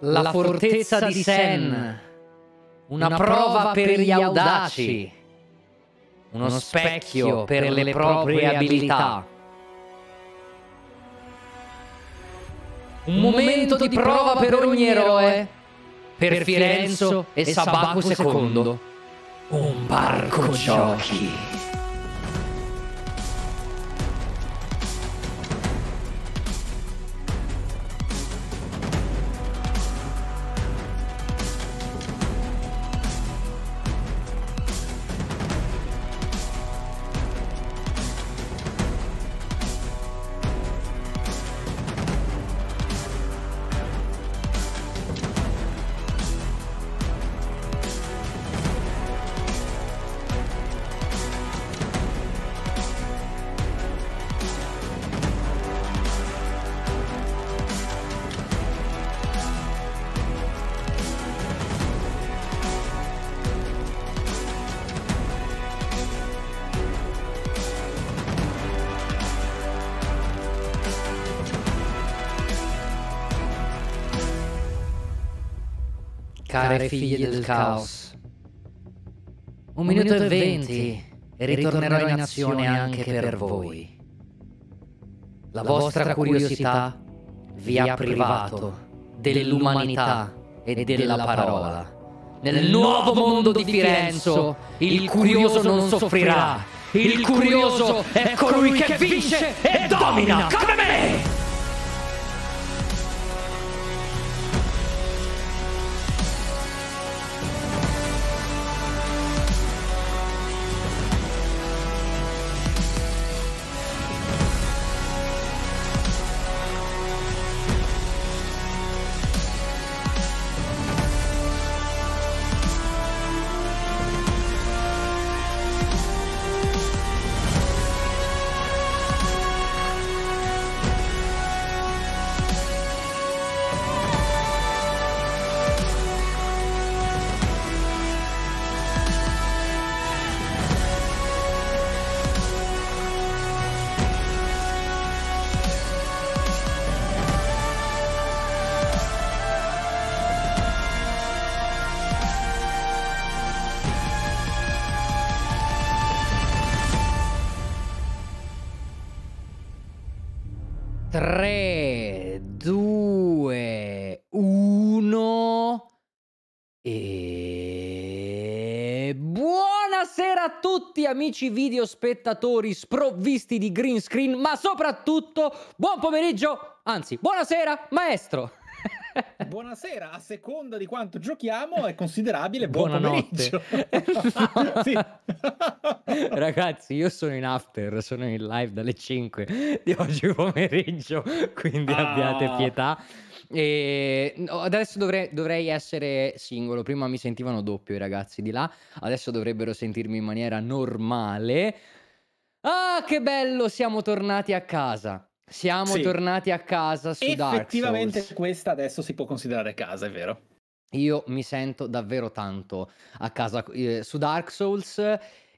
La, fortezza, di Sen. Una, prova per gli audaci. Uno specchio per le proprie abilità. Un momento di prova per ogni eroe. Per Fiorenzo e Sabaco II. Un parco giochi. tornare figli del caos. Un minuto e venti e ritornerò in azione anche per voi. La vostra curiosità vi ha privato dell'umanità e della parola. Nel nuovo mondo di Firenze il curioso non soffrirà. Il curioso è colui che vince e domina come me! amici video spettatori sprovvisti di green screen, ma soprattutto buon pomeriggio, anzi buonasera maestro! Buonasera, a seconda di quanto giochiamo è considerabile buon pomeriggio. Ragazzi, io sono in after, sono in live dalle 5 di oggi pomeriggio, quindi ah. abbiate pietà. E ehm, adesso dovrei, dovrei, essere singolo. Prima mi sentivano doppio i ragazzi di là, adesso dovrebbero sentirmi in maniera normale. Ah, che bello! Siamo tornati a casa. Siamo sì. tornati a casa su Effettivamente Dark questa adesso si può considerare casa, è vero? Io mi sento davvero tanto a casa eh, su Dark Souls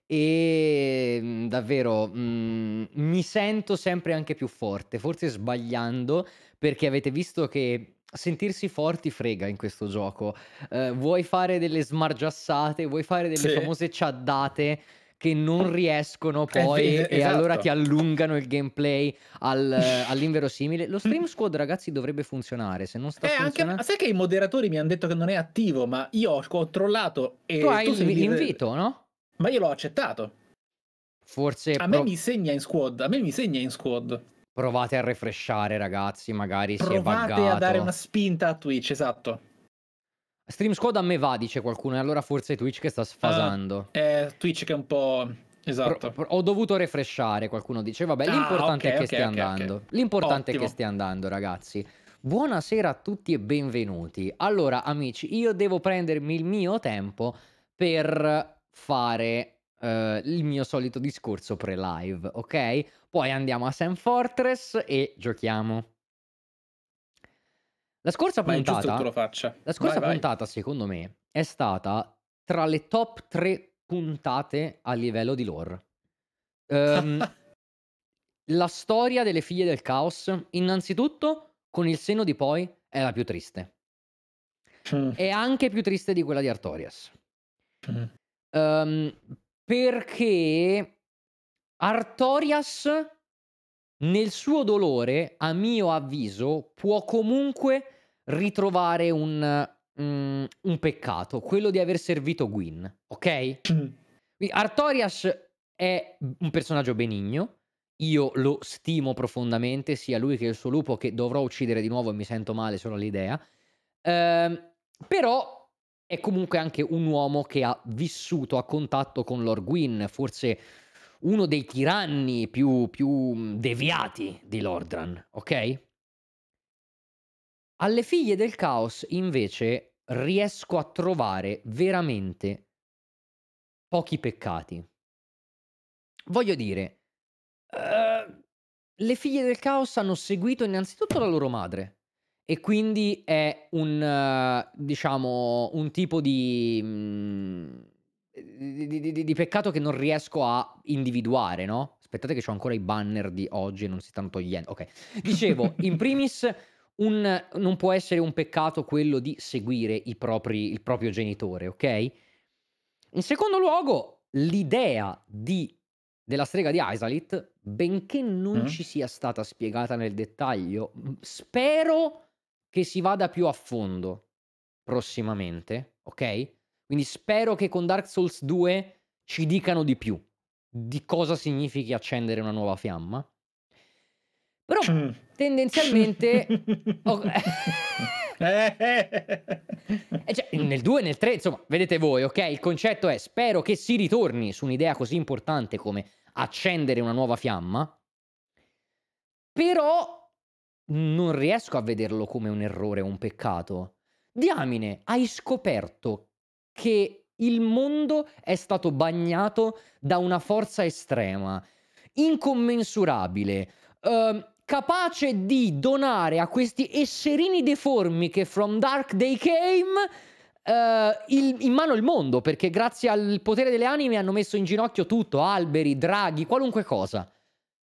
e mm, davvero mh, mm, mi sento sempre anche più forte, forse sbagliando, perché avete visto che sentirsi forti frega in questo gioco. Eh, vuoi fare delle smargiassate, vuoi fare delle sì. famose ciaddate che non eh, riescono eh, poi esatto. e allora ti esatto. allungano il gameplay al, all'inverosimile. Lo stream squad, ragazzi, dovrebbe funzionare. Se non sta eh, funzionando... anche, sai che i moderatori mi hanno detto che non è attivo, ma io ho controllato e tu hai tu l'invito, dire... no? Ma io l'ho accettato. Forse a pro... me mi segna in squad, a me mi segna in squad. Provate a refresciare, ragazzi. Magari Provate si è buggato. Provate a dare una spinta a Twitch, esatto. Stream Squad a me va, dice qualcuno, e allora forse è Twitch che sta ah, sfasando. Uh, eh, Twitch che è un po'... Esatto. Pro, ho dovuto refresciare, qualcuno dice. Vabbè, ah, l'importante okay, è che okay, stia okay, andando. L'importante Ottimo. è che stia andando, ragazzi. Buonasera a tutti e benvenuti. Allora, amici, io devo prendermi il mio tempo per fare Uh, il mio solito discorso pre-live, ok? Poi andiamo a Sam Fortress e giochiamo. La scorsa vai, puntata, la scorsa vai, puntata vai. secondo me, è stata tra le top 3 puntate a livello di lore. Um, la storia delle figlie del caos, innanzitutto, con il seno di poi, è la più triste. Mm. È anche più triste di quella di Artorias. Mm. Um, perché Artorias nel suo dolore, a mio avviso, può comunque ritrovare un, um, un peccato, quello di aver servito Gwyn, ok? Mm. Artorias è un personaggio benigno, io lo stimo profondamente, sia lui che il suo lupo, che dovrò uccidere di nuovo e mi sento male solo all'idea. Ehm, però è comunque anche un uomo che ha vissuto a contatto con Lord Gwyn, forse uno dei tiranni più, più mm, deviati di Lordran, ok? Alle figlie del caos, invece, riesco a trovare veramente pochi peccati. Voglio dire, uh, le figlie del caos hanno seguito innanzitutto la loro madre. E quindi è un, eh, diciamo, un tipo mm, di, di, di, di, peccato che non riesco a individuare, no? Aspettate che ho ancora i banner di oggi e non si stanno togliendo. Ok, dicevo, in primis un, non può essere un peccato quello di seguire propri, il proprio genitore, ok? In secondo luogo, l'idea di, della strega di Isalit, benché non mm. ci sia stata spiegata nel dettaglio, spero che si vada più a fondo prossimamente, ok? Quindi spero che con Dark Souls 2 ci dicano di più di cosa significhi accendere una nuova fiamma. Però mm. tendenzialmente... Eh, cioè, mm. nel 2 e nel 3, insomma, vedete voi, ok? Il concetto è spero che si ritorni su un'idea così importante come accendere una nuova fiamma, però non riesco a vederlo come un errore o un peccato. Diamine, hai scoperto che il mondo è stato bagnato da una forza estrema, incommensurabile, eh, capace di donare a questi esserini deformi che from Dark Day came Uh, il, in mano il mondo, perché grazie al potere delle anime hanno messo in ginocchio tutto, alberi, draghi, qualunque cosa.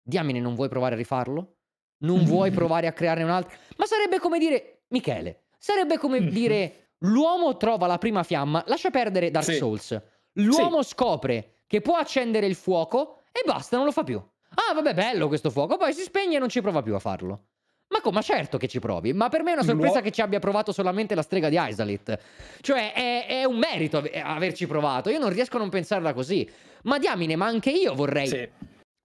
Diamine, non vuoi provare a rifarlo? non vuoi provare a crearne un'altra. Ma sarebbe come dire, Michele, sarebbe come dire l'uomo trova la prima fiamma, lascia perdere Dark sì. Souls. L'uomo sì. scopre che può accendere il fuoco e basta, non lo fa più. Ah, vabbè, bello questo fuoco, poi si spegne e non ci prova più a farlo. Ma, co- certo che ci provi, ma per me è una sorpresa che ci abbia provato solamente la strega di Isalit. Cioè, è, è un merito averci provato. Io non riesco a non pensarla così. Ma diamine, ma anche io vorrei sì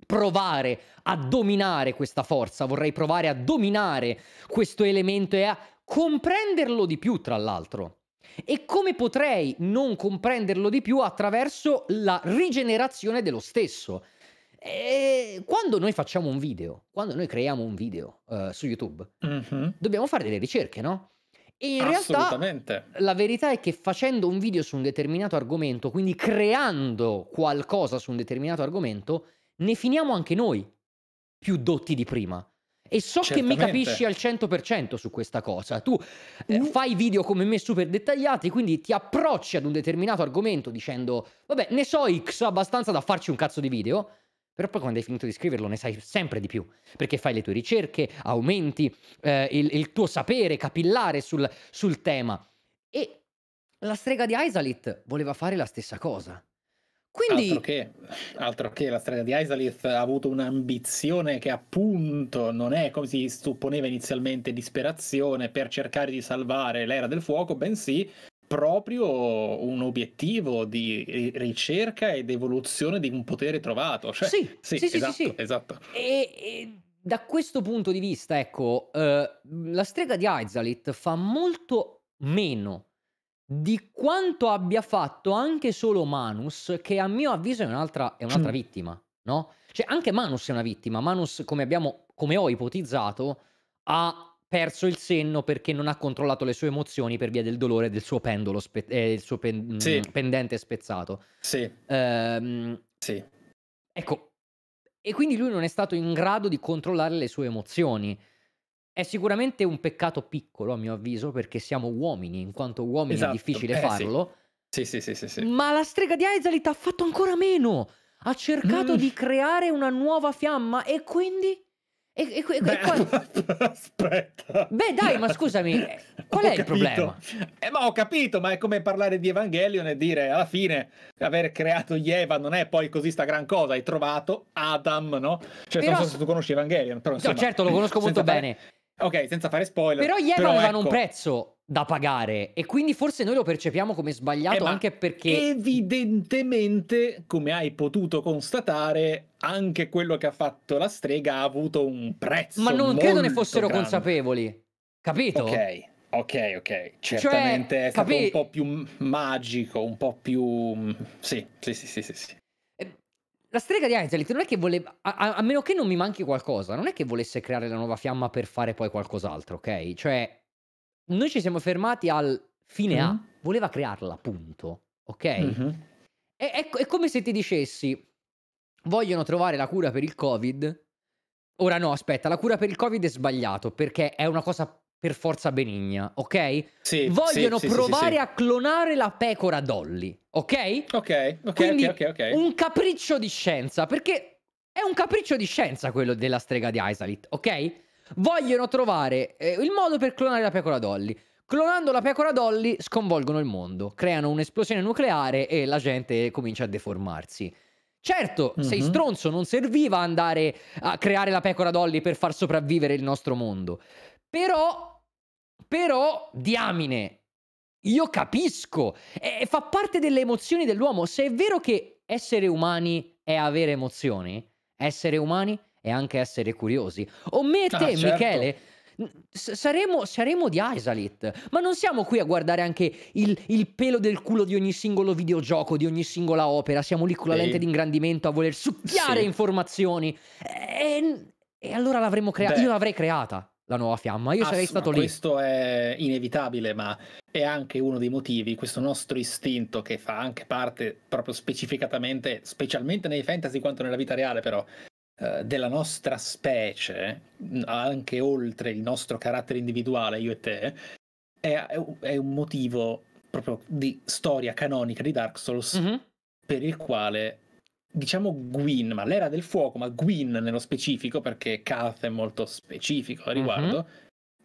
provare a dominare questa forza, vorrei provare a dominare questo elemento e a comprenderlo di più, tra l'altro. E come potrei non comprenderlo di più attraverso la rigenerazione dello stesso? E eh, quando noi facciamo un video, quando noi creiamo un video uh, su YouTube, mm-hmm. dobbiamo fare delle ricerche, no? E in realtà la verità è che facendo un video su un determinato argomento, quindi creando qualcosa su un determinato argomento, ne finiamo anche noi più dotti di prima. E so Certamente. che mi capisci al 100% su questa cosa. Tu eh, fai video come me super dettagliati, quindi ti approcci ad un determinato argomento dicendo, vabbè, ne so X abbastanza da farci un cazzo di video, però poi quando hai finito di scriverlo ne sai sempre di più, perché fai le tue ricerche, aumenti eh, il, il, tuo sapere capillare sul, sul tema. E la strega di Isalit voleva fare la stessa cosa. Quindi... Altro che, altro che, la strega di Isalith ha avuto un'ambizione che appunto non è come si supponeva inizialmente disperazione per cercare di salvare l'era del fuoco, bensì proprio un obiettivo di ricerca ed evoluzione di un potere trovato. Cioè, sì, sì, sì, esatto, sì, sì. esatto. E, e, da questo punto di vista, ecco, eh, la strega di Isalith fa molto meno di quanto abbia fatto anche solo Manus, che a mio avviso è un'altra, è un'altra mm. vittima, no? Cioè anche Manus è una vittima, Manus come, abbiamo, come ho ipotizzato ha perso il senno perché non ha controllato le sue emozioni per via del dolore del suo pendolo, spe- eh, il suo pen- mm, sì. pendente spezzato. Sì. Ehm, sì. Ecco, e quindi lui non è stato in grado di controllare le sue emozioni. È sicuramente un peccato piccolo, a mio avviso, perché siamo uomini, in quanto uomini esatto. è difficile eh, farlo. Sì. Sì, sì, sì, sì, sì. Ma la strega di Aizalith ha fatto ancora meno. Ha cercato mm. di creare una nuova fiamma e quindi... E, e, e, beh, qual... Aspetta. Beh, dai, ma scusami, eh, qual ho è capito. il problema? Eh, ma ho capito, ma è come parlare di Evangelion e dire alla fine aver creato Eva non è poi così sta gran cosa. Hai trovato Adam, no? Cioè, però... non so se tu conosci Evangelion, però insomma, no, certo, lo conosco molto bene. Fare... Ok, senza fare spoiler. Però Yeva avevano ecco... un prezzo da pagare e quindi forse noi lo percepiamo come sbagliato eh, anche perché... Evidentemente, come hai potuto constatare, anche quello che ha fatto la strega ha avuto un prezzo. Ma non credo ne fossero grande. consapevoli, capito? Ok. Ok, ok, certamente cioè, è stato capi... un po' più magico, un po' più... Sì, sì, sì, sì, sì. sì. La strega di Einzelix non è che voleva. A, a, meno che non mi manchi qualcosa, non è che volesse creare la nuova fiamma per fare poi qualcos'altro, ok? Cioè, noi ci siamo fermati al fine mm-hmm. A, voleva crearla, punto, ok? Mm-hmm. È, è, è come se ti dicessi: vogliono trovare la cura per il COVID. Ora no, aspetta, la cura per il COVID è sbagliato perché è una cosa per forza benigna, ok? Sì, vogliono sì, provare sì, sì, a clonare la pecora Dolly. Ok? Ok, ok, Quindi ok, ok. Un capriccio di scienza, perché è un capriccio di scienza quello della strega di Isalit, ok? Vogliono trovare eh, il modo per clonare la pecora Dolly. Clonando la pecora Dolly sconvolgono il mondo, creano un'esplosione nucleare e la gente comincia a deformarsi. Certo, mm-hmm. sei mhm. stronzo, non serviva andare a creare la pecora Dolly per far sopravvivere il nostro mondo. Però, però, diamine, io capisco, e fa parte delle emozioni dell'uomo. Se è vero che essere umani è avere emozioni, essere umani è anche essere curiosi. O me e ah, te, ah, certo. Michele, Saremo, saremo, di Isalit, ma non siamo qui a guardare anche il, il, pelo del culo di ogni singolo videogioco, di ogni singola opera, siamo lì con la lente d'ingrandimento a voler succhiare sì. informazioni. E, e allora l'avremmo creata, io l'avrei creata la nuova fiamma. Io sarei stato lì. Questo è inevitabile, ma è anche uno dei motivi, questo nostro istinto che fa anche parte proprio specificatamente, specialmente nei fantasy quanto nella vita reale però, eh, della nostra specie, anche oltre il nostro carattere individuale, io e te, è, è un motivo proprio di storia canonica di Dark Souls mm-hmm. per il quale diciamo Gwyn, ma l'era del fuoco, ma Gwyn nello specifico, perché Kath è molto specifico al riguardo, mm-hmm.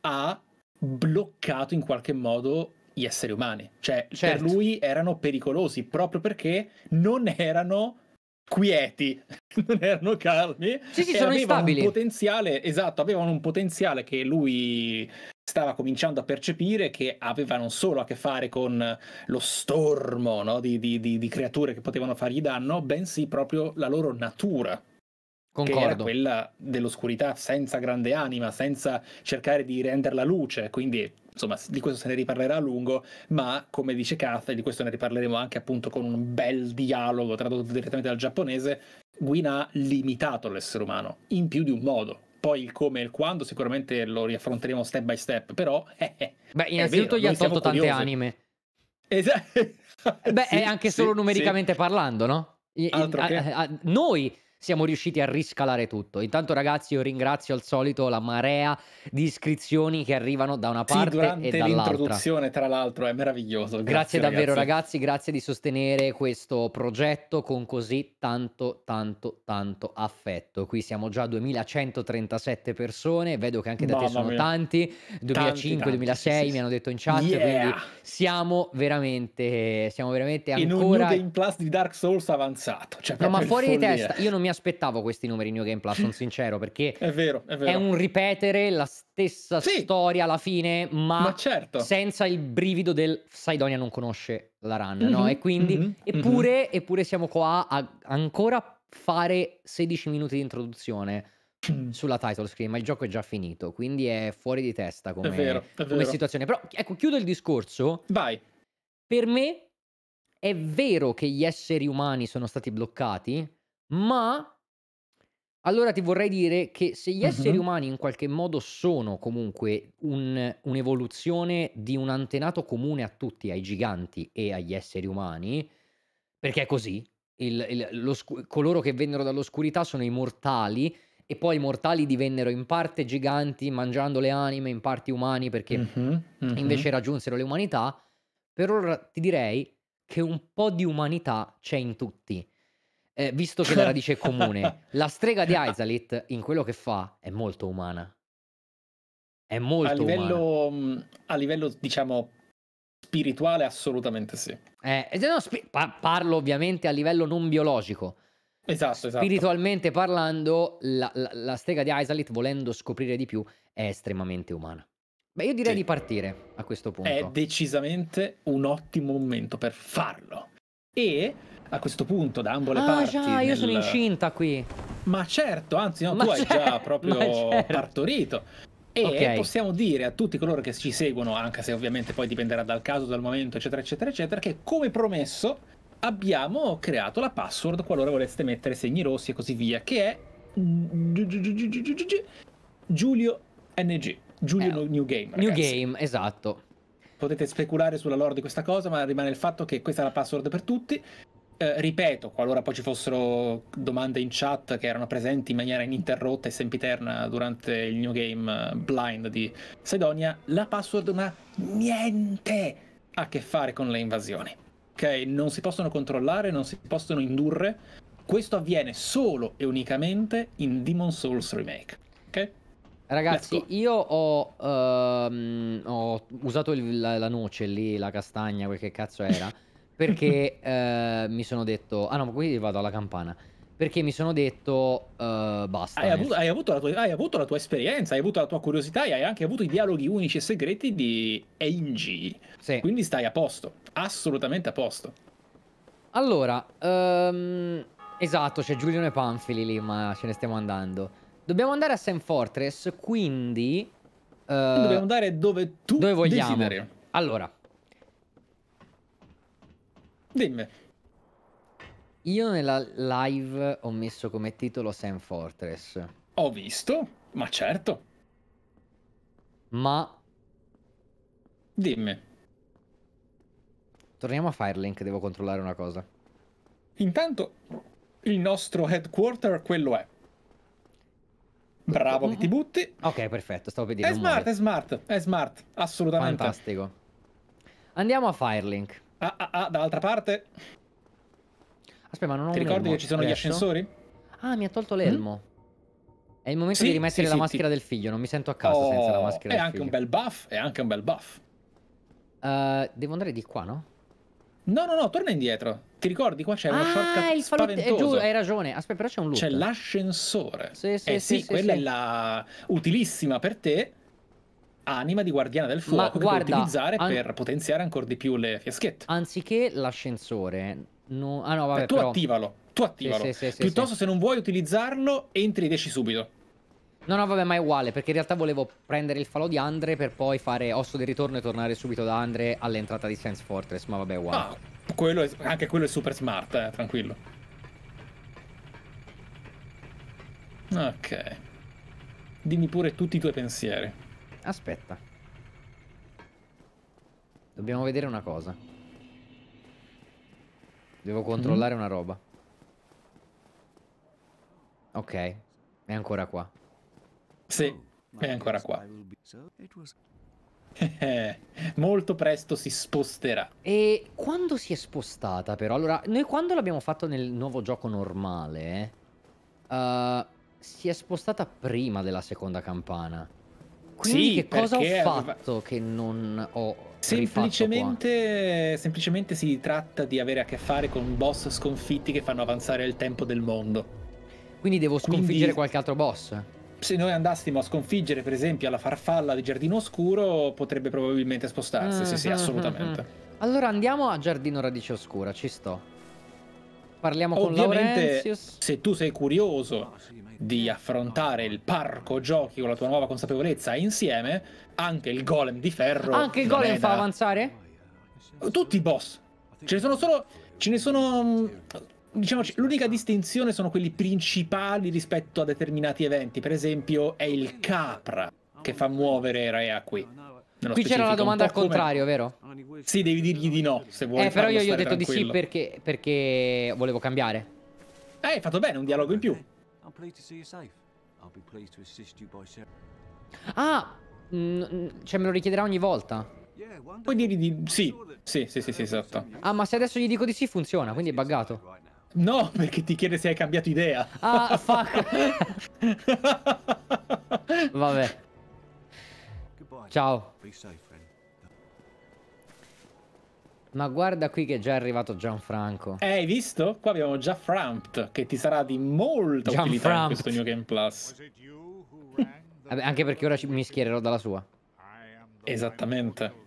ha bloccato in qualche modo gli esseri umani. Cioè, certo. per lui erano pericolosi proprio perché non erano quieti, non erano calmi. Sì, sì, sono instabili. Un potenziale, esatto, avevano un potenziale che lui stava cominciando a percepire che aveva non solo a che fare con lo stormo no? di, di, di, di, creature che potevano fargli danno, bensì proprio la loro natura. Concordo. Che era quella dell'oscurità senza grande anima, senza cercare di renderla luce. Quindi, insomma, di questo se ne riparlerà a lungo, ma come dice Kath, e di questo ne riparleremo anche appunto con un bel dialogo tradotto direttamente dal giapponese, Guin ha limitato l'essere umano in più di un modo poi il come e il quando sicuramente lo riaffronteremo step by step, però... Eh, eh Beh, innanzitutto vero, gli ha tolto tante curiosi. anime. Esatto. Beh, sì, è anche sì, solo numericamente sì. parlando, no? I, a, noi siamo riusciti a riscalare tutto. Intanto, ragazzi, io ringrazio al solito la marea di iscrizioni che arrivano da una parte sì, durante e dall'altra. l'introduzione, tra l'altro, è meraviglioso. Grazie, grazie davvero, ragazzi. ragazzi, grazie di sostenere questo progetto con così tanto, tanto, tanto affetto. Qui siamo già 2137 persone, vedo che anche da Mamma te sono mia. tanti, 2005, tanti, 2006 tanti, sì, mi hanno detto in chat, yeah. quindi siamo veramente siamo veramente ancora in un New Game Plus di Dark Souls avanzato, cioè no, ma fuori di testa. Io non mi mi aspettavo questi numeri in New Game Plus, sono sincero, perché è, vero, è, vero. è un ripetere la stessa sì. storia alla fine, ma, ma certo. senza il brivido del Saidonia non conosce la run, mm-hmm, no? Mhm, e quindi, mm-hmm, eppure, mm-hmm. eppure siamo qua a ancora fare 16 minuti di introduzione mm. sulla title screen, ma il gioco è già finito, quindi è fuori di testa come, è vero, è come situazione. Però ecco, chiudo il discorso. Vai. Per me è vero che gli esseri umani sono stati bloccati, ma allora ti vorrei dire che se gli esseri uh-huh. umani in qualche modo sono comunque un, un'evoluzione di un antenato comune a tutti, ai giganti e agli esseri umani, perché è così, il, il, lo, coloro che vennero dall'oscurità sono i mortali e poi i mortali divennero in parte giganti mangiando le anime, in parte umani perché uh-huh, uh-huh. invece raggiunsero le umanità, per ora ti direi che un po' di umanità c'è in tutti eh, visto che la radice è comune. la strega di Aizalit in quello che fa è molto umana. È molto a livello, umana. Mm, a livello, diciamo, spirituale assolutamente sì. Eh, eh no, parlo ovviamente a livello non biologico. Esatto, esatto. Spiritualmente parlando, la, la, la strega di Aizalit, volendo scoprire di più, è estremamente umana. Beh, io direi sì. di partire a questo punto. È decisamente un ottimo momento per farlo. E a questo punto da ambo le ah, parti. Ah già, nel... io sono incinta qui. Ma certo, anzi no, ma tu hai certo, già proprio certo. partorito. E okay. possiamo dire a tutti coloro che ci seguono, anche se ovviamente poi dipenderà dal caso, dal momento, eccetera, eccetera, eccetera, che come promesso abbiamo creato la password qualora voleste mettere segni rossi e così via, che è Giulio NG, Giulio eh, New Game. Ragazzi. New Game, esatto potete speculare sulla lore di questa cosa, ma rimane il fatto che questa è la password per tutti. Eh, ripeto, qualora poi ci fossero domande in chat che erano presenti in maniera ininterrotta e sempiterna durante il new game eh, blind di Sedonia, la password non ha niente a che fare con le invasioni. Ok? Non si possono controllare, non si possono indurre. Questo avviene solo e unicamente in Demon Souls Remake. Ok? Ragazzi, io ho, uh, ho usato il, la, la noce lì, la castagna, quel che cazzo era. Perché eh, mi sono detto... Ah no, ma qui vado alla campana. Perché mi sono detto... Uh, basta. Hai avuto, hai, avuto tua, hai avuto, la tua, esperienza, hai avuto la tua curiosità e hai anche avuto i dialoghi unici e segreti di Angie. Sì. Quindi stai a posto. Assolutamente a posto. Allora... Um, esatto, c'è Giulio e Panfili lì, ma ce ne stiamo andando. Dobbiamo andare a Sam Fortress, quindi... Uh, dobbiamo andare dove tu dove vogliamo. Desideri. Allora, Dimmi. Io nella live ho messo come titolo Sam Fortress. Ho visto, ma certo. Ma... Dimmi. Torniamo a Firelink, devo controllare una cosa. Intanto, il nostro headquarter quello è. Bravo che ti butti. Ok, perfetto, stavo per dire. È smart, muore. è smart, è smart, assolutamente. Fantastico. Andiamo a Firelink. Ah, ah, ah, dall'altra parte. Aspetta, ma non ho Ti ricordi che ci sono adesso? gli ascensori? Ah, mi ha tolto l'elmo. Mm. È il momento sì, di rimettere sì, la sì, maschera del figlio, non mi sento a casa oh, senza la maschera del figlio. È anche un bel buff, è anche un bel buff. Uh, devo andare di qua, no? No, no, no, torna indietro. Ti ricordi qua c'è ah, uno shortcut il spaventoso. Giù, hai ragione. Aspetta, però c'è un loop. C'è l'ascensore. Sì, sì, eh sì, sì quella è la utilissima per te anima di guardiana del fuoco Ma che puoi utilizzare an... per potenziare ancora di più le fiaschette. Anziché l'ascensore, no... ah, no, vabbè, cioè, tu però... attivalo. Tu attivalo. Sì, sì, sì, Piuttosto, se non vuoi utilizzarlo, entri ed esci subito. No, no, vabbè, ma è uguale, perché in realtà volevo prendere il falò di Andre per poi fare osso di ritorno e tornare subito da Andre all'entrata di Sense Fortress, ma vabbè, è uguale. Ah, quello è, anche quello è super smart, eh, tranquillo. Ok. Dimmi pure tutti i tuoi pensieri. Aspetta. Dobbiamo vedere una cosa. Devo controllare mm. una roba. Ok, è ancora qua. Sì, oh, è ancora qua. Molto presto si sposterà. E quando si è spostata però? Allora, noi quando l'abbiamo fatto nel nuovo gioco normale, eh, uh, si è spostata prima della seconda campana. Quindi sì, che cosa ho fatto che non ho semplicemente, semplicemente si tratta di avere a che fare con boss sconfitti che fanno avanzare il tempo del mondo. Quindi devo sconfiggere Quindi... qualche altro boss? se noi andassimo a sconfiggere, per esempio, la farfalla di Giardino Oscuro, potrebbe probabilmente spostarsi. Mm, sì, sì, mm, mm, mm, assolutamente. Allora andiamo a Giardino Radice Oscura, ci sto. Parliamo Ovviamente, con se tu sei curioso di affrontare il parco giochi con la tua nuova consapevolezza insieme, anche il golem di ferro... Anche il golem da... fa avanzare? Tutti i boss. Ce ne sono solo... Ce ne sono... Diciamo, l'unica distinzione sono quelli principali rispetto a determinati eventi. Per esempio, è il capra che fa muovere Rea qui. Qui c'era la domanda al contrario, come... vero? Sì, devi dirgli di no se vuoi. Eh, però io gli ho detto tranquillo. di sì perché, perché volevo cambiare. Eh, hai fatto bene, un dialogo in più. Ah, cioè me lo richiederà ogni volta. Puoi dirgli di sì. Sì, sì, sì, sì, esatto. Ah, ma se adesso gli dico di sì funziona, quindi è buggato. No, perché ti chiede se hai cambiato idea. Ah, fuck. Vabbè. Ciao. Ma guarda qui che è già arrivato Gianfranco. Eh, hai visto? Qua abbiamo già Frampt, che ti sarà di molta Gian utilità Frampt. in questo New Game Plus. Vabbè, anche perché ora mi schiererò dalla sua. Esattamente.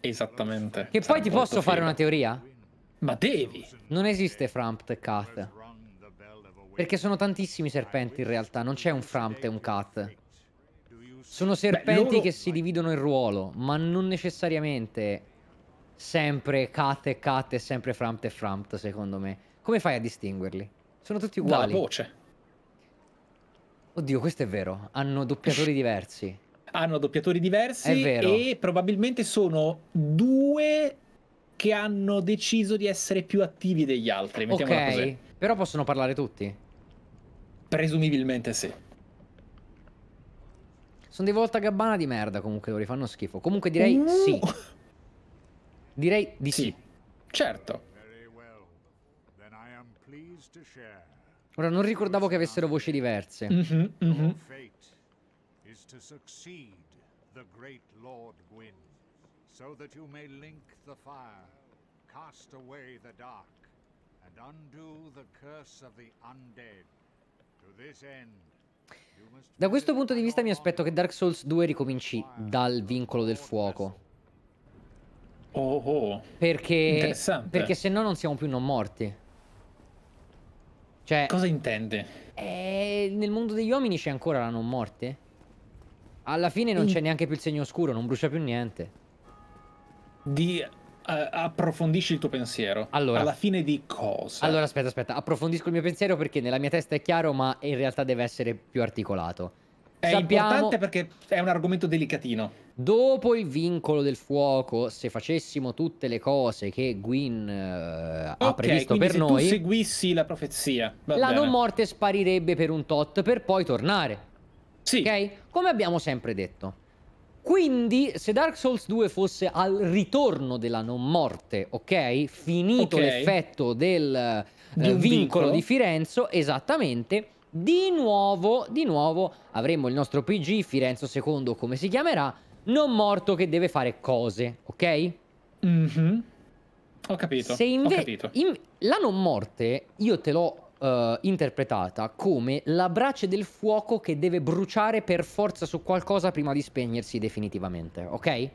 Esattamente. Che poi ti posso figo. fare una teoria? Ma devi. Non esiste Frampt e Cat. Perché sono tantissimi serpenti in realtà, non c'è un Frampt e un Cat. Sono serpenti Beh, loro... che si dividono il ruolo, ma non necessariamente sempre cat e cat e sempre frampt e frampt, secondo me. Come fai a distinguerli? Sono tutti uguali. Dalla voce. Oddio, questo è vero. Hanno doppiatori diversi. Hanno doppiatori diversi e probabilmente sono due che hanno deciso di essere più attivi degli altri. Mettiamola ok, così. però possono parlare tutti? Presumibilmente sì. Sono dei volta gabbana di merda comunque, loro fanno schifo. Comunque direi uh. sì. Direi di sì. sì. Certo. Ora non ricordavo che avessero voci diverse. Mm -hmm, mm -hmm. To this end, da questo punto di vista mi aspetto che Dark Souls 2 ricominci dal vincolo del fuoco. Oh, oh. Perché, perché se no non siamo più non morti. Cioè, Cosa intende? Eh, nel mondo degli uomini c'è ancora la non morte? Alla fine non In... c'è neanche più il segno oscuro, non brucia più niente. Di eh, approfondisci il tuo pensiero. Allora, alla fine di cosa? Allora, aspetta, aspetta, approfondisco il mio pensiero perché nella mia testa è chiaro, ma in realtà deve essere più articolato. È Sappiamo... importante perché è un argomento delicatino. Dopo il vincolo del fuoco, se facessimo tutte le cose che Gwyn eh, okay, ha previsto per se noi, se seguissi la profezia, la bene. non morte sparirebbe per un tot per poi tornare. Sì. Ok? Come abbiamo sempre detto. Quindi, se Dark Souls 2 fosse al ritorno della non morte, ok? Finito okay. l'effetto del eh, di vincolo, vincolo di Firenzo, esattamente. Di nuovo, di nuovo avremo il nostro PG, Firenzo II come si chiamerà, non morto che deve fare cose, ok? Mhm. Mm ho capito. Se inve- ho capito. In la non morte, io te l'ho Uh, interpretata come la brace del fuoco che deve bruciare per forza su qualcosa prima di spegnersi definitivamente, ok?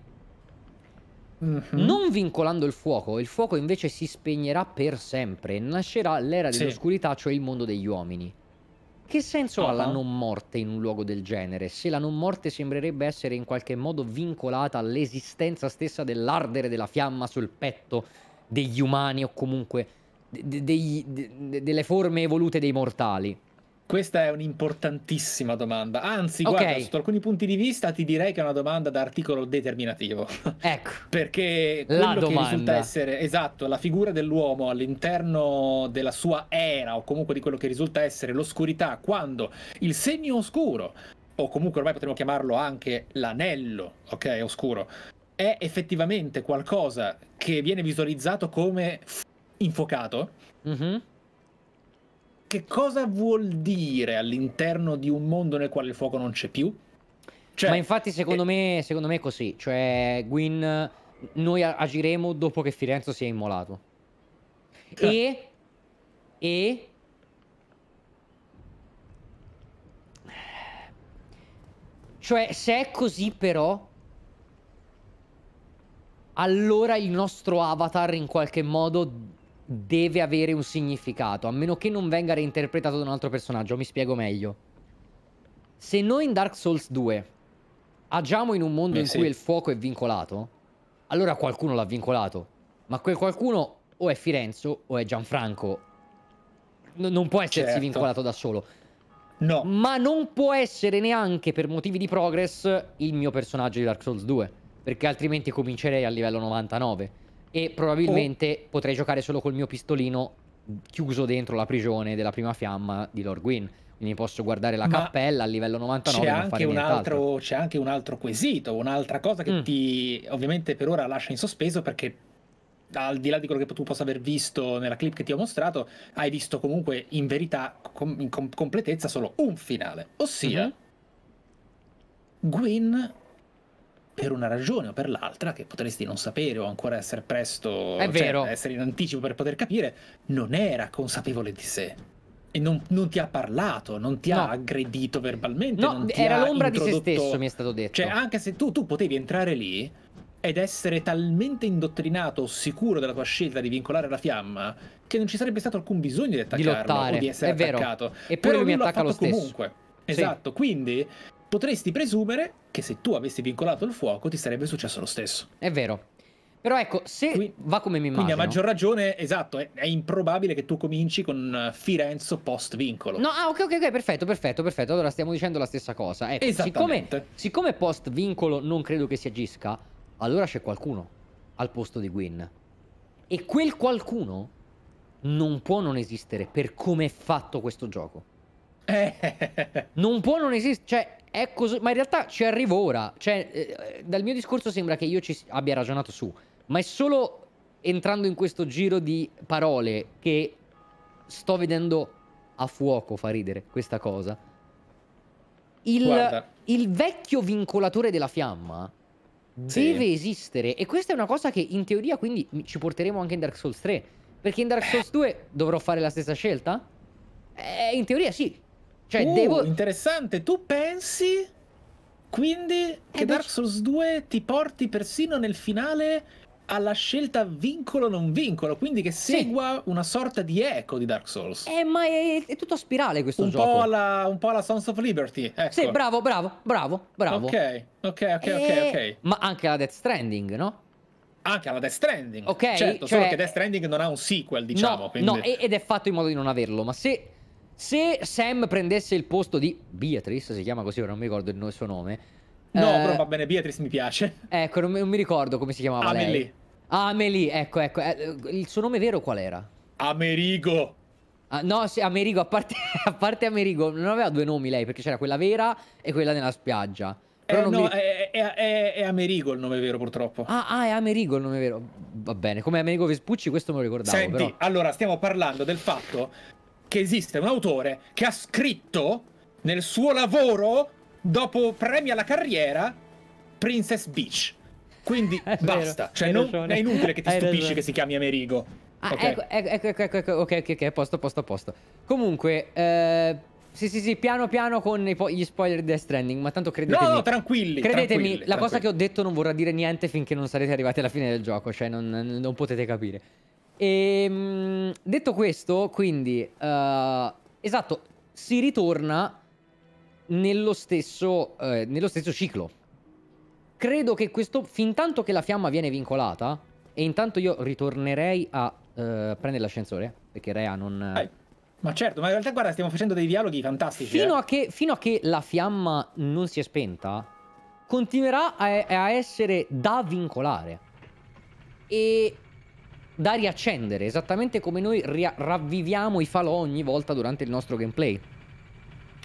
Mm -hmm. Non vincolando il fuoco, il fuoco invece si spegnerà per sempre. Nascerà l'era sì. dell'oscurità, cioè il mondo degli uomini. Che senso uh -huh. ha la non morte in un luogo del genere? Se la non morte sembrerebbe essere in qualche modo vincolata all'esistenza stessa dell'ardere della fiamma sul petto degli umani o comunque de de delle forme evolute dei mortali? Questa è un'importantissima domanda. Anzi, okay. guarda, sotto alcuni punti di vista ti direi che è una domanda da articolo determinativo. Ecco. Perché la quello domanda. risulta essere esatto, la figura dell'uomo all'interno della sua era o comunque di quello che risulta essere l'oscurità, quando il segno oscuro o comunque ormai potremmo chiamarlo anche l'anello, ok, oscuro, è effettivamente qualcosa che viene visualizzato come infuocato. Mm-hmm. Che cosa vuol dire all'interno di un mondo nel quale il fuoco non c'è più? Cioè, Ma infatti secondo, e... Eh, me, secondo me è così, cioè Gwyn, noi agiremo dopo che Firenze si è immolato. Cioè. E... E... Cioè, se è così però, allora il nostro avatar in qualche modo deve avere un significato, a meno che non venga reinterpretato da un altro personaggio, mi spiego meglio. Se noi in Dark Souls 2 agiamo in un mondo Beh, in sì. cui il fuoco è vincolato, allora qualcuno l'ha vincolato, ma quel qualcuno o è Firenzo o è Gianfranco. N non può essersi certo. vincolato da solo. No. Ma non può essere neanche per motivi di progress il mio personaggio di Dark Souls 2, perché altrimenti comincerei a livello 99. E probabilmente oh. potrei giocare solo col mio pistolino chiuso dentro la prigione della prima fiamma di Lord Gwyn. Quindi posso guardare la Ma cappella a livello 99 c'è anche, un altro, quesito, un'altra cosa che mm. ti ovviamente per ora lascia in sospeso perché al di là di quello che tu possa aver visto nella clip che ti ho mostrato, hai visto comunque in verità, com in com completezza, solo un finale. Ossia, mm -hmm. Gwyn per una ragione o per l'altra, che potresti non sapere o ancora essere presto, è cioè, vero. essere in anticipo per poter capire, non era consapevole di sé. E non, non ti ha parlato, non ti no. ha aggredito verbalmente. No, era l'ombra di se stesso, mi è stato detto. Cioè, anche se tu, tu potevi entrare lì ed essere talmente indottrinato o sicuro della tua scelta di vincolare la fiamma che non ci sarebbe stato alcun bisogno di attaccarlo di o di essere è attaccato. Vero. E poi lui mi attacca lo stesso. Comunque. Esatto, sì. quindi potresti presumere che se tu avessi vincolato il fuoco ti sarebbe successo lo stesso. È vero. Però ecco, se quindi, va come mi immagino... Quindi a maggior ragione, esatto, è, è improbabile che tu cominci con eh, Firenze post vincolo. No, ah, ok, ok, ok, perfetto, perfetto, perfetto. Allora stiamo dicendo la stessa cosa. Ecco, siccome, siccome post vincolo non credo che si agisca, allora c'è qualcuno al posto di Gwyn. E quel qualcuno non può non esistere per come è fatto questo gioco. Eh. non può non esistere. Cioè, è così, ma in realtà ci arrivo ora. Cioè, eh, eh dal mio discorso sembra che io ci abbia ragionato su, ma è solo entrando in questo giro di parole che sto vedendo a fuoco fa ridere questa cosa. Il, il vecchio vincolatore della fiamma sì. deve esistere e questa è una cosa che in teoria quindi ci porteremo anche in Dark Souls 3, perché in Dark Souls 2 dovrò fare la stessa scelta? Eh, in teoria sì, cioè, uh, devo... Interessante, tu pensi quindi eh, che beh... Dark Souls 2 ti porti persino nel finale alla scelta vincolo non vincolo, quindi che segua sì. una sorta di eco di Dark Souls. Eh, ma è, è tutto a spirale questo un gioco. Po alla, un po' alla Sons of Liberty. Ecco. Sì, bravo, bravo, bravo, bravo. Ok, ok, ok, e... Eh, ok. Ma anche alla Death Stranding, no? Anche alla Death Stranding. Ok. Certo, cioè... solo che Death Stranding non ha un sequel, diciamo. No, quindi... no, ed è fatto in modo di non averlo, ma se se Sam prendesse il posto di Beatrice, si chiama così, ora non mi ricordo il suo nome. No, eh, però va bene, Beatrice mi piace. Ecco, non, non mi ricordo come si chiamava Amelie. lei. Amelie, ecco, ecco. Eh, eh, il suo nome vero qual era? Amerigo. Ah, no, sì, Amerigo, a parte, a parte Amerigo, non aveva due nomi lei, perché c'era quella vera e quella nella spiaggia. Eh, no, mi... è, è, è, è, Amerigo il nome vero, purtroppo. Ah, ah, è Amerigo il nome vero. Va bene, come Amerigo Vespucci, questo me lo ricordavo. Senti, però. allora, stiamo parlando del fatto che esiste un autore che ha scritto nel suo lavoro, dopo premi alla carriera, Princess Beach. Quindi è basta, vero, cioè non, è inutile che ti hai stupisci ragione. che si chiami Amerigo. Ah, okay. Ecco, ecco, ecco, ecco, ecco, ok, ok, ok, posto, posto, posto. Comunque, eh... Sì, sì, sì, piano piano con gli spoiler di Death Stranding, ma tanto credetemi. No, tranquilli. Credetemi, tranquilli, la tranquilli. cosa che ho detto non vorrà dire niente finché non sarete arrivati alla fine del gioco, cioè non, non potete capire. E, ehm, detto questo, quindi, uh, esatto, si ritorna nello stesso, eh, nello stesso ciclo. Credo che questo, fin tanto che la fiamma viene vincolata, e intanto io ritornerei a uh, prendere l'ascensore, perché Rea non... Eh, ma certo, ma in realtà guarda, stiamo facendo dei dialoghi fantastici. Fino, eh. a, che, fino a, che, la fiamma non si è spenta, continuerà a, a essere da vincolare. E da riaccendere, esattamente come noi ravviviamo i falò ogni volta durante il nostro gameplay.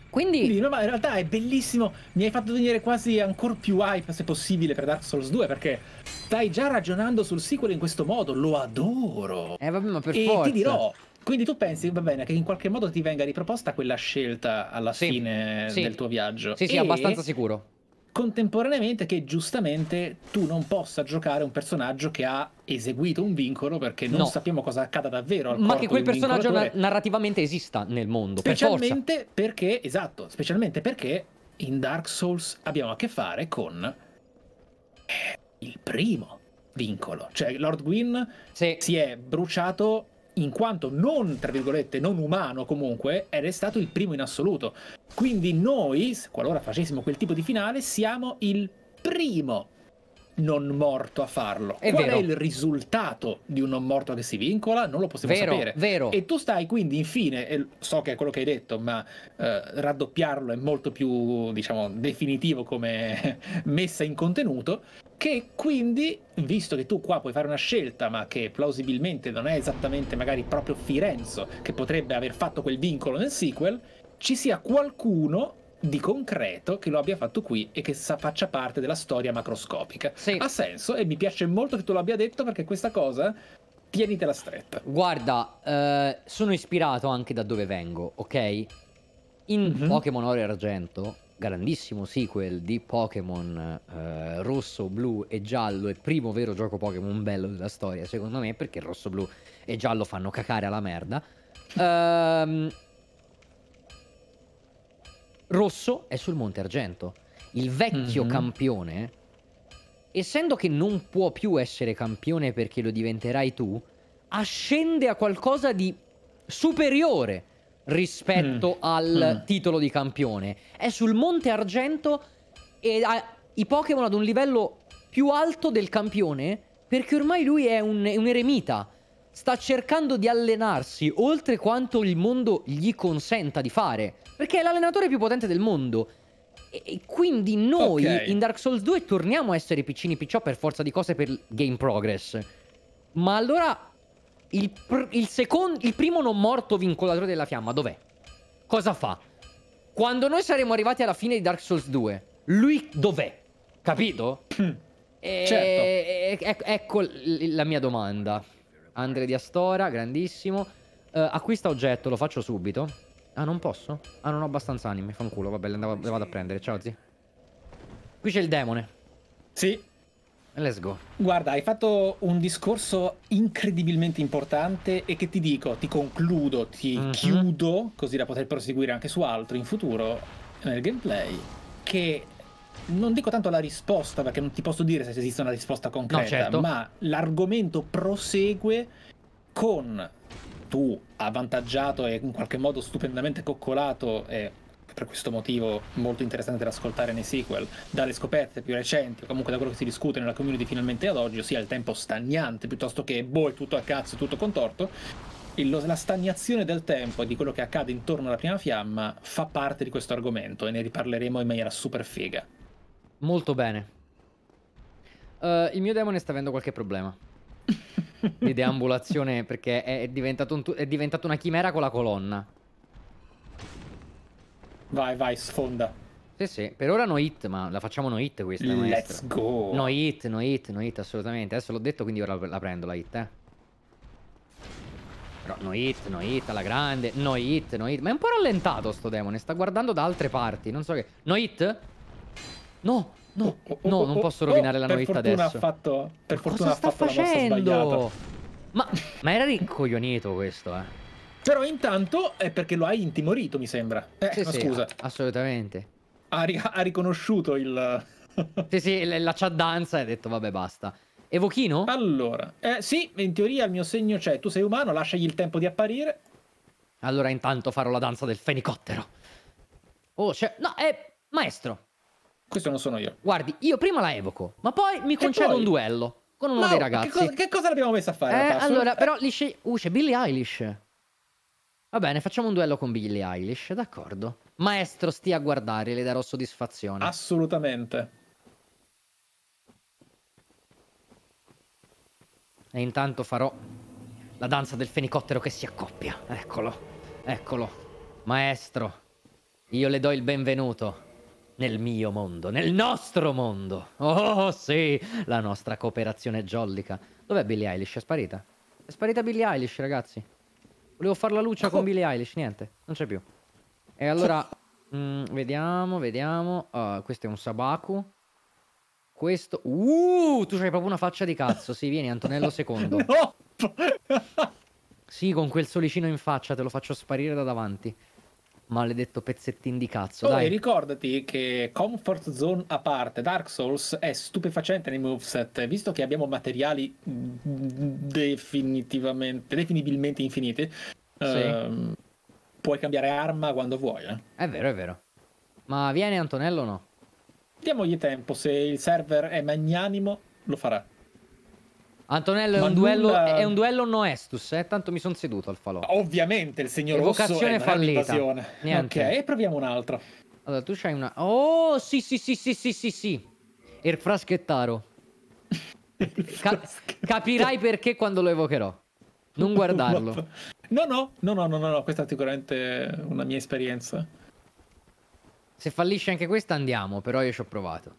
Quindi... Quindi no, ma in realtà è bellissimo, mi hai fatto venire quasi ancora più hype se possibile per Dark Souls 2 perché stai già ragionando sul sequel in questo modo, lo adoro. Eh vabbè, ma per e forza. ti dirò, quindi tu pensi, va bene, che in qualche modo ti venga riproposta quella scelta alla sì. fine sì. del tuo viaggio. Sì, sì, e... abbastanza sicuro contemporaneamente che giustamente tu non possa giocare un personaggio che ha eseguito un vincolo perché non no. sappiamo cosa accada davvero. Ma che quel personaggio na narrativamente esista nel mondo. Specialmente per perché, esatto, specialmente perché in Dark Souls abbiamo a che fare con eh, il primo vincolo. Cioè Lord Gwyn sì. si è bruciato in quanto non, tra virgolette, non umano comunque, è restato il primo in assoluto. Quindi noi, qualora facessimo quel tipo di finale, siamo il primo non morto a farlo. È Qual vero. è il risultato di un non morto che si vincola? Non lo possiamo vero, sapere. Vero. E tu stai quindi infine, e so che è quello che hai detto, ma eh, raddoppiarlo è molto più, diciamo, definitivo come messa in contenuto, che quindi, visto che tu qua puoi fare una scelta, ma che plausibilmente non è esattamente magari proprio Firenzo che potrebbe aver fatto quel vincolo nel sequel, ci sia qualcuno di concreto che lo abbia fatto qui e che faccia parte della storia macroscopica. Sì. Ha senso e mi piace molto che tu l'abbia detto perché questa cosa tienitela stretta. Guarda, eh, sono ispirato anche da dove vengo, ok? In mm -hmm. Pokémon Oro e Argento, grandissimo sequel di Pokémon eh, rosso, blu e giallo, il primo vero gioco Pokémon bello della storia, secondo me, perché rosso, blu e giallo fanno cacare alla merda. Ehm rosso è sul Monte Argento. Il vecchio mm-hmm. campione, essendo che non può più essere campione perché lo diventerai tu, ascende a qualcosa di superiore rispetto mm. al mm. titolo di campione. È sul Monte Argento e ha i Pokémon ad un livello più alto del campione perché ormai lui è un, un eremita. Sta cercando di allenarsi oltre quanto il mondo gli consenta di fare. Perché è l'allenatore più potente del mondo. E quindi noi okay. in Dark Souls 2 torniamo a essere piccini picciò per forza di cose per game progress. Ma allora il, pr il, il primo non morto vincolatore della fiamma dov'è? Cosa fa? Quando noi saremo arrivati alla fine di Dark Souls 2, lui dov'è? Capito? Mm. E certo. Ec ecco, ecco la mia domanda. Andre di Astora, grandissimo. Uh, acquista oggetto, lo faccio subito. Ah, non posso? Ah, non ho abbastanza anime, fanculo. Vabbè, le, andavo, le vado a prendere. Ciao, zi. Qui c'è il demone. Sì. Let's go. Guarda, hai fatto un discorso incredibilmente importante e che ti dico, ti concludo, ti mm -hmm. chiudo, così da poter proseguire anche su altro in futuro nel gameplay, che non dico tanto la risposta, perché non ti posso dire se esiste una risposta concreta, no, certo. ma l'argomento prosegue con tu avvantaggiato e in qualche modo stupendamente coccolato e per questo motivo molto interessante da ascoltare nei sequel, dalle scoperte più recenti o comunque da quello che si discute nella community finalmente ad oggi, ossia il tempo stagnante piuttosto che boh è tutto a cazzo, tutto contorto, la stagnazione del tempo e di quello che accade intorno alla prima fiamma fa parte di questo argomento e ne riparleremo in maniera super figa. Molto bene. Uh, il mio demone sta avendo qualche problema. di deambulazione perché è diventato, un è diventato una chimera con la colonna. Vai, vai, sfonda. Sì, sì, per ora no hit, ma la facciamo no hit questa. Let's maestra. go. No hit, no hit, no hit, assolutamente. Adesso l'ho detto, quindi ora la prendo la hit, eh. Però no hit, no hit alla grande, no hit, no hit. Ma è un po' rallentato sto demone, sta guardando da altre parti, non so che... No hit? No! No, oh, oh, no, oh, non posso rovinare la novità adesso. Fatto, per Ma fortuna ha fatto facendo? la mossa Ma, ma era rincoglionito questo, eh. Però intanto è perché lo hai intimorito, mi sembra. Eh, sì, no, sì, scusa. Assolutamente. Ha, ri ha riconosciuto il... sì, sì, la danza e ha detto, vabbè, basta. Evochino? Allora, eh, sì, in teoria il mio segno c'è. Tu sei umano, lasciagli il tempo di apparire. Allora intanto farò la danza del fenicottero. Oh, c'è... No, è... Maestro, questo non sono io. Guardi, io prima la evoco, ma poi mi concedo poi... un duello con uno no, dei ragazzi. Che cosa, cosa l'abbiamo messa a fare? Eh, allora, eh. però lì c'è... Uh, c'è Billie Eilish. Va bene, facciamo un duello con Billie Eilish, d'accordo. Maestro, stia a guardare, le darò soddisfazione. Assolutamente. E intanto farò la danza del fenicottero che si accoppia. Eccolo, eccolo. Maestro, io le do il benvenuto nel mio mondo, nel nostro mondo. Oh sì, la nostra cooperazione jollica. Dov'è Billie Eilish? È sparita? È sparita Billie Eilish, ragazzi. Volevo fare la luce oh. con Billie Eilish, niente, non c'è più. E allora, mm, vediamo, vediamo. Uh, questo è un Sabaku. Questo... Uh, tu c'hai proprio una faccia di cazzo. Sì, vieni Antonello II. no! sì, con quel solicino in faccia te lo faccio sparire da davanti. Maledetto pezzettino di cazzo. Poi oh, dai. ricordati che Comfort Zone a parte, Dark Souls è stupefacente nei moveset, visto che abbiamo materiali mm, definitivamente, definibilmente infiniti. Sì. Ehm, puoi cambiare arma quando vuoi. Eh. È vero, è vero. Ma viene Antonello o no? Diamogli tempo, se il server è magnanimo lo farà. Antonello è un, duello, è un, duello, non estus, eh? tanto mi sono seduto al falò. Ovviamente il signor Rosso è fallita. Niente. Ok, proviamo un'altra. Allora, tu c'hai una... Oh, sì, sì, sì, sì, sì, sì, sì. Il fraschettaro. Ca capirai perché quando lo evocherò. Non guardarlo. No, no, no, no, no, no, questa è sicuramente una mia esperienza. Se fallisce anche questa andiamo, però io ci ho provato.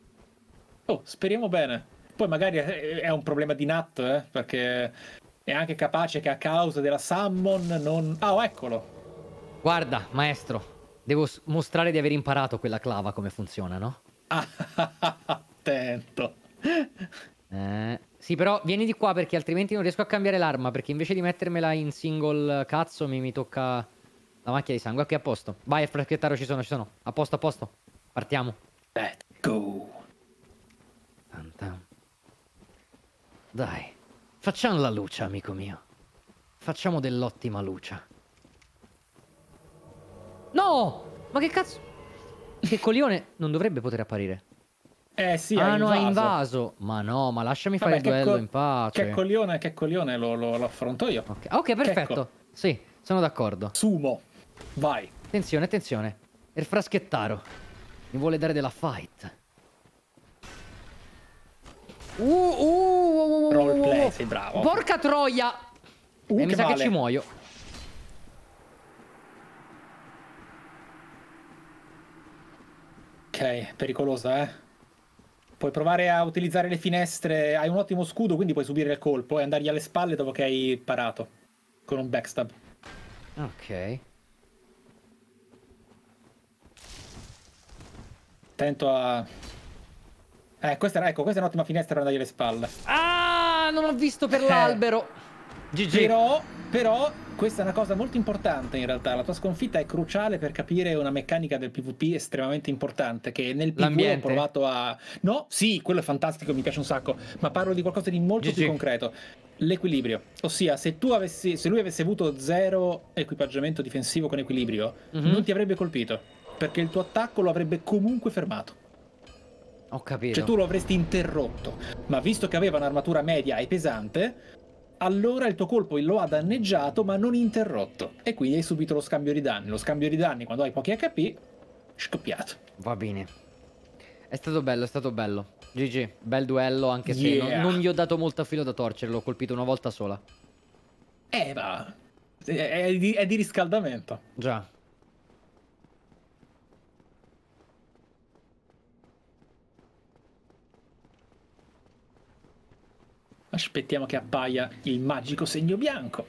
Oh, speriamo bene. Poi magari è un problema di Nat, eh, perché è anche capace che a causa della summon non... Ah, oh, eccolo! Guarda, maestro, devo mostrare di aver imparato quella clava come funziona, no? Attento! Eh, sì, però vieni di qua perché altrimenti non riesco a cambiare l'arma, perché invece di mettermela in single cazzo mi, mi tocca la macchia di sangue. Ok, a posto. Vai, a fraschettaro, ci sono, ci sono. A posto, a posto. Partiamo. Let's go. Ecco. Dai, facciamo la luce, amico mio. Facciamo dell'ottima luce. No! Ma che cazzo... Che coglione non dovrebbe poter apparire. Eh sì, ah, no, ha invaso. Ma no, ma lasciami Vabbè, fare il duello in pace. Che coglione, che coglione lo, lo, lo affronto io. Ok, ah, okay perfetto. Sì, sono d'accordo. Sumo. Vai. Attenzione, attenzione. Il fraschettaro. Mi vuole dare della fight. Uh uh uh, uh, uh, uh, Roleplay, sei bravo. Porca troia! Uh, e mi sa vale. che ci muoio. Ok, pericolosa, eh. Puoi provare a utilizzare le finestre. Hai un ottimo scudo, quindi puoi subire il colpo e andargli alle spalle dopo che hai parato. Con un backstab. Ok. Attento a eh, questa, ecco, questa è un'ottima finestra per dargli le spalle. Ah, non ho visto per eh. l'albero. GG. Però, però, questa è una cosa molto importante in realtà. La tua sconfitta è cruciale per capire una meccanica del PvP estremamente importante. Che nel PvP ho provato a. No, sì, quello è fantastico, mi piace un sacco. Ma parlo di qualcosa di molto GG. più concreto. L'equilibrio. Ossia, se, avessi, se, lui avesse avuto zero equipaggiamento difensivo con equilibrio, mm -hmm. non ti avrebbe colpito. Perché il tuo attacco lo avrebbe comunque fermato. Ho capito. Cioè tu lo avresti interrotto, ma visto che aveva un'armatura media e pesante, allora il tuo colpo lo ha danneggiato ma non interrotto. E quindi hai subito lo scambio di danni. Lo scambio di danni quando hai pochi HP, scoppiato. Va bene. È stato bello, è stato bello. GG, bel duello anche se non, non, gli ho dato molto filo da torcere, l'ho colpito una volta sola. Eh, ma... È di, è di riscaldamento. Già. Aspettiamo che appaia il magico segno bianco.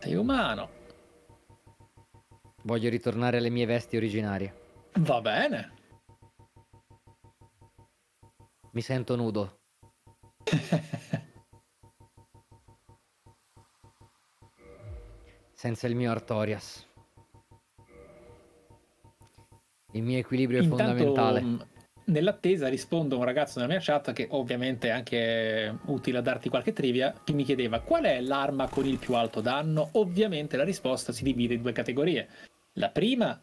Sei umano. Voglio ritornare alle mie vesti originarie. Va bene. Mi sento nudo. Senza il mio Artorias. Il mio equilibrio Intanto, è fondamentale. Mm, nell'attesa rispondo a un ragazzo nella mia chat che ovviamente è anche utile a darti qualche trivia che mi chiedeva qual è l'arma con il più alto danno ovviamente la risposta si divide in due categorie la prima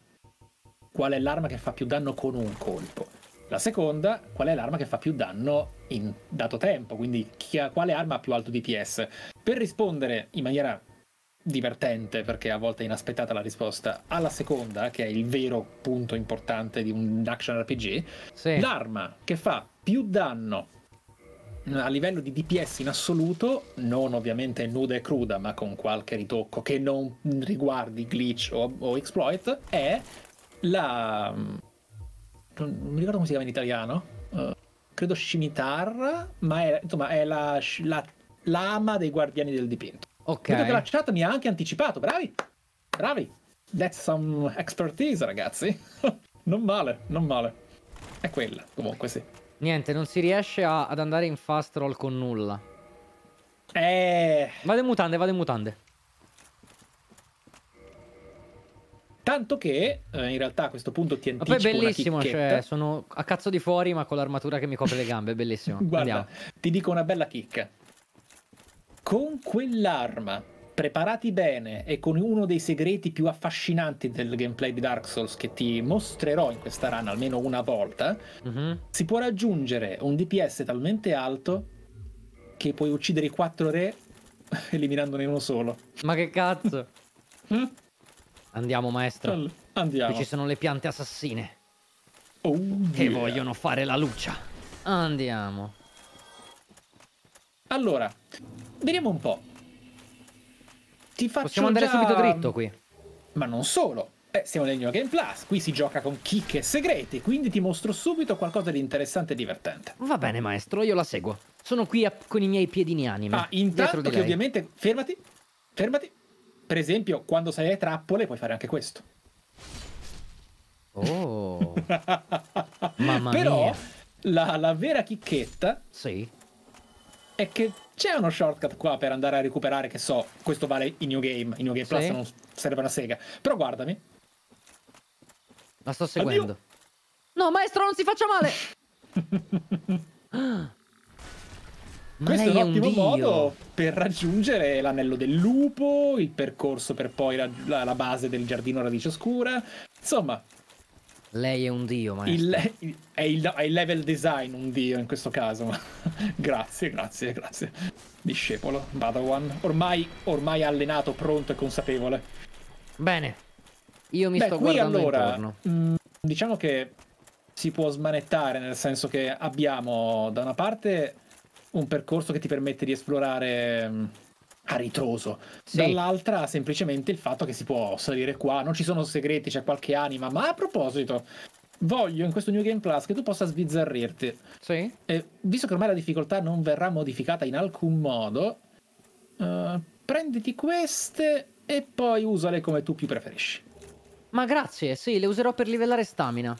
qual è l'arma che fa più danno con un colpo la seconda qual è l'arma che fa più danno in dato tempo quindi chi ha, quale arma ha più alto DPS per rispondere in maniera divertente perché a volte è inaspettata la risposta, alla seconda, che è il vero punto importante di un action RPG, sì. l'arma che fa più danno a livello di DPS in assoluto, non ovviamente nuda e cruda, ma con qualche ritocco che non riguardi glitch o, o exploit, è la... non mi ricordo come si chiama in italiano, uh, credo scimitarra, ma è, insomma, è la, la, lama dei guardiani del dipinto. Ok. Vedo che la chat mi ha anche anticipato, bravi, bravi. That's some expertise, ragazzi. non male, non male. È quella, comunque sì. Niente, non si riesce a, ad andare in fast roll con nulla. Eh... Vado in mutande, vado in mutande. Tanto che eh, in realtà a questo punto ti anticipo Vabbè, poi è bellissimo, cioè sono a cazzo di fuori ma con l'armatura che mi copre le gambe, bellissimo. Guarda, Andiamo. ti dico una bella chicca. Con quell'arma, preparati bene e con uno dei segreti più affascinanti del gameplay di Dark Souls che ti mostrerò in questa run almeno una volta, mm-hmm. si può raggiungere un DPS talmente alto che puoi uccidere i quattro re eliminandone uno solo. Ma che cazzo? Hm? Andiamo maestro. Andiamo. Qui ci sono le piante assassine. Oh, che yeah. vogliono fare la luce. Andiamo. Allora, vediamo un po'. Ti faccio Possiamo andare già... subito dritto qui. Ma non solo. Beh, siamo nel New Game Plus, qui si gioca con chicche segrete, quindi ti mostro subito qualcosa di interessante e divertente. Va bene, maestro, io la seguo. Sono qui a... con i miei piedini anime. Ah, intanto che ovviamente... Fermati, fermati. Per esempio, quando sei alle trappole puoi fare anche questo. Oh. Mamma Però, mia. Però la, la vera chicchetta... Sì. È che c'è uno shortcut qua per andare a recuperare, che so, questo vale in New Game, in New Game sì. Plus non serve una sega, però guardami. La sto seguendo. Addio. No, maestro, non si faccia male! Ma Questo è un ottimo Dio. modo per raggiungere l'anello del lupo, il percorso per poi la, la, la base del giardino radice oscura. Insomma, lei è un dio, ma è, il level design un dio in questo caso. grazie, grazie, grazie. Discepolo, Badawan. Ormai, ormai allenato, pronto e consapevole. Bene. Io mi Beh, sto qui guardando allora, mh, mm, diciamo che si può smanettare, nel senso che abbiamo da una parte un percorso che ti permette di esplorare mm, a ritroso, sì. dall'altra semplicemente il fatto che si può salire qua, non ci sono segreti, c'è qualche anima, ma a proposito, voglio in questo New Game Plus che tu possa sbizzarrirti. Sì. E visto che ormai la difficoltà non verrà modificata in alcun modo, eh, prenditi queste e poi usale come tu più preferisci. Ma grazie, sì, le userò per livellare stamina.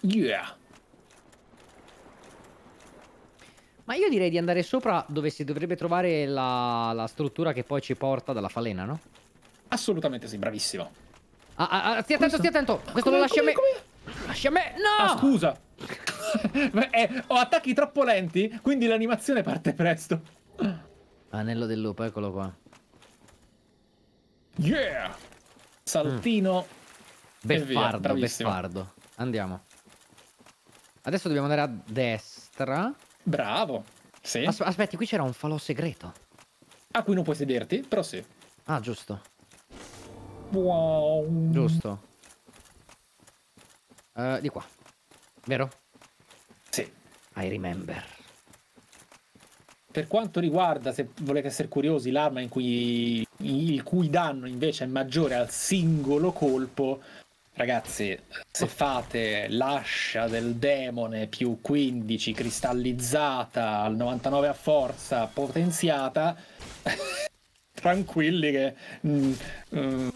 Yeah. Ma io direi di andare sopra dove si dovrebbe trovare la, la struttura che poi ci porta dalla falena, no? Assolutamente sì, bravissimo. Ah, ah, ah stia attento, stia attento. Questo come, lo lascia a me. Come? Lascia a me. No! Ah, scusa. eh, ho attacchi troppo lenti, quindi l'animazione parte presto. Anello del lupo, eccolo qua. Yeah! Saltino. Mm. Beffardo, via, beffardo. Andiamo. Adesso dobbiamo andare a destra. Bravo. Sì. As aspetti, qui c'era un falò segreto. A cui non puoi sederti, però sì. Ah, giusto. Wow. Giusto. Uh, di qua. Vero? Sì. I remember. Per quanto riguarda, se volete essere curiosi, l'arma in cui il cui danno invece è maggiore al singolo colpo, Ragazzi, se fate l'ascia del demone più 15 cristallizzata al 99 a forza potenziata, tranquilli che... Mm, mm,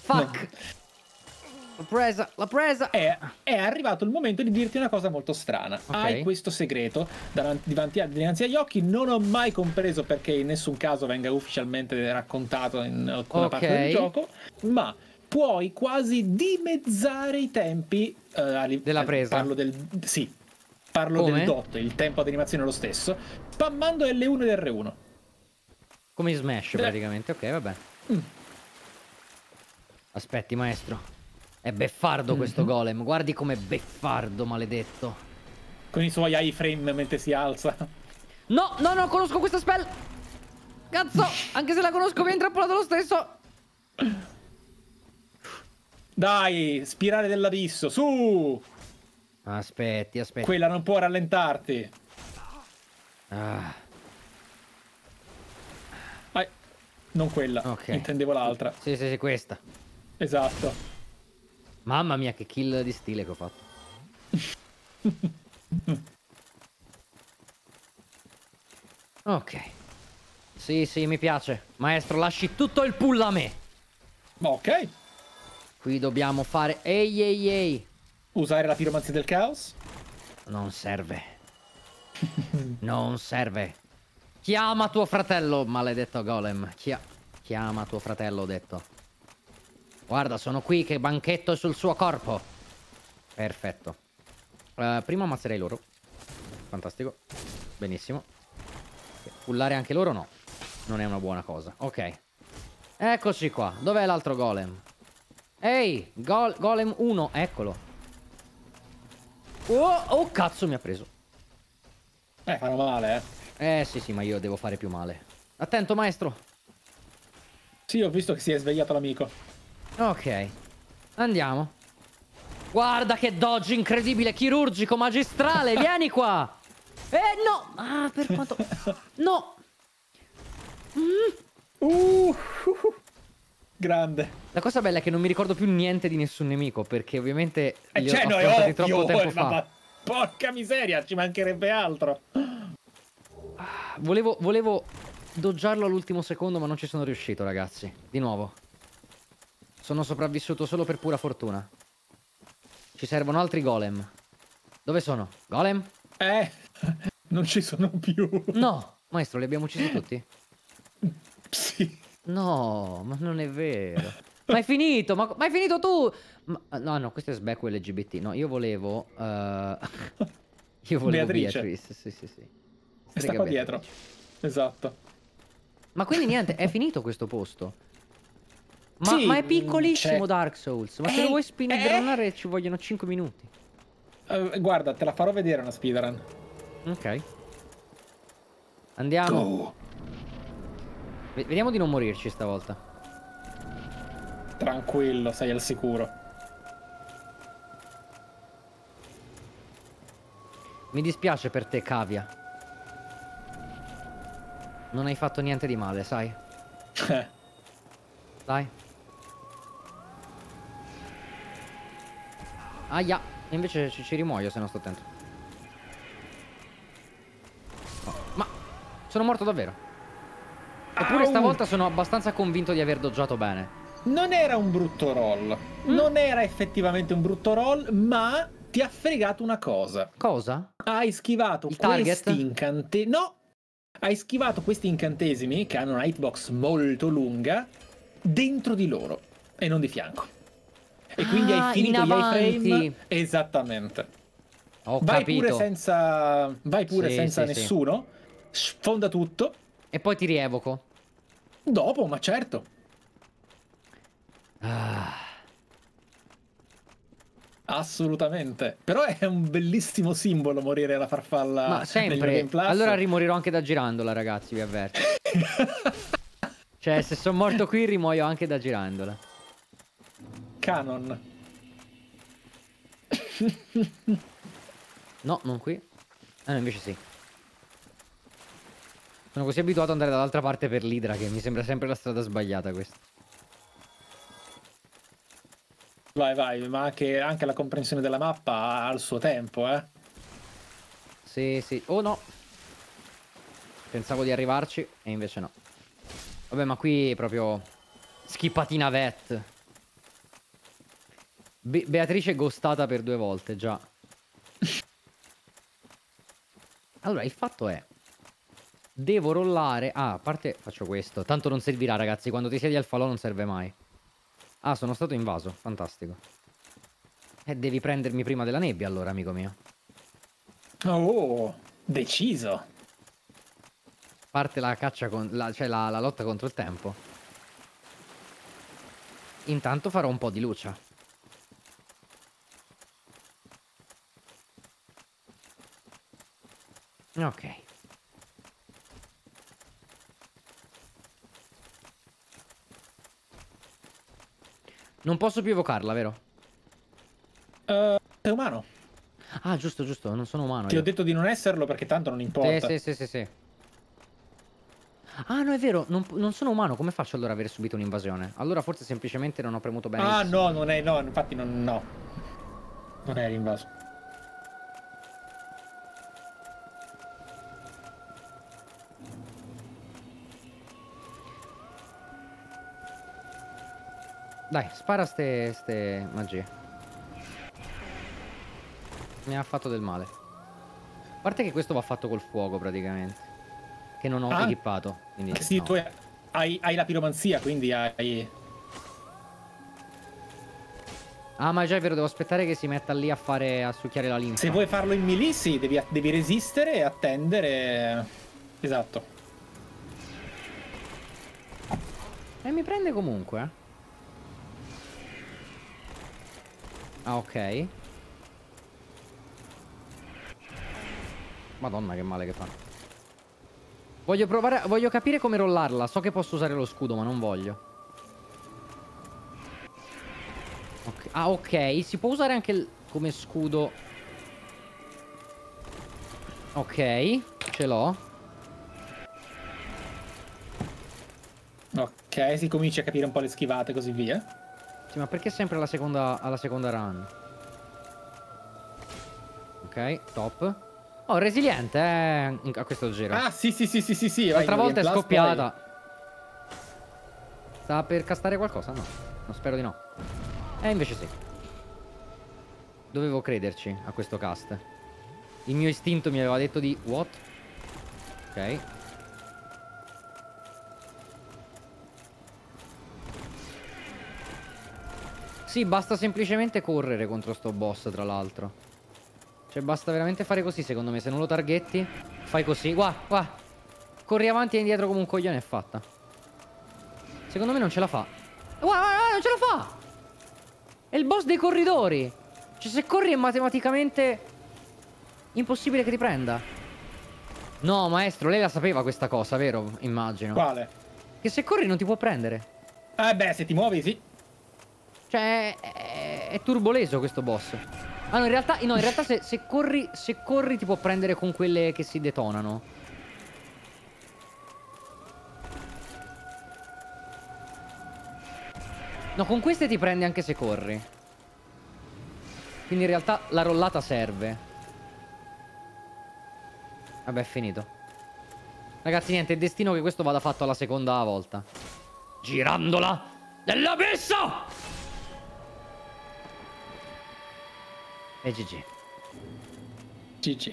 Fuck! L'ho presa, l'ho presa! È, è, arrivato il momento di dirti una cosa molto strana. Okay. Hai questo segreto davanti, dinanzi agli occhi, non ho mai compreso perché in nessun caso venga ufficialmente raccontato in alcuna okay. parte del gioco, ma puoi quasi dimezzare i tempi eh, della eh, presa. Parlo del, sì, parlo Come? del dot, il tempo di animazione è lo stesso, spammando L1 ed R1. Come smash Beh. praticamente, ok, vabbè. Mm. Aspetti, maestro. È beffardo mm -hmm. questo mhm. golem, guardi com'è beffardo, maledetto. Con i suoi iframe mentre si alza. No, no, no, conosco questa spell! Cazzo, anche se la conosco mi è intrappolato lo stesso. Dai, spirale dell'abisso, su! Aspetti, aspetti. Quella non può rallentarti. Ah. ah non quella, okay. intendevo l'altra. Sì, sì, sì, questa. Esatto. Mamma mia, che kill di stile che ho fatto. ok. Sì, sì, mi piace. Maestro, lasci tutto il pull a me. Ok. Qui dobbiamo fare... Ehi, ehi, ehi. Usare la piromanzia del caos? Non serve. non serve. Chiama tuo fratello, maledetto golem. Chia... Chiama tuo fratello, ho detto. Guarda, sono qui che banchetto sul suo corpo. Perfetto. Uh, prima ammazzerei loro. Fantastico. Benissimo. Pullare anche loro no. Non è una buona cosa. Ok. Eccoci qua. Dov'è l'altro golem? Ehi, go golem 1, eccolo. Oh, oh, cazzo mi ha preso. Eh, eh. farò male, eh. Eh, sì, sì, ma io devo fare più male. Attento, maestro. Sì, ho visto che si è svegliato l'amico. Ok. Andiamo. Guarda che dodge incredibile, chirurgico, magistrale, vieni qua. Eh, no. Ah, per quanto... No. Mm. Uh, uh, uh. Grande. La cosa bella è che non mi ricordo più niente di nessun nemico, perché ovviamente eh, li cioè, ho no, è ovvio, troppo tempo fa. Ma, porca miseria, ci mancherebbe altro. volevo, volevo doggiarlo all'ultimo secondo, ma non ci sono riuscito, ragazzi. Di nuovo. Sono sopravvissuto solo per pura fortuna. Ci servono altri golem. Dove sono? Golem? Eh, non ci sono più. No, maestro, li abbiamo uccisi tutti? Sì. No, ma non è vero. ma è finito, ma, ma è finito tu! Ma, no, no, questo è sbecco LGBT. No, io volevo... Uh, io volevo Beatrice. Beatrice. Sì, sì, sì. E sta qua Beatrice. dietro. Esatto. Ma quindi niente, è finito questo posto. Ma, sì, ma è piccolissimo Dark Souls. Ma se eh, lo vuoi speedrunare eh. ci vogliono 5 minuti. Uh, guarda, te la farò vedere una speedrun. Ok. Andiamo. Go. Vediamo di non morirci stavolta. Tranquillo, sei al sicuro. Mi dispiace per te, Cavia. Non hai fatto niente di male, sai? Eh. Dai. Aia, invece ci, ci rimuoio se non sto attento. Ma sono morto davvero. Eppure Au. Ah, stavolta sono abbastanza convinto di aver doggiato bene. Non era un brutto roll. Mm. Non era effettivamente un brutto roll, ma ti ha fregato una cosa. Cosa? Hai schivato Il questi incantesimi. No! Hai schivato questi incantesimi, che hanno una hitbox molto lunga, dentro di loro e non di fianco. E ah, quindi hai ah, finito gli iframe. Esattamente. Ho vai capito. Pure senza, vai pure sì, senza sì, nessuno. Sì. Sfonda tutto e poi ti rievoco. Dopo, ma certo. Ah. Assolutamente. Però è un bellissimo simbolo morire alla farfalla. Ma sempre. Allora rimorirò anche da girandola, ragazzi, vi avverto. cioè, se sono morto qui, rimuoio anche da girandola. Canon. no, non qui. Ah, no, invece sì. Sono così abituato ad andare dall'altra parte per l'idra che mi sembra sempre la strada sbagliata questa. Vai, vai, ma anche, anche la comprensione della mappa ha il suo tempo, eh. Sì, sì. Oh no! Pensavo di arrivarci e invece no. Vabbè, ma qui proprio... Schippatina vet. Be Beatrice è ghostata per due volte, già. Allora, il fatto è... Devo rollare... Ah, a parte faccio questo. Tanto non servirà, ragazzi. Quando ti siedi al falò non serve mai. Ah, sono stato invaso. Fantastico. E devi prendermi prima della nebbia, allora, amico mio. Oh, deciso. Parte la caccia con... La, cioè la, la lotta contro il tempo. Intanto farò un po' di luce. Ok. Non posso più evocarla, vero? Uh, eh, sei umano. Ah, giusto, giusto, non sono umano. Ti io. ho detto di non esserlo perché tanto non importa. Sì, sì, sì, sì. Ah, no, è vero, non, non, sono umano. Come faccio allora ad aver subito un'invasione? Allora forse semplicemente non ho premuto bene. Ah, no, non è, no, infatti non, no. Non è l'invaso. Dai, spara ste, ste magie. Mi ha fatto del male. A parte che questo va fatto col fuoco praticamente. Che non ho ah. equipato. Quindi, sì, no. tu hai, hai la piromanzia, quindi hai... Ah, ma già è vero, devo aspettare che si metta lì a fare a succhiare la linfa. Se vuoi farlo in melee, sì, devi, devi resistere e attendere. Esatto. E eh, mi prende comunque. Eh. Ah, ok. Madonna che male che fa. Voglio provare... Voglio capire come rollarla. So che posso usare lo scudo, ma non voglio. Okay. Ah, ok. Si può usare anche il... come scudo... Ok. Ce l'ho. Ok, si comincia a capire un po' le schivate e così via. Sì, ma perché sempre alla seconda, alla seconda run? Ok, top. Oh, resiliente eh, a questo giro. Ah, sì, sì, sì, sì, sì, sì. L'altra volta è scoppiata. Poi. Sta per castare qualcosa? No. No, spero di no. Eh, invece sì. Dovevo crederci a questo cast. Il mio istinto mi aveva detto di... What? Ok. Sì, basta semplicemente correre contro sto boss, tra l'altro. Cioè, basta veramente fare così, secondo me. Se non lo targhetti, fai così. Qua, qua. Corri avanti e indietro come un coglione, è fatta. Secondo me non ce la fa. Guarda, guarda, non ce la fa! È il boss dei corridori. Cioè, se corri è matematicamente... Impossibile che ti prenda. No, maestro, lei la sapeva questa cosa, vero? Immagino. Quale? Che se corri non ti può prendere. Eh beh, se ti muovi, sì. Cioè, è, è turboleso questo boss. Ah, no, in realtà, no, in realtà se, se, corri, se corri ti può prendere con quelle che si detonano. No, con queste ti prende anche se corri. Quindi in realtà la rollata serve. Vabbè, è finito. Ragazzi, niente, è destino che questo vada fatto alla seconda volta. Girandola dell'abisso! E GG. GG.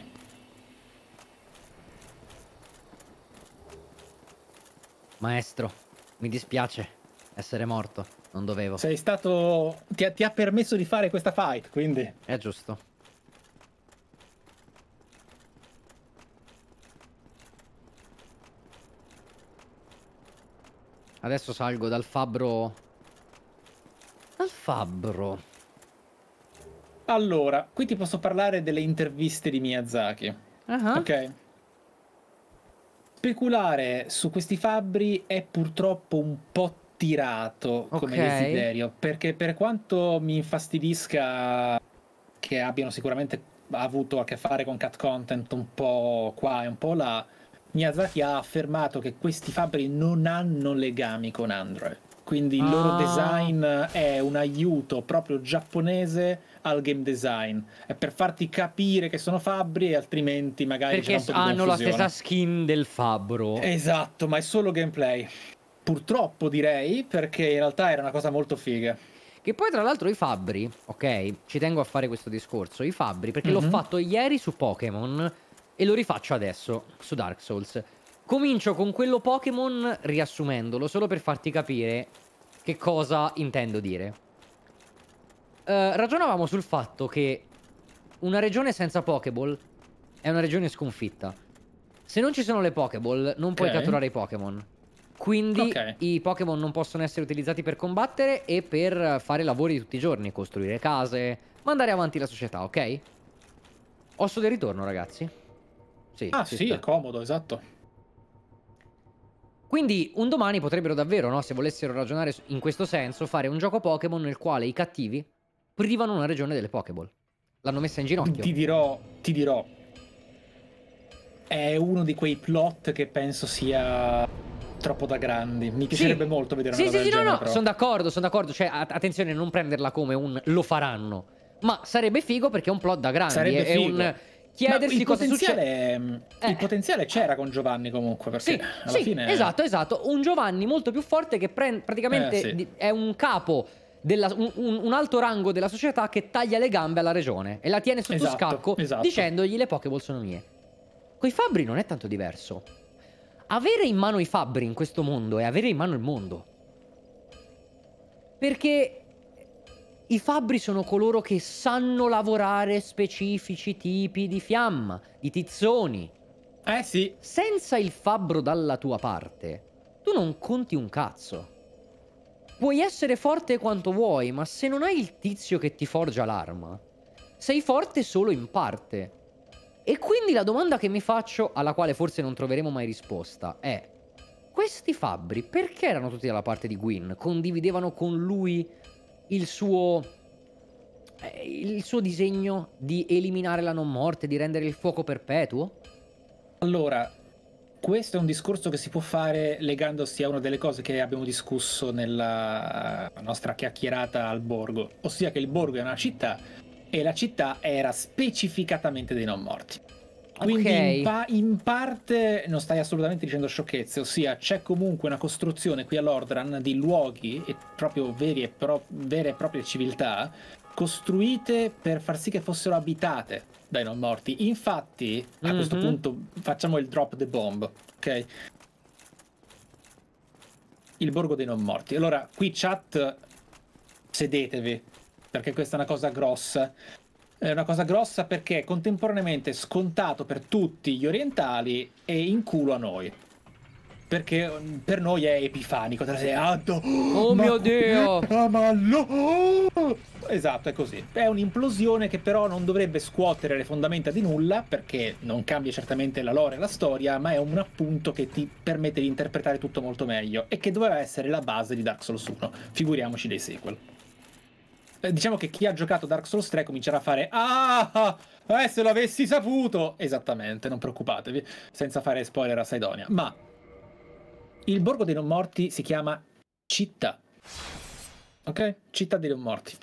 Maestro, mi dispiace essere morto, non dovevo. Sei stato... Ti ha, ti ha permesso di fare questa fight, quindi... È giusto. Adesso salgo dal fabbro... Dal fabbro... Allora, qui ti posso parlare delle interviste di Miyazaki. Uh-huh. Ok. Speculare su questi fabbri è purtroppo un po' tirato okay. come desiderio, perché per quanto mi infastidisca che abbiano sicuramente avuto a che fare con cat content un po' qua e un po' là, Miyazaki ha affermato che questi fabbri non hanno legami con Android quindi il loro ah. design è un aiuto proprio giapponese al game design, è per farti capire che sono fabbri e altrimenti magari Perché hanno la stessa skin del fabbro. Esatto, ma è solo gameplay. Purtroppo direi, perché in realtà era una cosa molto figa. Che poi, tra l'altro, i fabbri, ok, ci tengo a fare questo discorso. I fabbri, perché mm -hmm. l'ho mhm. fatto ieri su Pokémon e lo rifaccio adesso su Dark Souls. Comincio con quello Pokémon riassumendolo, solo per farti capire che cosa intendo dire? Eh, ragionavamo sul fatto che una regione senza Pokéball è una regione sconfitta. Se non ci sono le Pokéball, non puoi catturare i Pokémon. Quindi okay. i Pokémon non possono essere utilizzati per combattere e per fare lavori tutti i giorni, costruire case, mandare avanti la società, ok? Osso del ritorno, ragazzi. Sì, ah, sì, sta. è comodo, esatto. Quindi un domani potrebbero davvero, no, se volessero ragionare in questo senso, fare un gioco Pokémon nel quale i cattivi privano una regione delle Pokéball. L'hanno messa in ginocchio. Ti dirò, ti dirò. È uno di quei plot che penso sia troppo da grandi. Mi piacerebbe sì. molto vedere una sì, cosa sì, sì, sì, no, no, sono d'accordo, sono d'accordo. Cioè, attenzione, non prenderla come un lo faranno. Ma sarebbe figo perché è un plot da grandi. Sarebbe è, figo. È un, chiedersi il cosa succede. Mm, eh. Il potenziale c'era con Giovanni comunque, perché sì, alla sì, fine... Esatto, esatto. Un Giovanni molto più forte che praticamente eh, sì. è un capo, della, un, un, alto rango della società che taglia le gambe alla regione e la tiene sotto esatto, scacco esatto. dicendogli le Pokéball sono mie. Con i fabbri non è tanto diverso. Avere in mano i fabbri in questo mondo è avere in mano il mondo. Perché i fabbri sono coloro che sanno lavorare specifici tipi di fiamma, di tizzoni. Eh sì. Senza il fabbro dalla tua parte, tu non conti un cazzo. Puoi essere forte quanto vuoi, ma se non hai il tizio che ti forgia l'arma, sei forte solo in parte. E quindi la domanda che mi faccio, alla quale forse non troveremo mai risposta, è: questi fabbri perché erano tutti dalla parte di Gwyn? Condividevano con lui il suo, eh, il suo disegno di eliminare la non morte, di rendere il fuoco perpetuo? Allora, questo è un discorso che si può fare legandosi a una delle cose che abbiamo discusso nella nostra chiacchierata al borgo, ossia che il borgo è una città e la città era specificatamente dei non morti. Quindi okay. in, pa- in, parte non stai assolutamente dicendo sciocchezze, ossia c'è comunque una costruzione qui all'Ordran di luoghi e proprio e pro- vere e proprie civiltà costruite per far sì che fossero abitate dai non morti. Infatti, a mm-hmm. questo punto facciamo il drop the bomb, ok? Il borgo dei non morti. Allora, qui chat sedetevi perché questa è una cosa grossa. È una cosa grossa perché è contemporaneamente scontato per tutti gli orientali e in culo a noi. Perché mm, per noi è epifanico, Tra sei alto. Esatto. Oh ma, mio Dio! Ah, ma no! Esatto, è così. È un'implosione che però non dovrebbe scuotere le fondamenta di nulla, perché non cambia certamente la lore e la storia, ma è un appunto che ti permette di interpretare tutto molto meglio e che doveva essere la base di Dark Souls 1. Figuriamoci dei sequel. Eh, diciamo che chi ha giocato Dark Souls 3 comincerà a fare ah eh, se lo avessi saputo esattamente non preoccupatevi senza fare spoiler a Saidonia. ma il borgo dei non morti si chiama città ok città dei non morti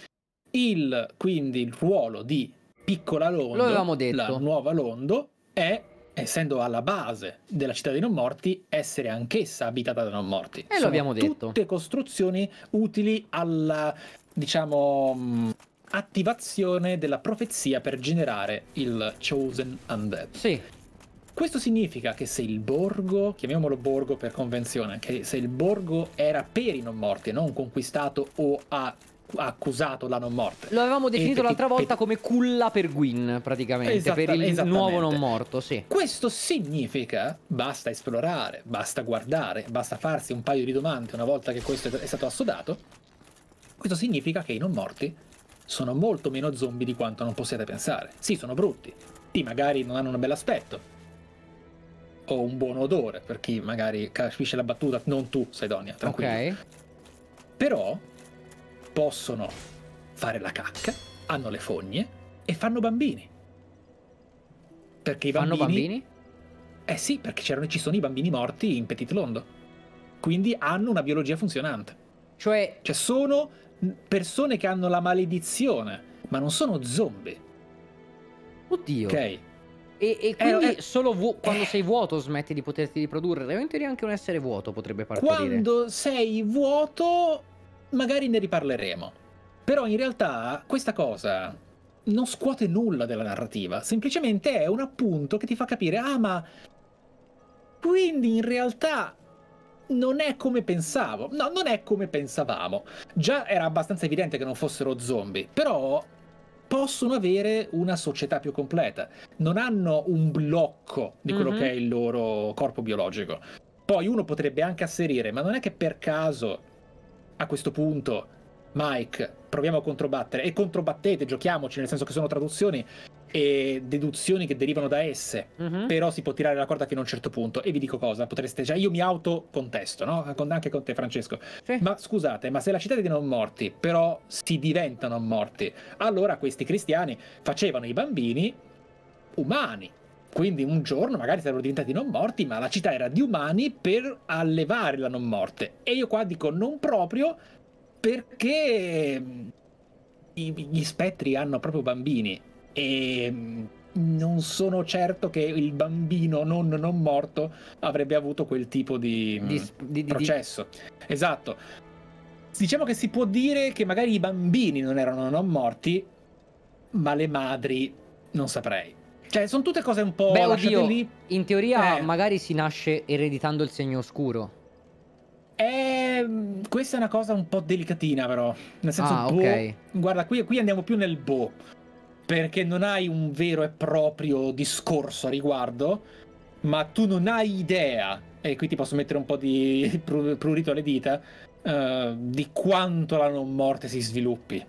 il quindi il ruolo di piccola Londo la nuova Londo è essendo alla base della città dei non morti, essere anch'essa abitata da non morti. E lo abbiamo detto. Tutte costruzioni utili alla diciamo, mm, attivazione della profezia per generare il Chosen Undead. Sì. Questo significa che se il borgo, chiamiamolo borgo per convenzione, che se il borgo era per i non morti, non conquistato o ha accusato la non morte. Lo avevamo definito l'altra volta come culla per Gwyn, praticamente, esatto, per il nuovo non morto, sì. Questo significa, basta esplorare, basta guardare, basta farsi un paio di domande una volta che questo è stato assodato, questo significa che i non morti sono molto meno zombie di quanto non possiate pensare. Sì, sono brutti. Sì, magari non hanno un bel aspetto. O un buon odore, per chi magari capisce la battuta, non tu, Sidonia, tranquillo. Ok. Però possono fare la cacca, hanno le fogne e fanno bambini. Perché i bambini... Fanno bambini? Eh sì, perché ci sono i bambini morti in Petit Londo. Quindi hanno una biologia funzionante. Cioè... Cioè sono persone che hanno la maledizione, ma non sono zombie. Oddio. Ok. E, e eh, quindi eh, solo vu- eh. quando eh, sei vuoto smetti di poterti riprodurre. In teoria anche un essere vuoto potrebbe partorire. Quando sei vuoto, magari ne riparleremo. Però in realtà questa cosa non scuote nulla della narrativa. Semplicemente è un appunto che ti fa capire, ah ma... Quindi in realtà non è come pensavo. No, non è come pensavamo. Già era abbastanza evidente che non fossero zombie, però possono avere una società più completa. Non hanno un blocco di quello mm -hmm. che è il mhm. loro corpo biologico. Poi uno potrebbe anche asserire, ma non è che per caso a questo punto Mike proviamo a controbattere e controbattete, giochiamoci, nel senso che sono traduzioni e deduzioni che derivano da esse, mm-hmm. però si può tirare la corda fino a un certo punto. E vi dico cosa, potreste, cioè io mi autocontesto, no? Con, anche con te Francesco. Sì. Ma scusate, ma se la città dei non morti però si diventano morti, allora questi cristiani facevano i bambini umani. Quindi un giorno magari sarebbero diventati non morti, ma la città era di umani per allevare la non morte. E io qua dico non proprio perché mm, gli spettri hanno proprio bambini e mm, non sono certo che il bambino non, non morto avrebbe avuto quel tipo di, mm. di, di, di processo. Esatto. Diciamo che si può dire che magari i bambini non erano non morti, ma le madri non saprei. Cioè, sono tutte cose un po' Beh, oddio, lì. In teoria, eh. magari si nasce ereditando il segno oscuro. Eh, questa è una cosa un po' delicatina, però. Nel senso, ah, boh, okay. guarda, qui, qui andiamo più nel boh perché non hai un vero e proprio discorso a riguardo, ma tu non hai idea, e qui ti posso mettere un po' di prurito alle dita, uh, di quanto la non morte si sviluppi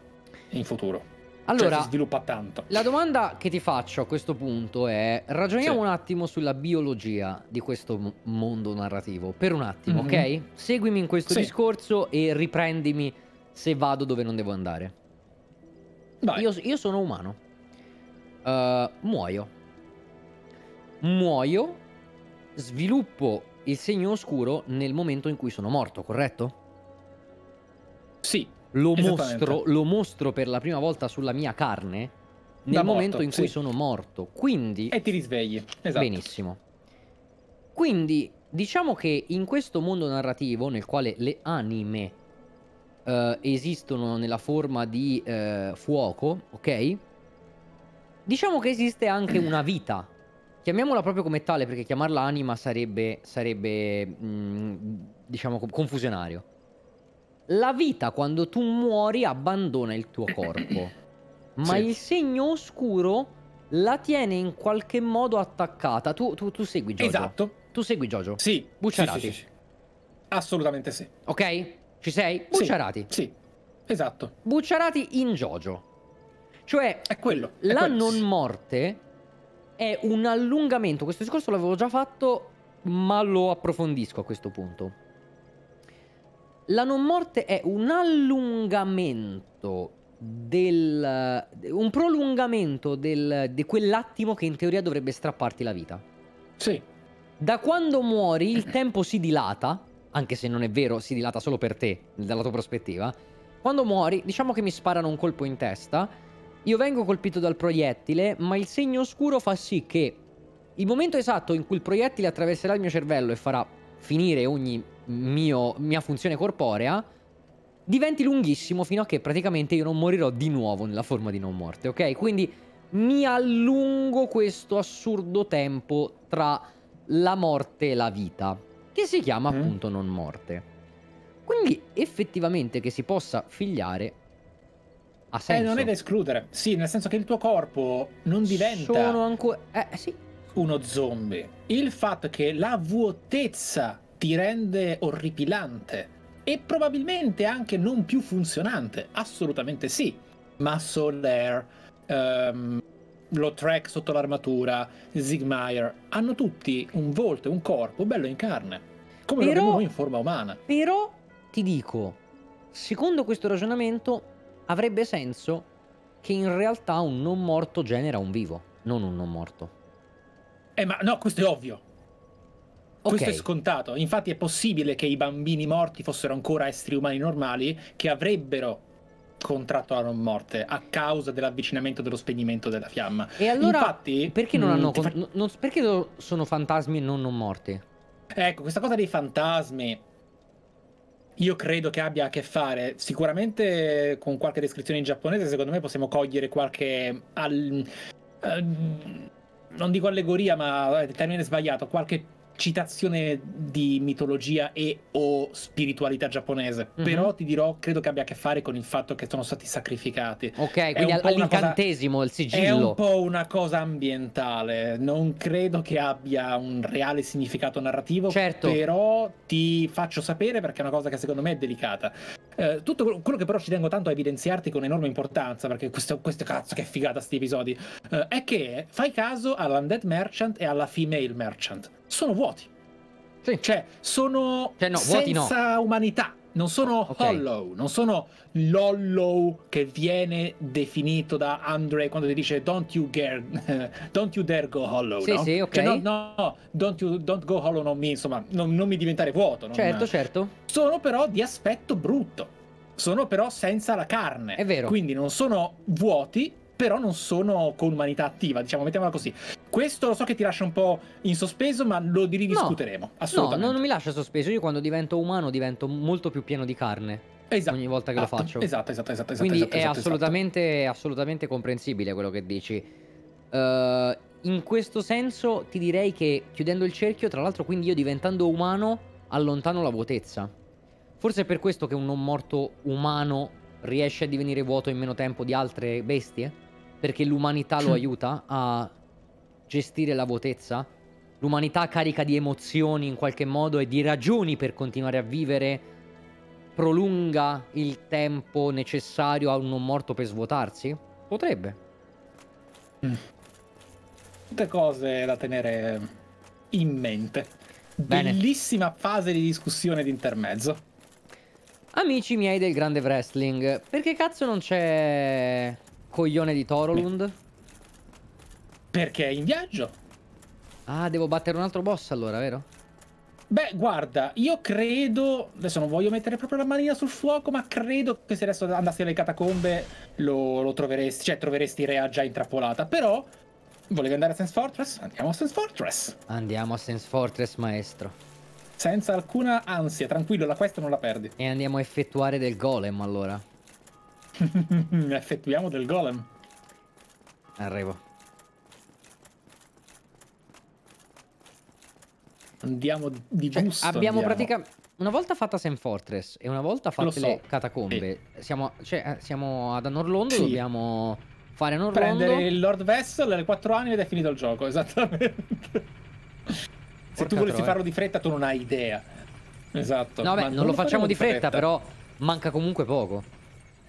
in futuro. Cioè, allora, cioè, si sviluppa tanto. La domanda che ti faccio a questo punto è: ragioniamo sì. un attimo sulla biologia di questo mondo narrativo. Per un attimo, mm-hmm. ok? Seguimi in questo sì. discorso e riprendimi se vado dove non devo andare. Io, io, sono umano uh, muoio. Muoio, sviluppo il segno oscuro nel momento in cui sono morto, corretto? Sì. Lo mostro, lo mostro per la prima volta sulla mia carne nel da momento morto, in cui sì. sono morto. Quindi... E ti risvegli. Esatto. Benissimo. Quindi diciamo che in questo mondo narrativo nel quale le anime uh, esistono nella forma di uh, fuoco, ok? Diciamo che esiste anche una vita. Chiamiamola proprio come tale, perché chiamarla anima sarebbe, sarebbe mh, mm, diciamo, confusionario. La vita, quando tu muori, abbandona il tuo corpo. ma sì. il segno oscuro la tiene in qualche modo attaccata. Tu, tu, tu segui Jojo? Esatto. Tu segui Jojo? Sì. Bucciarati? Sì, sì, Assolutamente sì. Ok? Ci sei? Bucciarati. sì esatto. Bucciarati in Jojo. Cioè, è quello, è la quello. non morte è un allungamento. Questo discorso l'avevo già fatto, ma lo approfondisco a questo punto. La non morte è un allungamento del... un prolungamento del, di quell'attimo che in teoria dovrebbe strapparti la vita. Sì. Da quando muori il tempo si dilata, anche se non è vero, si dilata solo per te, dalla tua prospettiva. Quando muori, diciamo che mi sparano un colpo in testa, io vengo colpito dal proiettile, ma il segno oscuro fa sì che il momento esatto in cui il proiettile attraverserà il mio cervello e farà finire ogni mio, mia funzione corporea diventi lunghissimo fino a che praticamente io non morirò di nuovo nella forma di non morte, ok? Quindi mi allungo questo assurdo tempo tra la morte e la vita, che si chiama mm. appunto non morte. Quindi effettivamente che si possa figliare ha senso. Eh, non è da escludere. Sì, nel senso che il tuo corpo non diventa. Sono ancora. Eh, sì. Uno zombie. Il fatto che la vuotezza ti rende orripilante e probabilmente anche non più funzionante. Assolutamente sì. Muscle Air, um, lo track sotto l'armatura, Zigmire, hanno tutti un volto e un corpo bello in carne. Come però, lo abbiamo noi in forma umana. Però ti dico, secondo questo ragionamento, avrebbe senso che in realtà un non morto genera un vivo, non un non morto. Eh ma no, questo è ovvio. Okay. Questo è scontato. Infatti è possibile che i bambini morti fossero ancora esseri umani normali che avrebbero contratto la non morte a causa dell'avvicinamento dello spegnimento della fiamma. E allora Infatti, perché, non mm, hanno, fa... non, perché sono fantasmi e non non morti? Ecco, questa cosa dei fantasmi io credo che abbia a che fare sicuramente con qualche descrizione in giapponese, secondo me possiamo cogliere qualche... Al, al, eh, non dico allegoria, ma è il termine sbagliato, qualche citazione di mitologia e o spiritualità giapponese, mm -hmm. però ti dirò, credo che abbia a che fare con il fatto che sono stati sacrificati. Ok, è quindi all'incantesimo cosa... il sigillo. È un po' una cosa ambientale, non credo che abbia un reale significato narrativo, certo. però ti faccio sapere perché è una cosa che secondo me è delicata. Eh, tutto quello che però ci tengo tanto a evidenziarti con enorme importanza, perché questo, questo cazzo che figata sti episodi, eh, è che fai caso all'Undead Merchant e alla Female Merchant sono vuoti. Sì. Cioè, sono cioè, no, senza no. umanità. Non sono okay. hollow, non sono l'hollow che viene definito da Andre quando ti dice don't you, care, don't you dare go hollow. Sì, no? sì, ok. Cioè, no, no, don't, you, don't go hollow non mi, insomma, non, non mi diventare vuoto. Non... Certo, certo. Sono però di aspetto brutto sono però senza la carne. È vero. Quindi non sono vuoti, però non sono con umanità attiva, diciamo, mettiamola così. Questo lo so che ti lascia un po' in sospeso, ma lo ridiscuteremo, no, assolutamente. No, non mi lascia sospeso, io quando divento umano divento molto più pieno di carne. Esatto. Ogni volta che esatto, lo ah, faccio. Esatto, esatto, esatto. esatto Quindi esatto, è esatto, esatto. assolutamente, assolutamente comprensibile quello che dici. Uh, in questo senso ti direi che chiudendo il cerchio, tra l'altro, quindi io diventando umano allontano la vuotezza. Forse è per questo che un non morto umano riesce a divenire vuoto in meno tempo di altre bestie? perché l'umanità lo aiuta a gestire la vuotezza. L'umanità carica di emozioni in qualche modo e di ragioni per continuare a vivere prolunga il tempo necessario a un non morto per svuotarsi? Potrebbe. Mm. Tutte cose da tenere in mente. Bene. Bellissima fase di discussione di intermezzo. Amici miei del grande wrestling, perché cazzo non c'è Coglione di Torolund. Perché è in viaggio. Ah, devo battere un altro boss allora, vero? Beh, guarda, io credo... Adesso non voglio mettere proprio la manina sul fuoco, ma credo che se adesso andassi alle catacombe lo, lo troveresti... Cioè, troveresti Rea già intrappolata. Però, volevi andare a Sense Fortress? Andiamo a Sense Fortress! Andiamo a Sense Fortress, maestro. Senza alcuna ansia, tranquillo, la quest non la perdi. E andiamo a effettuare del golem, allora. Effettuiamo del golem. Arrivo. Andiamo di busto. Cioè, abbiamo praticamente una volta fatta Sam Fortress e una volta fatte so. le catacombe. Cioè, eh. Siamo, cioè, siamo, ad Anorlondo, sì. dobbiamo fare Anorlondo. Prendere il Lord Vessel, le quattro anime ed è finito il gioco, esattamente. Se tu volessi farlo di fretta tu non hai idea. Esatto. No, beh, non, lo, lo facciamo di fretta, fretta, però manca comunque poco.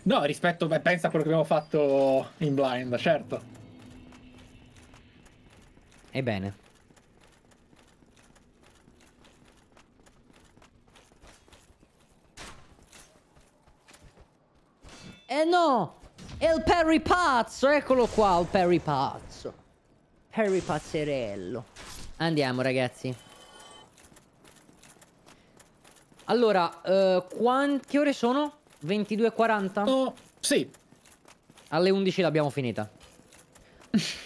No, rispetto, beh, pensa a quello che abbiamo fatto in blind, certo. Ebbene. Eh no! È il Perry Pazzo! Eccolo qua, il Perry Pazzo. Perry Pazzerello. Andiamo, ragazzi. Allora, eh, quante ore sono? 22.40? Oh, sì. Alle 11 l'abbiamo finita.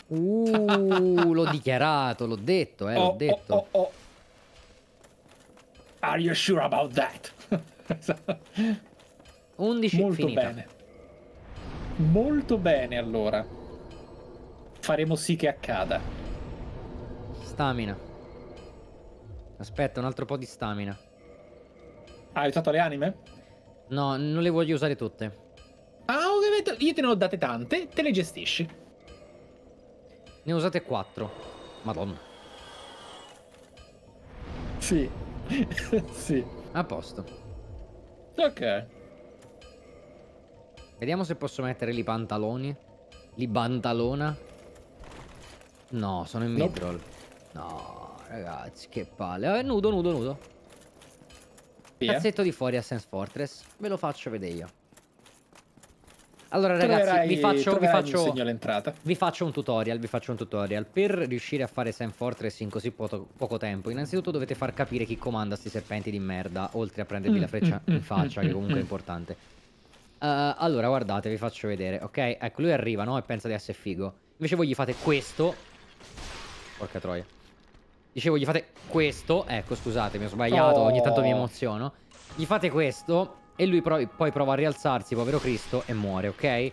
Uh, l'ho dichiarato, l'ho detto, eh, oh, l'ho oh, detto. Oh, oh, oh. Are you sure about that? 11 Molto finita. bene. Molto bene, allora. Faremo sì che accada. Stamina. Aspetta, un altro po' di stamina. Hai aiutato le anime? No, non le voglio usare tutte. Ah, ovviamente io te ne ho date tante, te le gestisci. Ne ho usate quattro. Madonna. Sì. sì. A posto. Ok. Vediamo se posso mettere lì pantaloni. Li pantalona. No, sono in midroll. No, ragazzi, che palle. Vabbè, eh, nudo, nudo, nudo. Via. Pezzetto di fuori a Sense Fortress. Ve lo faccio vedere io. Allora troverai, ragazzi, vi faccio, vi faccio, vi faccio, un tutorial, vi faccio un tutorial. Per riuscire a fare Sam Fortress in così poco, poco tempo, innanzitutto dovete far capire chi comanda questi serpenti di merda, oltre a prendervi mm, la freccia mm, mm, in faccia, che comunque è importante. Uh, allora, guardate, vi faccio vedere, ok? Ecco, lui arriva, no? E pensa di essere figo. Invece voi gli fate questo. Porca troia. Dicevo, gli fate questo. Ecco, scusate, mi ho sbagliato. Oh. Ogni tanto mi oh. emoziono. Gli fate questo. E lui pro poi prova a rialzarsi, povero Cristo, e muore, ok?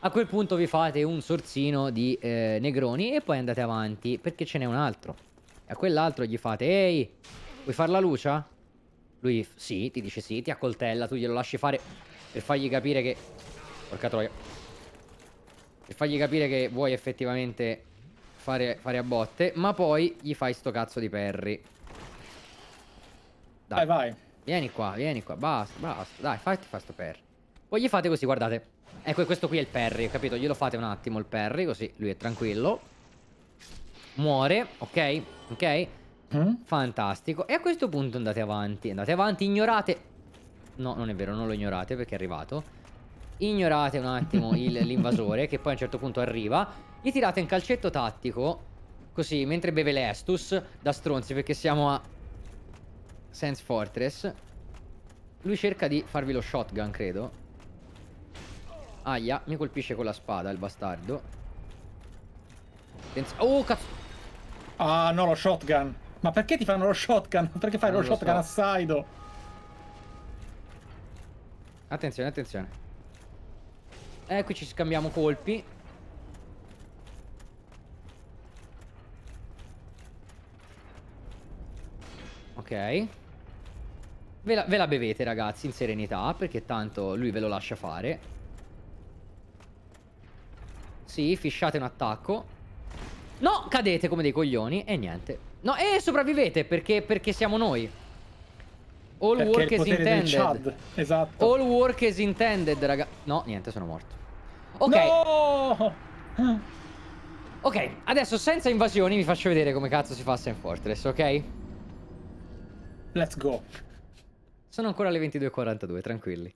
A quel punto vi fate un sorsino di eh, negroni e poi andate avanti, perché ce n'è un altro. E a quell'altro gli fate, ehi, vuoi far la luce? Lui, sì, ti dice sì, ti accoltella, tu glielo lasci fare per fargli capire che... Porca troia. Per fargli capire che vuoi effettivamente fare, fare a botte, ma poi gli fai sto cazzo di perri. Dai, vai, vai. Vieni qua, vieni qua, basta, basta. Dai, fatti fa sto perri. Poi gli fate così, guardate. Ecco, questo qui è il perry, capito? Glielo fate un attimo il perry, così lui è tranquillo. Muore, ok? Ok? Mm? Fantastico. E a questo punto andate avanti, andate avanti, ignorate... No, non è vero, non lo ignorate perché è arrivato ignorate un attimo l'invasore che poi a un certo punto arriva, gli tirate un calcetto tattico, così mentre beve l'Estus, da stronzi perché siamo a Sense Fortress, lui cerca di farvi lo shotgun credo. Aia, mi colpisce con la spada il bastardo. Oh cazzo Ah no lo shotgun Ma perché ti fanno lo shotgun? Perché fai non lo, lo shotgun so. a Saido? Attenzione attenzione eh, qui ci scambiamo colpi. Ok. Ve la, ve la, bevete, ragazzi, in serenità, perché tanto lui ve lo lascia fare. Sì, fisciate un attacco. No, cadete come dei coglioni e niente. No, e sopravvivete perché, perché siamo noi. All perché work is intended. Esatto. All work is intended, ragazzi. No, niente, sono morto. Ok. No! Ok, adesso senza invasioni vi faccio vedere come cazzo si fa Sam Fortress, ok? Let's go. Sono ancora le 22.42, tranquilli.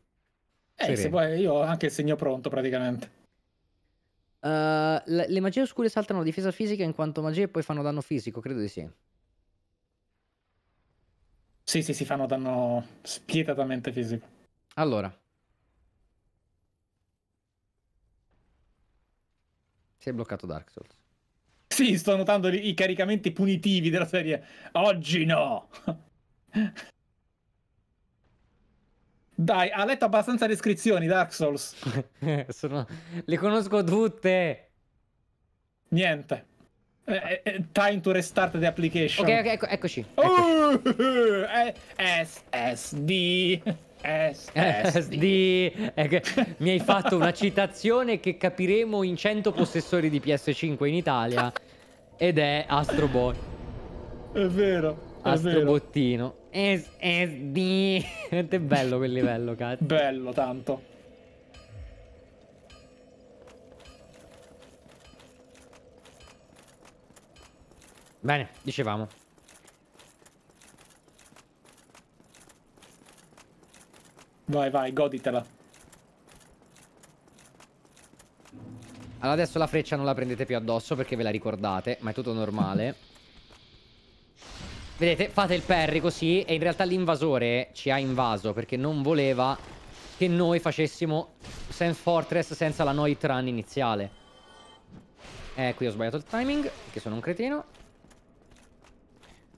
Eh, se vuoi, io ho anche il segno pronto praticamente. Uh, le magie oscure saltano difesa fisica in quanto magie e poi fanno danno fisico, credo di sì. Sì, sì, si fanno danno spietatamente fisico. Allora, Si è bloccato Dark Souls. Sì, sto notando i caricamenti punitivi della serie. Oggi no! Dai, ha letto abbastanza descrizioni Dark Souls. Sono... Le conosco tutte. Niente. Eh, eh, eh, time to restart the application. Ok, ok, ecco, eccoci. eccoci. Oh, SSD. SD. SD. mi hai fatto una citazione che capiremo in 100 possessori di PS5 in Italia. Ed è Astrobot. È vero. È Astro vero. Quanto è bello quel livello, cazzo. Bello tanto. Bene, dicevamo. Vai, vai, goditela. Allora adesso la freccia non la prendete più addosso perché ve la ricordate, ma è tutto normale. Vedete, fate il parry così e in realtà l'invasore ci ha invaso perché non voleva che noi facessimo Sand Fortress senza la Noit Run iniziale. Eh, qui ho sbagliato il timing, perché sono un cretino.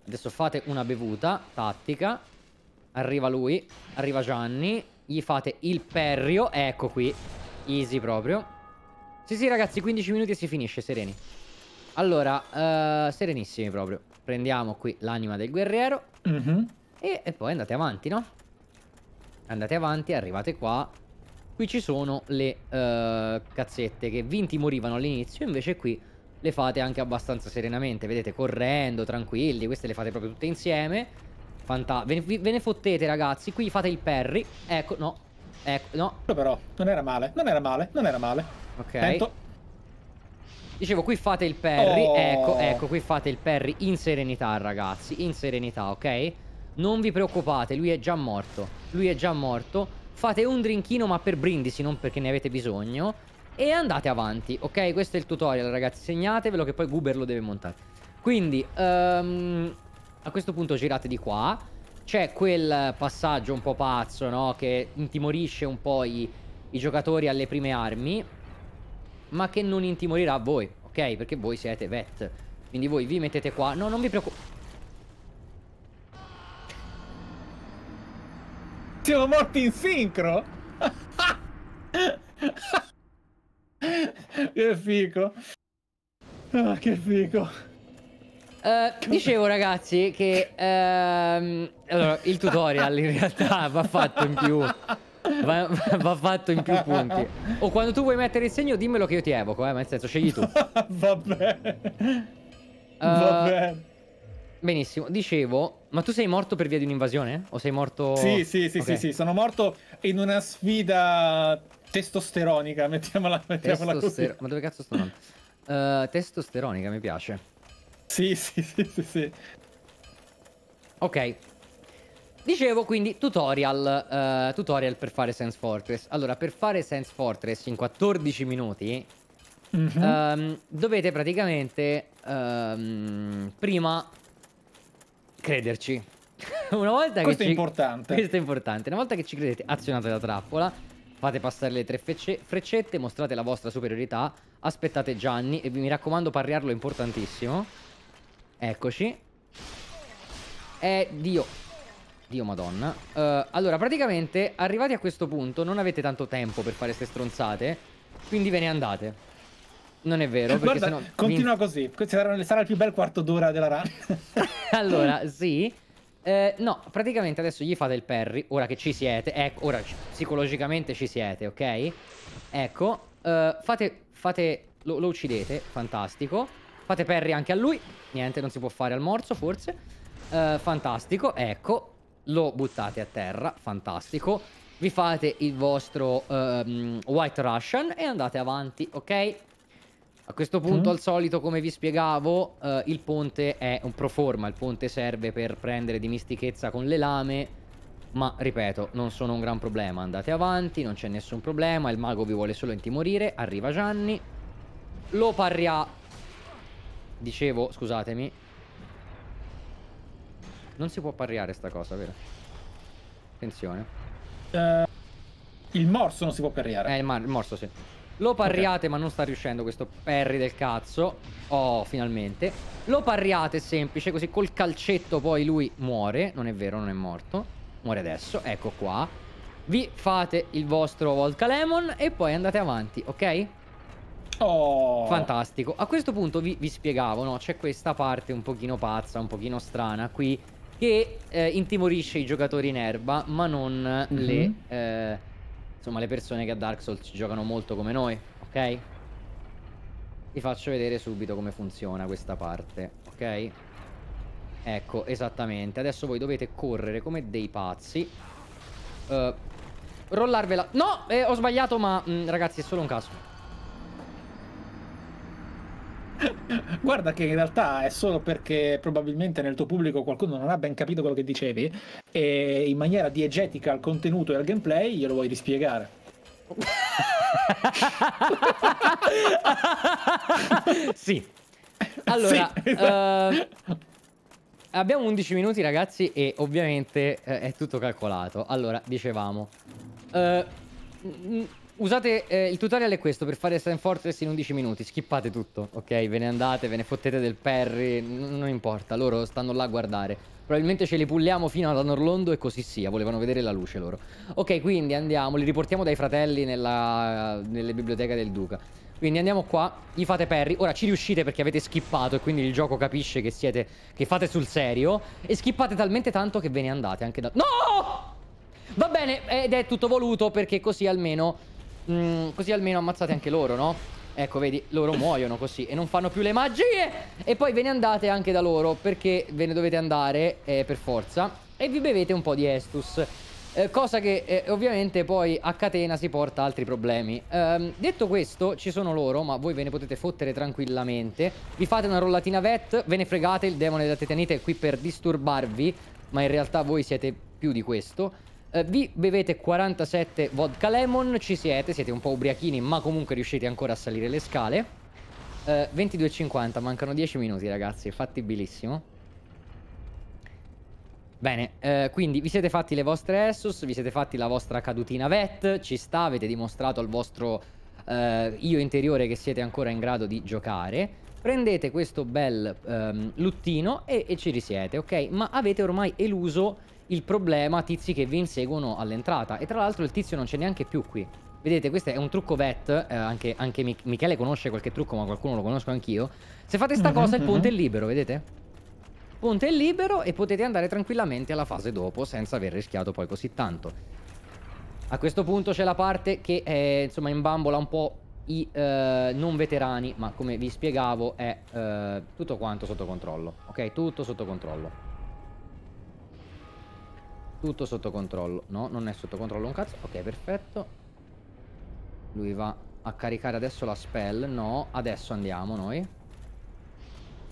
Adesso fate una bevuta tattica. Arriva lui, arriva Gianni, gli fate il perrio, eh, ecco qui, easy proprio. Sì sì ragazzi, 15 minuti e si finisce, sereni. Allora, uh, serenissimi proprio. Prendiamo qui l'anima del guerriero mm -hmm. e, e poi andate avanti, no? Andate avanti, arrivate qua, Qui ci sono le uh, cazzette che vinti morivano all'inizio, invece qui le fate anche abbastanza serenamente, vedete, correndo, tranquilli, queste le fate proprio tutte insieme. Fantastico. Ve, ve, ne fottete, ragazzi. Qui fate il perry. Ecco, no. Ecco, no. Però, non era male, non era male, non era male. Ok. Tento. Dicevo, qui fate il perry. Oh. Ecco, ecco, qui fate il perry in serenità, ragazzi. In serenità, ok? Non vi preoccupate, lui è già morto. Lui è già morto. Fate un drinkino, ma per brindisi, non perché ne avete bisogno. E andate avanti, ok? Questo è il tutorial, ragazzi. Segnatevelo che poi Guber lo deve montare. Quindi, um, a questo punto girate di qua. C'è quel passaggio un po' pazzo, no? Che intimorisce un po' i, i giocatori alle prime armi. Ma che non intimorirà voi, ok? Perché voi siete vet. Quindi voi vi mettete qua. No, non vi preoccupate. Siamo morti in sincro? che figo. Ah, che figo. Eh, dicevo ragazzi che ehm, allora, il tutorial in realtà va fatto in più va, va, fatto in più punti o quando tu vuoi mettere il segno dimmelo che io ti evoco eh, ma nel senso scegli tu vabbè uh, vabbè Benissimo, dicevo, ma tu sei morto per via di un'invasione? O sei morto... Sì, sì, sì, okay. sì, sì, sono morto in una sfida testosteronica, mettiamola, mettiamola Testostero... Ma dove cazzo sto andando? Uh, testosteronica, mi piace. Sì, sì, sì, sì, Ok. Dicevo quindi tutorial, uh, tutorial per fare Sense Fortress. Allora, per fare Sense Fortress in 14 minuti mm -hmm. um, dovete praticamente um, prima crederci. una volta questo che è ci... importante. Questo è importante. Una volta che ci credete, azionate la trappola, fate passare le tre freccette, mostrate la vostra superiorità, aspettate Gianni e mi raccomando parliarlo è importantissimo. Eccoci. Eh, Dio. Dio madonna. Uh, allora, praticamente, arrivati a questo punto, non avete tanto tempo per fare queste stronzate, quindi ve ne andate. Non è vero, perché Guarda, sennò... continua così, sarà il più bel quarto d'ora della run. allora, sì. Eh, no, praticamente adesso gli fate il parry, ora che ci siete, ecco, ora psicologicamente ci siete, ok? Ecco, eh, fate, fate, lo, lo uccidete, fantastico. Fate parry anche a lui. Niente, non si può fare al morso, forse. Uh, fantastico, ecco. Lo buttate a terra, fantastico. Vi fate il vostro uh, White Russian e andate avanti, ok? A questo punto, mm. al solito, come vi spiegavo, uh, il ponte è un proforma. Il ponte serve per prendere dimistichezza con le lame. Ma, ripeto, non sono un gran problema. Andate avanti, non c'è nessun problema. Il mago vi vuole solo intimorire. Arriva Gianni. Lo parria Dicevo, scusatemi. Non si può parriare sta cosa, vero? Attenzione. Uh, il morso non si può parriare. Eh, il, il morso sì. Lo parriate okay. ma non sta riuscendo questo parry del cazzo. Oh, finalmente. Lo parriate semplice, così col calcetto poi lui muore. Non è vero, non è morto. Muore adesso, ecco qua. Vi fate il vostro Volca Lemon e poi andate avanti, ok? ok? Oh. Fantastico. A questo punto vi, vi spiegavo, no? C'è questa parte un pochino pazza, un pochino strana qui, che eh, intimorisce i giocatori in erba, ma non mm -hmm. le... Eh, insomma, le persone che a Dark Souls giocano molto come noi, ok? Vi faccio vedere subito come funziona questa parte, ok? Ecco, esattamente. Adesso voi dovete correre come dei pazzi. Uh, rollarvela... No! Eh, ho sbagliato, ma mh, mm, ragazzi è solo un caso. Guarda che in realtà è solo perché probabilmente nel tuo pubblico qualcuno non ha ben capito quello che dicevi e in maniera diegetica al contenuto e al gameplay glielo vuoi rispiegare. sì. Allora, sì, uh, abbiamo 11 minuti ragazzi e ovviamente uh, è tutto calcolato. Allora, dicevamo... Uh, usate eh, il tutorial è questo per fare Stand Fortress in 11 minuti. Skippate tutto, ok? Ve ne andate, ve ne fottete del Perry non importa, loro stanno là a guardare. Probabilmente ce li pulliamo fino ad Anorlondo e così sia, volevano vedere la luce loro. Ok, quindi andiamo, li riportiamo dai fratelli nella, nelle biblioteche del duca. Quindi andiamo qua, gli fate Perry Ora ci riuscite perché avete skippato e quindi il gioco capisce che siete che fate sul serio e skippate talmente tanto che ve ne andate anche da No! Va bene, ed è tutto voluto perché così almeno Mm, così almeno ammazzate anche loro, no? Ecco, vedi, loro muoiono così e non fanno più le magie. E poi ve ne andate anche da loro perché ve ne dovete andare eh, per forza. E vi bevete un po' di Estus. Eh, cosa che eh, ovviamente poi a catena si porta a altri problemi. Ehm, detto questo, ci sono loro, ma voi ve ne potete fottere tranquillamente. Vi fate una rollatina vet, ve ne fregate, il demone della tetanite è qui per disturbarvi, ma in realtà voi siete più di questo. Eh, vi bevete 47 vodka lemon, ci siete, siete un po' ubriachini ma comunque riuscite ancora a salire le scale. Eh, 22.50, mancano 10 minuti ragazzi, fattibilissimo. Bene, eh, quindi vi siete fatti le vostre Essus, vi siete fatti la vostra cadutina VET, ci sta, avete dimostrato al vostro eh, io interiore che siete ancora in grado di giocare. Prendete questo bel ehm, luttino e, e ci risiete, ok? Ma avete ormai eluso il problema tizi che vi inseguono all'entrata. E tra l'altro il tizio non c'è neanche più qui. Vedete, questo è un trucco vet, eh, anche, anche Mich Michele conosce qualche trucco, ma qualcuno lo conosco anch'io. Se fate sta mm -hmm, cosa, il mhm. ponte mm -hmm. è libero, vedete? Il ponte è libero e potete andare tranquillamente alla fase dopo senza aver rischiato poi così tanto. A questo punto c'è la parte che è, insomma, imbambola un po' i eh, non veterani, ma come vi spiegavo è eh, tutto quanto sotto controllo, ok? Tutto sotto controllo. Tutto sotto controllo. No, non è sotto controllo un cazzo. Ok, perfetto. Lui va a caricare adesso la spell. No, adesso andiamo noi.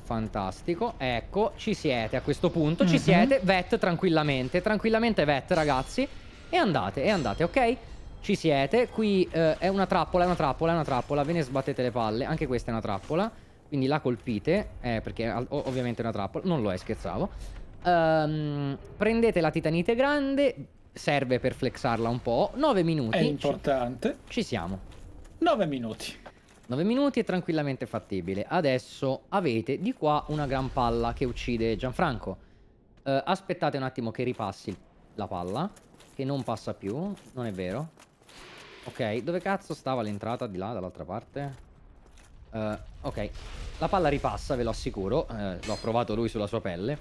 Fantastico. Ecco, ci siete a questo punto. Mm -hmm. Ci mhm. siete. Vet tranquillamente. Tranquillamente Vet, ragazzi. E andate, e andate, ok? Ci siete. Qui eh, è una trappola, è una trappola, è una trappola. Ve ne sbattete le palle. Anche questa è una trappola. Quindi la colpite. Eh, perché ovviamente è una trappola. Non lo è, scherzavo. Um, prendete la titanite grande, serve per flexarla un po'. 9 minuti. È importante. Ci, siamo. 9 minuti. 9 minuti è tranquillamente fattibile. Adesso avete di qua una gran palla che uccide Gianfranco. Uh, aspettate un attimo che ripassi la palla, che non passa più, non è vero. Ok, dove cazzo stava l'entrata di là, dall'altra parte? Uh, ok, la palla ripassa, ve lo assicuro. Uh, L'ho provato lui sulla sua pelle.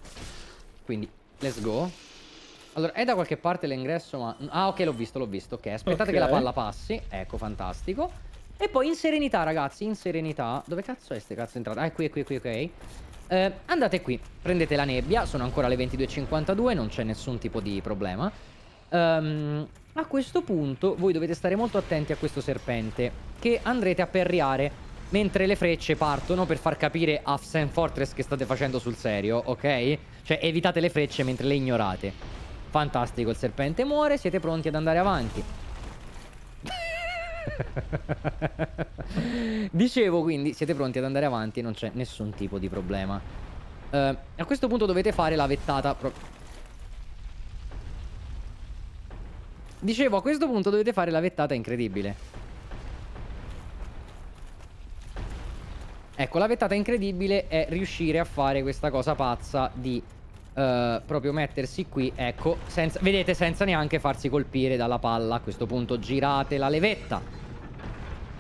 Quindi, let's go. Allora, è da qualche parte l'ingresso, ma... Ah, ok, l'ho visto, l'ho visto. Ok, aspettate okay. che la palla passi. Ecco, fantastico. E poi in serenità, ragazzi, in serenità... Dove cazzo è questa cazzo entrata? Ah, è qui, è qui, è qui, ok. Eh, andate qui, prendete la nebbia, sono ancora le 22.52, non c'è nessun tipo di problema. Um, a questo punto voi dovete stare molto attenti a questo serpente, che andrete a perriare mentre le frecce partono per far capire a Sam Fortress che state facendo sul serio, ok? Cioè evitate le frecce mentre le ignorate Fantastico, il serpente muore Siete pronti ad andare avanti Dicevo quindi, siete pronti ad andare avanti Non c'è nessun tipo di problema uh, A questo punto dovete fare la vettata Dicevo, a questo punto dovete fare la vettata incredibile Ecco, la vettata incredibile è riuscire a fare questa cosa pazza di uh, proprio mettersi qui, ecco, senza, vedete, senza neanche farsi colpire dalla palla. A questo punto girate la levetta.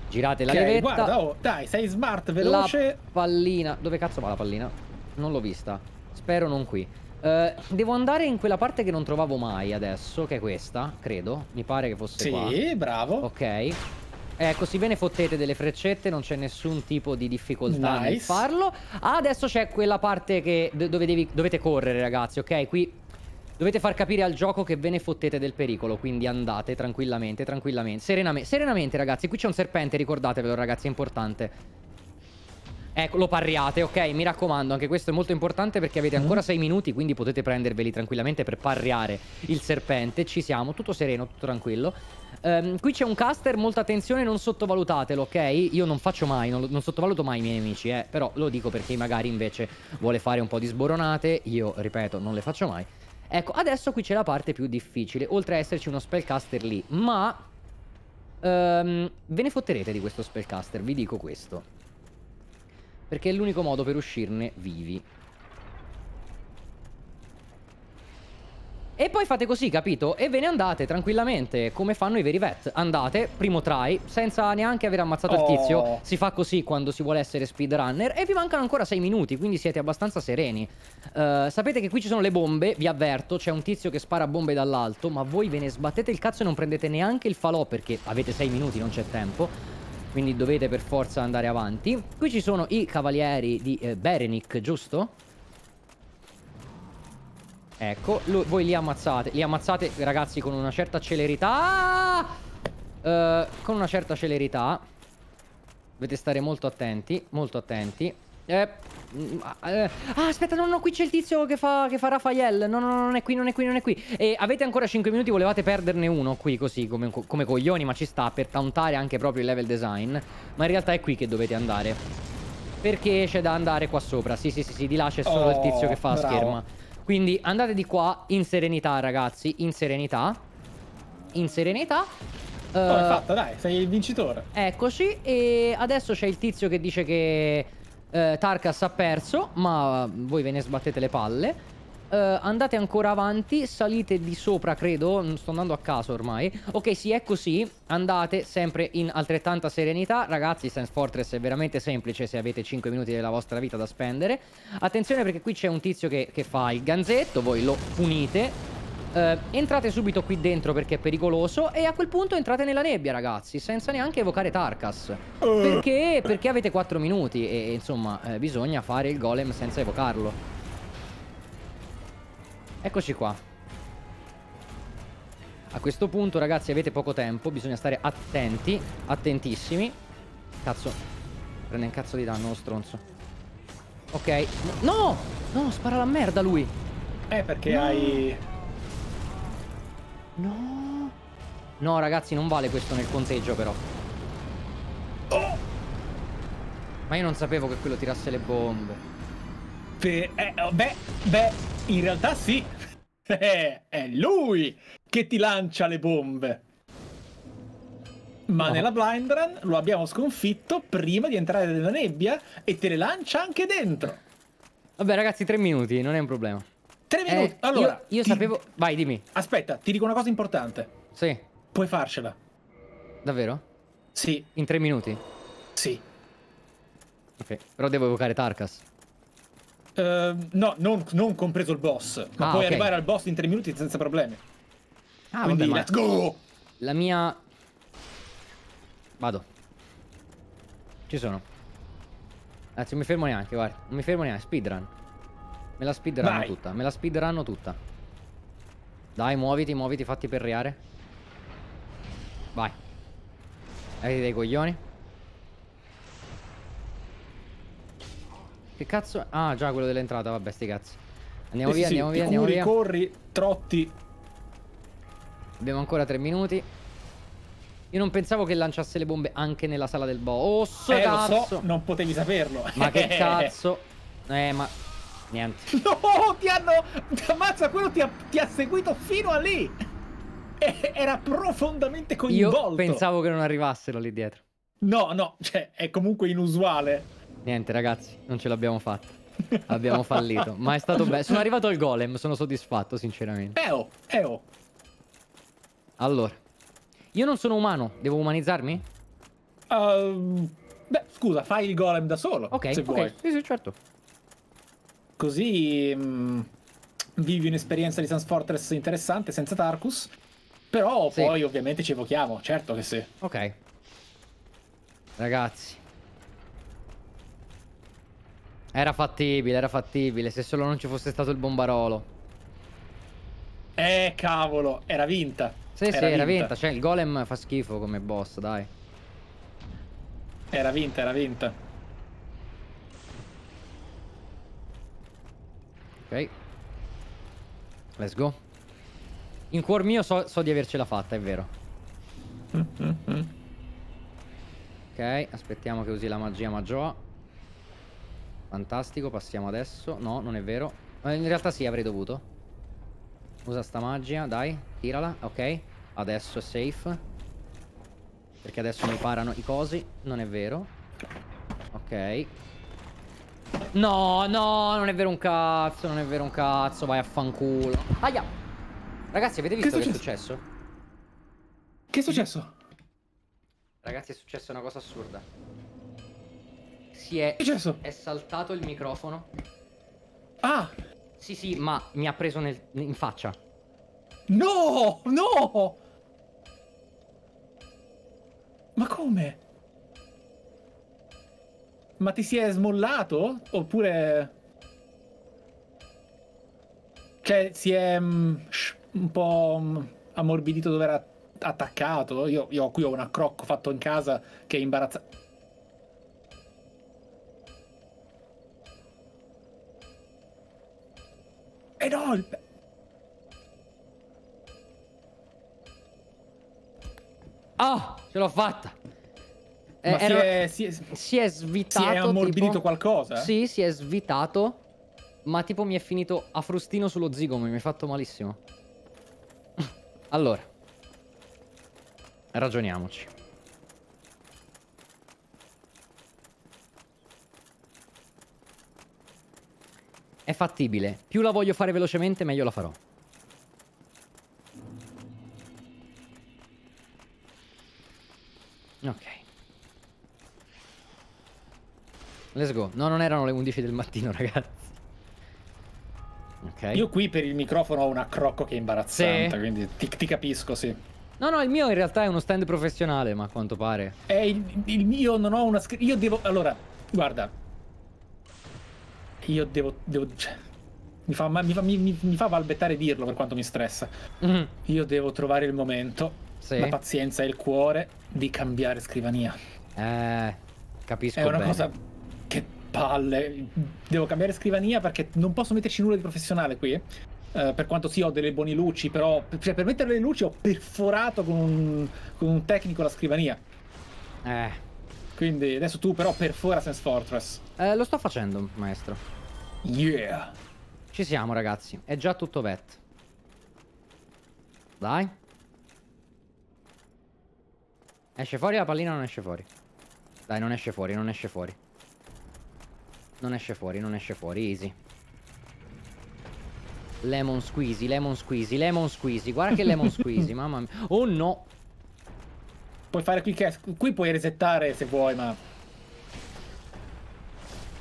Girate la okay, levetta. Guarda, oh, dai, sei smart, veloce. La pallina. Dove cazzo va la pallina? Non l'ho vista. Spero non qui. Uh, devo andare in quella parte che non trovavo mai adesso, che è questa, credo. Mi pare che fosse sì, Sì, bravo. Ok. Ecco, si ve ne fottete delle freccette, non c'è nessun tipo di difficoltà nice. nel farlo. Ah, adesso c'è quella parte che, dove devi, dovete correre, ragazzi, ok? Qui dovete far capire al gioco che ve ne fottete del pericolo, quindi andate tranquillamente, tranquillamente, serenamente. Serenamente, ragazzi, qui c'è un serpente, ricordatevelo, ragazzi, è importante. Ecco, lo parriate, ok? Mi raccomando, anche questo è molto importante perché avete mm. ancora 6 minuti, quindi potete prenderveli tranquillamente per parriare il serpente. Ci siamo, tutto sereno, tutto tranquillo. Um, qui c'è un caster, molta attenzione, non sottovalutatelo, ok? Io non faccio mai, non, non, sottovaluto mai i miei nemici, eh. Però lo dico perché magari invece vuole fare un po' di sboronate. Io, ripeto, non le faccio mai. Ecco, adesso qui c'è la parte più difficile, oltre a esserci uno spellcaster lì. Ma... Um, ve ne fotterete di questo spellcaster, vi dico questo. Perché è l'unico modo per uscirne vivi. E poi fate così, capito? E ve ne andate tranquillamente, come fanno i veri vet. Andate, primo try, senza neanche aver ammazzato oh. il tizio. Oh. Si fa così quando si vuole essere speedrunner. E vi mancano ancora 6 minuti, quindi siete abbastanza sereni. Uh, sapete che qui ci sono le bombe, vi avverto. C'è un tizio che spara bombe dall'alto, ma voi ve ne sbattete il cazzo e non prendete neanche il falò perché avete 6 minuti, non c'è tempo. Quindi dovete per forza andare avanti Qui ci sono i cavalieri di eh, Berenic, giusto? Ecco, lo, voi li ammazzate Li ammazzate, ragazzi, con una certa celerità uh, Con una certa celerità Dovete stare molto attenti Molto attenti eh, mm, ah, eh, ah, aspetta, no, no, qui c'è il tizio che fa, che fa Raffaele. No, no, no, non è qui, non è qui, non è qui. E avete ancora 5 minuti, volevate perderne uno qui così, come, come coglioni, ma ci sta per tauntare anche proprio il level design. Ma in realtà è qui che dovete andare. Perché c'è da andare qua sopra. Sì, sì, sì, sì, di là c'è solo oh, il tizio che fa bravo. scherma. Quindi andate di qua in serenità, ragazzi, in serenità. In serenità. Oh, uh, è eh, fatta, dai, sei il vincitore. Eccoci, e adesso c'è il tizio che dice che... Eh, Tarkas ha perso, ma eh, voi ve ne sbattete le palle. Eh, andate ancora avanti, salite di sopra, credo. Sto andando a caso ormai. Ok, sì, è così. Andate sempre in altrettanta serenità. Ragazzi, Sense Fortress è veramente semplice se avete 5 minuti della vostra vita da spendere. Attenzione perché qui c'è un tizio che, che fa il ganzetto, voi lo punite. Eh, entrate subito qui dentro perché è pericoloso e a quel punto entrate nella nebbia ragazzi senza neanche evocare Tarkas eh. perché, perché avete 4 minuti e insomma eh, bisogna fare il golem senza evocarlo Eccoci qua A questo punto ragazzi avete poco tempo Bisogna stare attenti Attentissimi Cazzo Prende un cazzo di danno lo stronzo Ok No No spara la merda lui Eh perché no. hai No. No, ragazzi, non vale questo nel conteggio, però. Oh! Ma io non sapevo che quello tirasse le bombe. Beh, eh, oh, beh, beh, in realtà sì. Eh, è lui che ti lancia le bombe. Ma no. nella blind run lo abbiamo sconfitto prima di entrare nella nebbia e te le lancia anche dentro. Vabbè ragazzi, tre minuti, non è un problema. Tre eh, minuti. Eh, allora. Io, io ti... sapevo. Vai, dimmi. Aspetta, ti dico una cosa importante. Sì. Puoi farcela. Davvero? Sì. In tre minuti? Sì. Ok, però devo evocare Tarkas. Uh, no, non, non, compreso il boss. Ma ah, puoi okay. arrivare al boss in tre minuti senza problemi. Ah, Quindi, vabbè, let's go! La mia... Vado. Ci sono. Anzi, non mi fermo neanche, guarda. Non mi fermo neanche, speedrun. Me la speedranno tutta, me la speedranno tutta. Dai, muoviti, muoviti, fatti perriare. Vai. Avete dei coglioni? Che cazzo? Ah, già quello dell'entrata, vabbè, sti cazzi. Andiamo eh via, sì, andiamo via, andiamo curi, via. corri, trotti. Abbiamo ancora tre minuti. Io non pensavo che lanciasse le bombe anche nella sala del boss. Oh, so eh, cazzo! Lo so, non potevi saperlo. Ma che cazzo? Eh, ma Niente. No, ti hanno... Ti ammazza, quello ti ha, ti ha seguito fino a lì. E, era profondamente coinvolto. Io pensavo che non arrivassero lì dietro. No, no, cioè, è comunque inusuale. Niente, ragazzi, non ce l'abbiamo fatta. Abbiamo fallito. Ma è stato bello. Sono arrivato al golem, sono soddisfatto, sinceramente. Eo, eh, oh, eo. Eh, oh. Allora. Io non sono umano, devo umanizzarmi? Uh, beh, scusa, fai il golem da solo. Ok, se okay. Vuoi. Sì, sì, certo. Così mh, mm, vivi un'esperienza di Sans Fortress interessante senza Tarkus. Però sì. poi ovviamente ci evochiamo, certo che sì. Ok. Ragazzi. Era fattibile, era fattibile, se solo non ci fosse stato il bombarolo. Eh, cavolo, era vinta. Sì, era sì, vinta. era vinta. Cioè, il golem fa schifo come boss, dai. Era vinta, era vinta. Ok. Let's go. In cuor mio so, so di avercela fatta, è vero. Ok, aspettiamo che usi la magia maggior. Fantastico, passiamo adesso. No, non è vero. Eh, in realtà sì, avrei dovuto. Usa sta magia, dai, tirala, ok. Adesso è safe. Perché adesso mi parano i cosi, non è vero. Ok. No, no, non è vero un cazzo, non è vero un cazzo, vai a fanculo. Aia! Ragazzi, avete visto che è successo? Che è successo? Ragazzi, è successa una cosa assurda. Si è... Che è È saltato il microfono. Ah! Sì, sì, ma mi ha preso nel... in faccia. No! No! Ma come? Ma ti si è smollato? Oppure... Cioè, si è um, un po' um, ammorbidito dove era attaccato? Io, io qui ho un accrocco fatto in casa che è imbarazzante. E no! Il... Oh, ce l'ho fatta! Eh, ma si, è, si, è, si è svitato. Si è ammorbidito tipo, qualcosa? Eh? Sì, si è svitato. Ma tipo mi è finito a frustino sullo zigomo. Mi è fatto malissimo. allora. Ragioniamoci. È fattibile. Più la voglio fare velocemente, meglio la farò. Ok. Let's go. No, non erano le 11 del mattino, ragazzi. Okay. Io qui per il microfono ho una crocco che è imbarazzante, sì. quindi ti, ti, capisco, sì. No, no, il mio in realtà è uno stand professionale, ma a quanto pare. È il, il mio, non ho una scritta. Io devo... Allora, guarda. Io devo... devo cioè, mi, fa, mi, fa, mi, mi, fa, balbettare dirlo per quanto mi stressa. Mm. Io devo trovare il momento, sì. la pazienza e il cuore di cambiare scrivania. Eh, capisco È una bene. cosa palle. Devo cambiare scrivania perché non posso metterci nulla di professionale qui. Uh, per quanto sì ho delle buone luci, però cioè, per mettere le luci ho perforato con un, con un tecnico la scrivania. Eh. Quindi adesso tu però perfora Sense Fortress. Eh, lo sto facendo, maestro. Yeah. Ci siamo, ragazzi. È già tutto vet. Dai. Esce fuori la pallina non esce fuori? Dai, non esce fuori, non esce fuori. Non esce fuori, non esce fuori, easy. Lemon squeezy, lemon squeezy, lemon squeezy. Guarda che lemon squeezy, mamma mia. Oh no! Puoi fare qui che... Qui puoi resettare se vuoi, ma...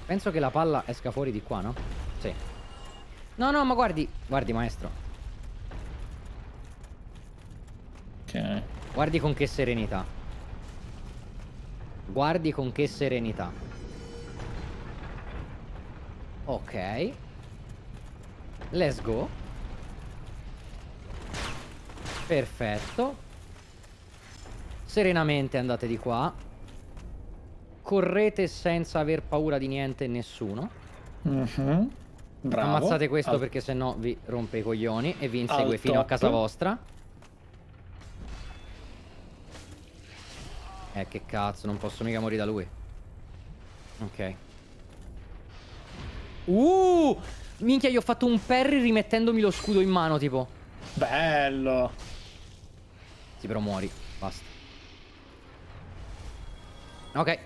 Penso che la palla esca fuori di qua, no? Sì. No, no, ma guardi. Guardi, maestro. Ok. Guardi con che serenità. Guardi con che serenità. Ok. Let's go. Perfetto. Serenamente andate di qua. Correte senza aver paura di niente e nessuno. Mm -hmm. Bravo. Ammazzate questo Al... perché sennò vi rompe i coglioni e vi insegue Al fino top. a casa vostra. Eh, che cazzo, non posso mica morire da lui. Ok. Uh! Minchia, gli ho fatto un parry rimettendomi lo scudo in mano, tipo. Bello. Sì, però muori. Basta. Ok.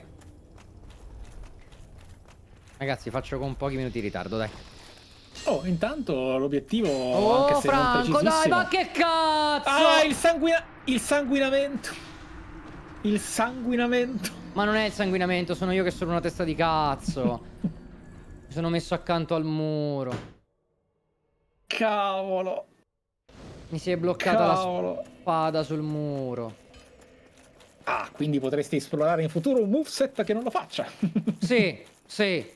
Ragazzi, faccio con pochi minuti di ritardo, dai. Oh, intanto l'obiettivo, oh, anche se Franco, non dai, ma che cazzo! Ah, il, sanguina il sanguinamento. Il sanguinamento. Ma non è il sanguinamento, sono io che sono una testa di cazzo. Mi sono messo accanto al muro. Cavolo. Mi si è bloccata Cavolo. la spada sul muro. Ah, quindi potresti esplorare in futuro un moveset che non lo faccia. sì, sì.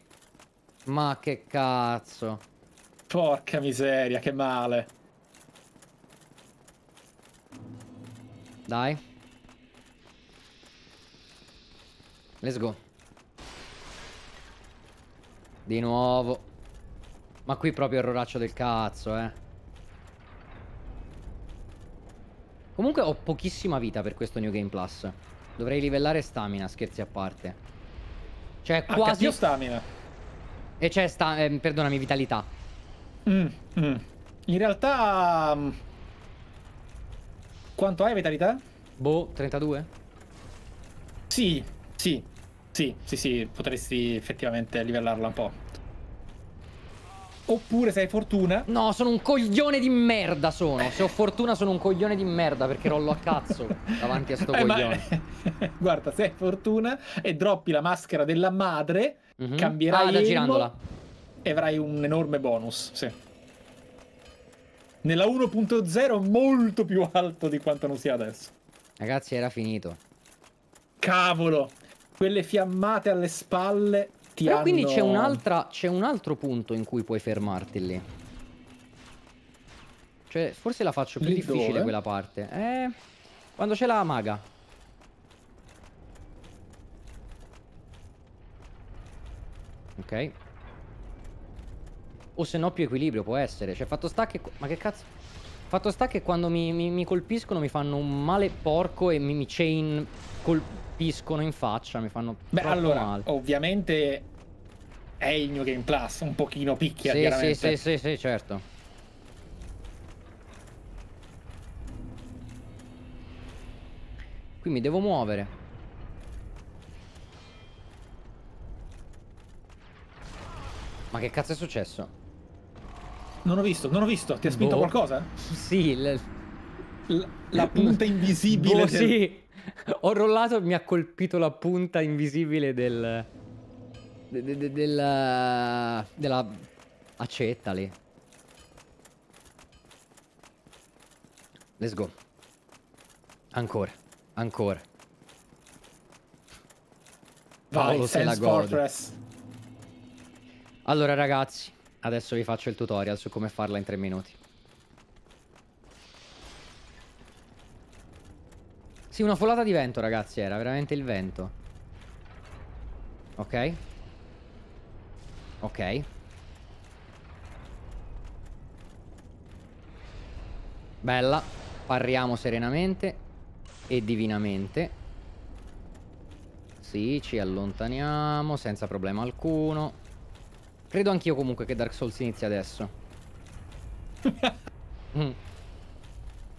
Ma che cazzo. Porca miseria, che male. Dai. Let's go. Di nuovo. Ma qui proprio erroraccio del cazzo, eh. Comunque ho pochissima vita per questo New Game Plus. Dovrei livellare stamina, scherzi a parte. Cioè, ah, quasi... Io stamina. E c'è sta... Eh, perdonami, vitalità. Mm, mm. In realtà... Mm, quanto hai vitalità? Boh, 32? Sì, sì. Sì, sì, sì, potresti effettivamente livellarla un po'. Oppure se hai fortuna. No, sono un coglione di merda sono. Se ho fortuna sono un coglione di merda perché rollo a cazzo davanti a sto eh, coglione. Ma... Guarda, se hai fortuna e droppi la maschera della madre, mm -hmm. cambierai ah, girandola. e avrai un enorme bonus, sì. Nella 1.0 molto più alto di quanto non sia adesso. Ragazzi, era finito. Cavolo! quelle fiammate alle spalle ti Però hanno... quindi c'è un, un altro punto in cui puoi fermarti lì. Cioè, forse la faccio più lì difficile dove? quella parte. Eh, quando c'è la maga. Ok. O se no più equilibrio può essere. Cioè, fatto sta che... Ma che cazzo... Fatto sta che quando mi, mi, mi colpiscono mi fanno un male porco e mi, mi chain col colpiscono in faccia, mi fanno Beh, allora, male. ovviamente è il New Game Plus, un pochino picchia, sì, chiaramente. Sì, sì, sì, sì, certo. Qui mi devo muovere. Ma che cazzo è successo? Non ho visto, non ho visto. Ti ha spinto boh. qualcosa? Sì, le... la, la punta invisibile. Boh, del... sì. Ho rollato e mi ha colpito la punta invisibile del... De, de, de, della... della... accetta lì. Let's go. Ancora. Ancora. Paolo Vai, se la gode. Fortress. Allora ragazzi, adesso vi faccio il tutorial su come farla in tre minuti. Sì, una folata di vento, ragazzi, era veramente il vento. Ok. Ok. Bella. Parriamo serenamente e divinamente. Sì, ci allontaniamo senza problema alcuno. Credo anch'io comunque che Dark Souls inizi adesso. mm.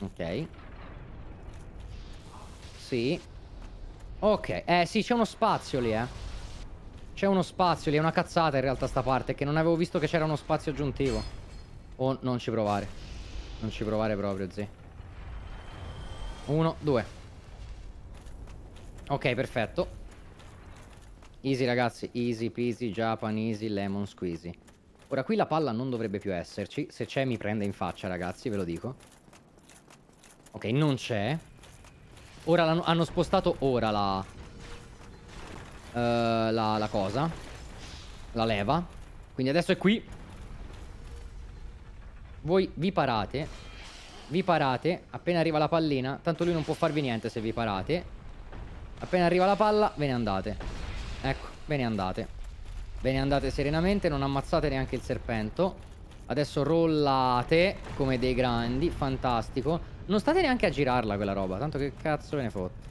Ok. Sì. Ok. Eh, sì, c'è uno spazio lì, eh. C'è uno spazio lì. È una cazzata in realtà sta parte. Che non avevo visto che c'era uno spazio aggiuntivo. Oh, non ci provare. Non ci provare proprio, zi. Uno, due. Ok, perfetto. Easy, ragazzi. Easy peasy, Japan easy, lemon squeezy. Ora, qui la palla non dovrebbe più esserci. Se c'è mi prende in faccia, ragazzi, ve lo dico. Ok, non c'è. Ora hanno, hanno spostato ora la, uh, la, la cosa. La leva. Quindi adesso è qui. Voi vi parate. Vi parate. Appena arriva la pallina. Tanto lui non può farvi niente se vi parate. Appena arriva la palla, ve ne andate. Ecco, ve ne andate. Ve ne andate serenamente. Non ammazzate neanche il serpento. Adesso rollate come dei grandi. Fantastico. Non state neanche a girarla quella roba, tanto che cazzo ve ne fotte.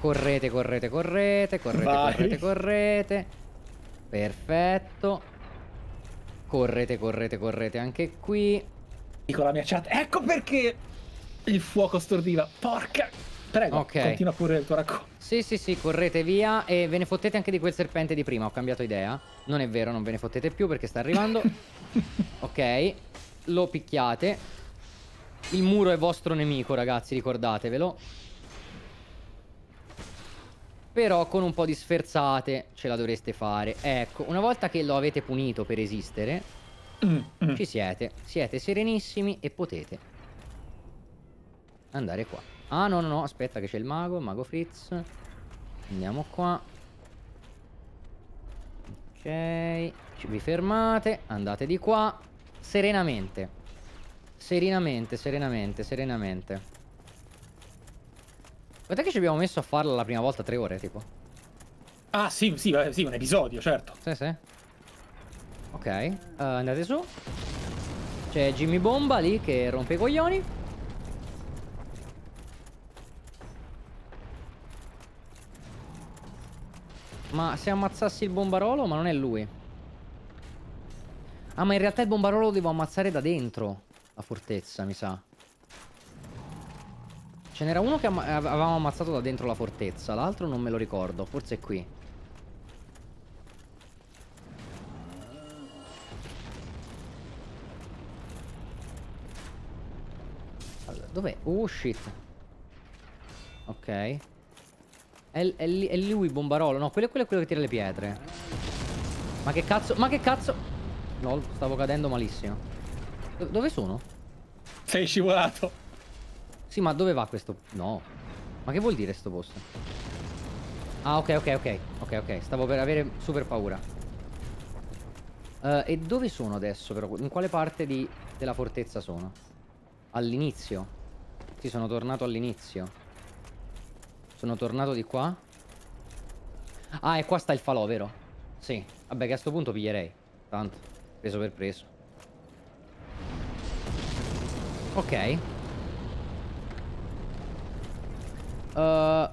Correte, correte, correte, correte, Vai. correte, correte. Perfetto. Correte, correte, correte anche qui. Dico la mia chat, ecco perché il fuoco stordiva. Porca. Prego, okay. continua pure il tuo racconto. Sì, sì, sì, correte via e ve ne fottete anche di quel serpente di prima, ho cambiato idea. Non è vero, non ve ne fottete più perché sta arrivando. ok, lo picchiate. Il muro è vostro nemico, ragazzi, ricordatevelo. Però con un po' di sferzate ce la dovreste fare. Ecco, una volta che lo avete punito per esistere, ci siete. Siete serenissimi e potete andare qua. Ah, no, no, no, aspetta che c'è il mago, il mago Fritz. Andiamo qua. Ok, vi fermate, andate di qua, serenamente. Serenamente, serenamente, serenamente. Guarda che ci abbiamo messo a farla la prima volta tre ore, tipo. Ah, sì, sì, sì, un episodio, certo. Sì, sì. Ok, uh, andate su. C'è Jimmy Bomba lì che rompe i coglioni. Ma se ammazzassi il bombarolo, ma non è lui. Ah, ma in realtà il bombarolo lo devo ammazzare da dentro. La fortezza, mi sa. Ce n'era uno che avevamo ammazzato da dentro la fortezza. L'altro non me lo ricordo. Forse è qui. Allora, Dov'è? Oh shit. Ok. È, è, è lui bombarolo. No, quello, quello è quello che tira le pietre. Ma che cazzo? Ma che cazzo? Lol, stavo cadendo malissimo dove sono? Sei scivolato. Sì, ma dove va questo... No. Ma che vuol dire sto posto? Ah, ok, ok, ok. Ok, ok. Stavo per avere super paura. Uh, e dove sono adesso, però? In quale parte di... della fortezza sono? All'inizio? Sì, sono tornato all'inizio. Sono tornato di qua. Ah, e qua sta il falò, vero? Sì. Vabbè, che a sto punto piglierei. Tanto. Preso per preso. Ok. Uh,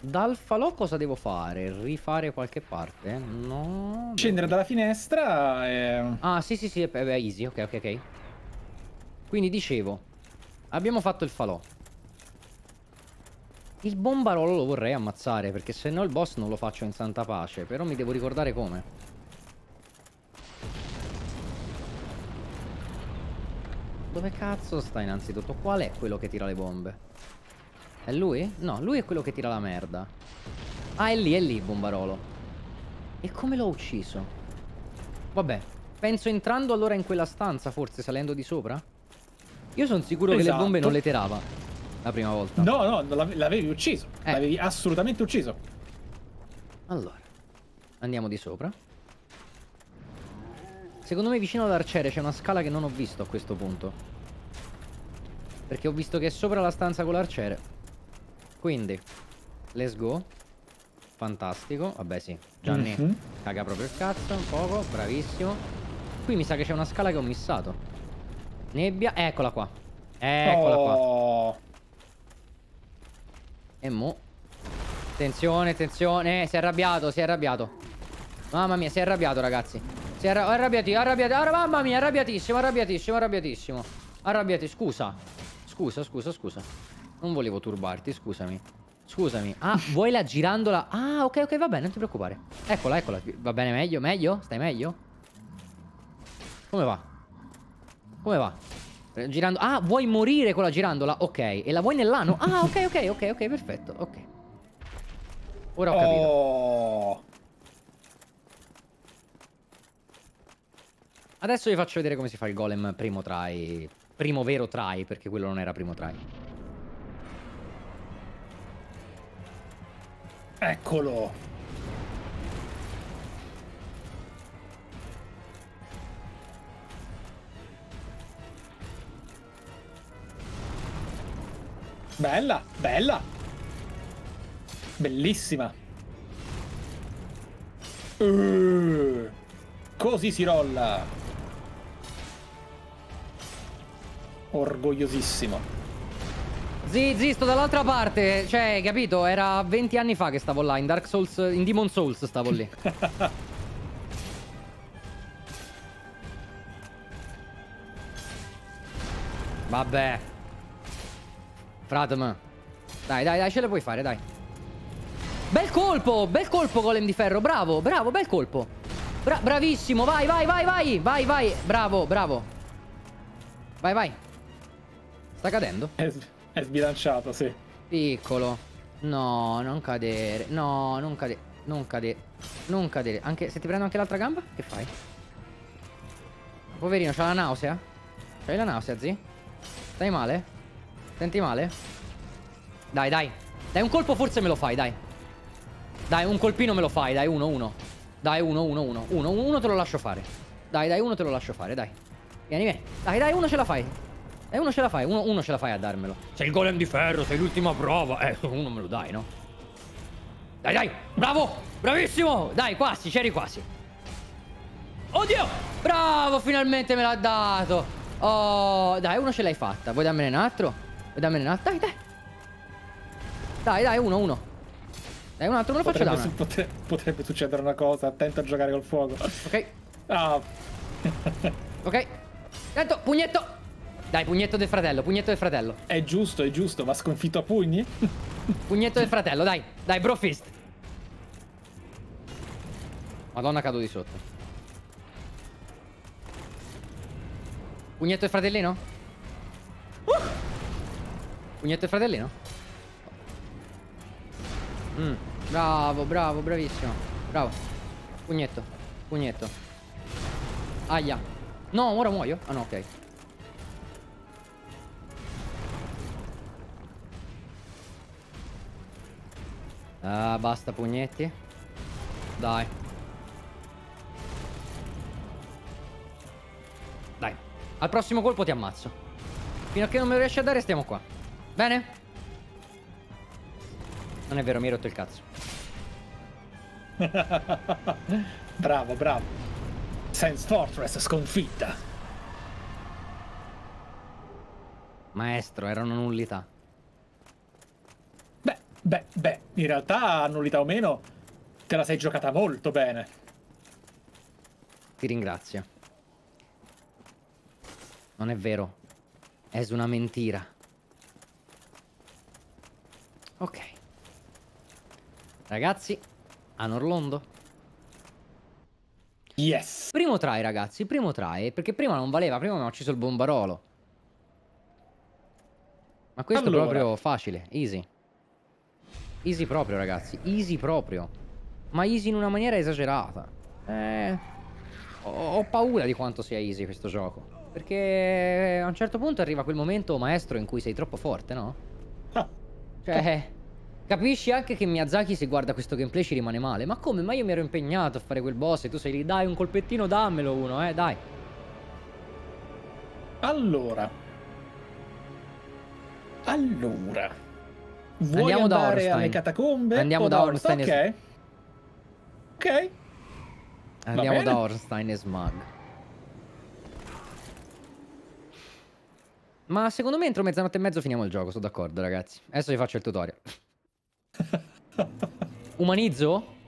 dal falò cosa devo fare? Rifare qualche parte? No. Scendere dalla finestra e... Ah, sì, sì, sì, è easy. Ok, ok, ok. Quindi dicevo, abbiamo fatto il falò. Il bombarolo lo vorrei ammazzare perché se no il boss non lo faccio in santa pace, però mi devo ricordare come. dove cazzo sta innanzitutto? Qual è quello che tira le bombe? È lui? No, lui è quello che tira la merda. Ah, è lì, è lì, bombarolo. E come l'ho ucciso? Vabbè, penso entrando allora in quella stanza, forse salendo di sopra? Io sono sicuro esatto. che le bombe non esatto. le tirava la prima volta. No, no, l'avevi ucciso. Eh. L'avevi assolutamente ucciso. Allora, andiamo di sopra. Secondo me vicino all'arciere c'è una scala che non ho visto a questo punto. Perché ho visto che è sopra la stanza con l'arciere. Quindi, let's go. Fantastico. Vabbè sì, Gianni mm -hmm. caga proprio il cazzo, un poco, bravissimo. Qui mi sa che c'è una scala che ho missato. Nebbia, eccola qua. Eccola oh. qua. E mo... Attenzione, attenzione, si è arrabbiato, si è arrabbiato. Mamma mia, si è arrabbiato ragazzi. Sì, arra arrabbiati, arrabbiati. Arra mamma mia, arrabbiatissimo, arrabbiatissimo, arrabbiatissimo. Arrabbiati, scusa. Scusa, scusa, scusa. Non volevo turbarti, scusami. Scusami. Ah, vuoi la girandola? Ah, ok, ok, va bene, non ti preoccupare. Eccola, eccola. Va bene, meglio, meglio? Stai meglio? Come va? Come va? Eh, girando. Ah, vuoi morire con la girandola? Ok. E la vuoi nell'ano? Ah, ok, ok, ok, ok, perfetto. Ok. Ora ho capito. Oh. Adesso vi faccio vedere come si fa il golem primo try. Primo vero try, perché quello non era primo try. Eccolo! Bella, bella. Bellissima. Uh, così si rolla. orgogliosissimo. Zi, zi, sto dall'altra parte. Cioè, capito? Era 20 anni fa che stavo là. In Dark Souls. In Demon Souls stavo lì. Vabbè. Fratema. Dai, dai, dai, ce le puoi fare, dai. Bel colpo! Bel colpo, golem di ferro. Bravo, bravo, bel colpo. Bra bravissimo, vai, vai, vai, vai. Vai, vai. Bravo, bravo. Vai, vai. Sta cadendo? È, è sbilanciato, sì. Piccolo. No, non cadere. No, non cadere. Non cadere. Non cadere. Anche, se ti prendo anche l'altra gamba, che fai? Poverino, c'ha la nausea? C'hai la nausea, zi? Stai male? Senti male? Dai, dai. Dai, un colpo forse me lo fai, dai. Dai, un colpino me lo fai, dai, uno, uno. Dai, uno, uno, uno. Uno, uno te lo lascio fare. Dai, dai, uno te lo lascio fare, dai. Vieni, vieni. Dai, dai, uno ce la fai. E uno ce la fai, uno, uno ce la fai a darmelo. Sei il golem di ferro, sei l'ultima prova. Eh, uno me lo dai, no? Dai, dai, bravo, bravissimo. Dai, quasi, c'eri quasi. Oddio, bravo, finalmente me l'ha dato. Oh, dai, uno ce l'hai fatta. Vuoi dammene un altro? Vuoi dammene un altro? Dai, dai. Dai, dai, uno, uno. Dai, un altro, me lo potrebbe, faccio dare. Potre, potrebbe succedere una cosa, attento a giocare col fuoco. Ok. Ah. ok. Attento, pugnetto. Dai, pugnetto del fratello, pugnetto del fratello. È giusto, è giusto, va sconfitto a pugni. pugnetto del fratello, dai. Dai, bro fist. Madonna, cado di sotto. Pugnetto del fratellino? Uh! Pugnetto del fratellino? Mm. Bravo, bravo, bravissimo. Bravo. Pugnetto, pugnetto. Aia. No, ora muoio? Ah no, ok. Ah, basta pugnetti. Dai. Dai. Al prossimo colpo ti ammazzo. Fino a che non me lo riesci a dare stiamo qua. Bene? Non è vero, mi hai rotto il cazzo. bravo, bravo. Sense Fortress sconfitta. Maestro, era una nullità. Beh, beh, in realtà, nullità o meno, te la sei giocata molto bene. Ti ringrazio. Non è vero. È una mentira. Ok. Ragazzi, a Norlondo. Yes. Primo try, ragazzi, primo try, perché prima non valeva, prima mi ha ucciso il bombarolo. Ma questo allora. è proprio facile, easy. Easy proprio, ragazzi. Easy proprio. Ma easy in una maniera esagerata. Eh... Ho, paura di quanto sia easy questo gioco. Perché eh, a un certo punto arriva quel momento maestro in cui sei troppo forte, no? Ah. Cioè... Eh, capisci anche che Miyazaki se guarda questo gameplay ci rimane male. Ma come? Ma io mi ero impegnato a fare quel boss e tu sei lì, dai un colpettino, dammelo uno, eh, dai. Allora. Allora. Vuoi Andiamo andare da Ornstein. alle catacombe? Andiamo da Ornstein. Orstein. Ok. Ok. Andiamo da Ornstein e Smug. Ma secondo me entro mezzanotte e mezzo finiamo il gioco, sono d'accordo ragazzi. Adesso vi faccio il tutorial. Umanizzo?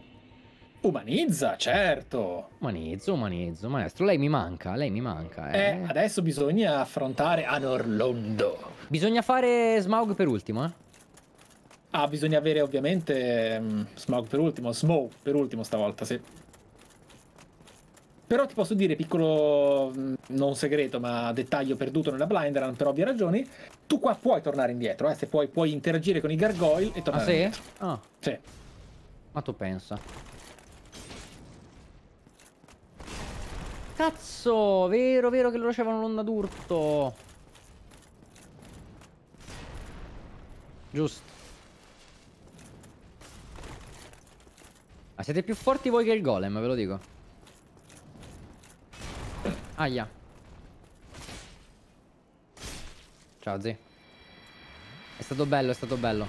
Umanizza, certo. Umanizzo, umanizzo, maestro. Lei mi manca, lei mi manca. Eh, eh adesso bisogna affrontare Anorlondo. Bisogna fare Smaug per ultimo, eh. Ah, bisogna avere ovviamente mm, Smog per ultimo, Smoke per ultimo stavolta, sì. Però ti posso dire, piccolo, mm, non segreto, ma dettaglio perduto nella blind run per ovvie ragioni, tu qua puoi tornare indietro, eh, se puoi, puoi interagire con i gargoyle e tornare ah, sì? indietro. Ah, sì? Ma tu pensa. Cazzo, vero, vero che loro c'avevano l'onda d'urto. Giusto. Ma siete più forti voi che il golem, ve lo dico. Aia. Ciao, zi. È stato bello, è stato bello.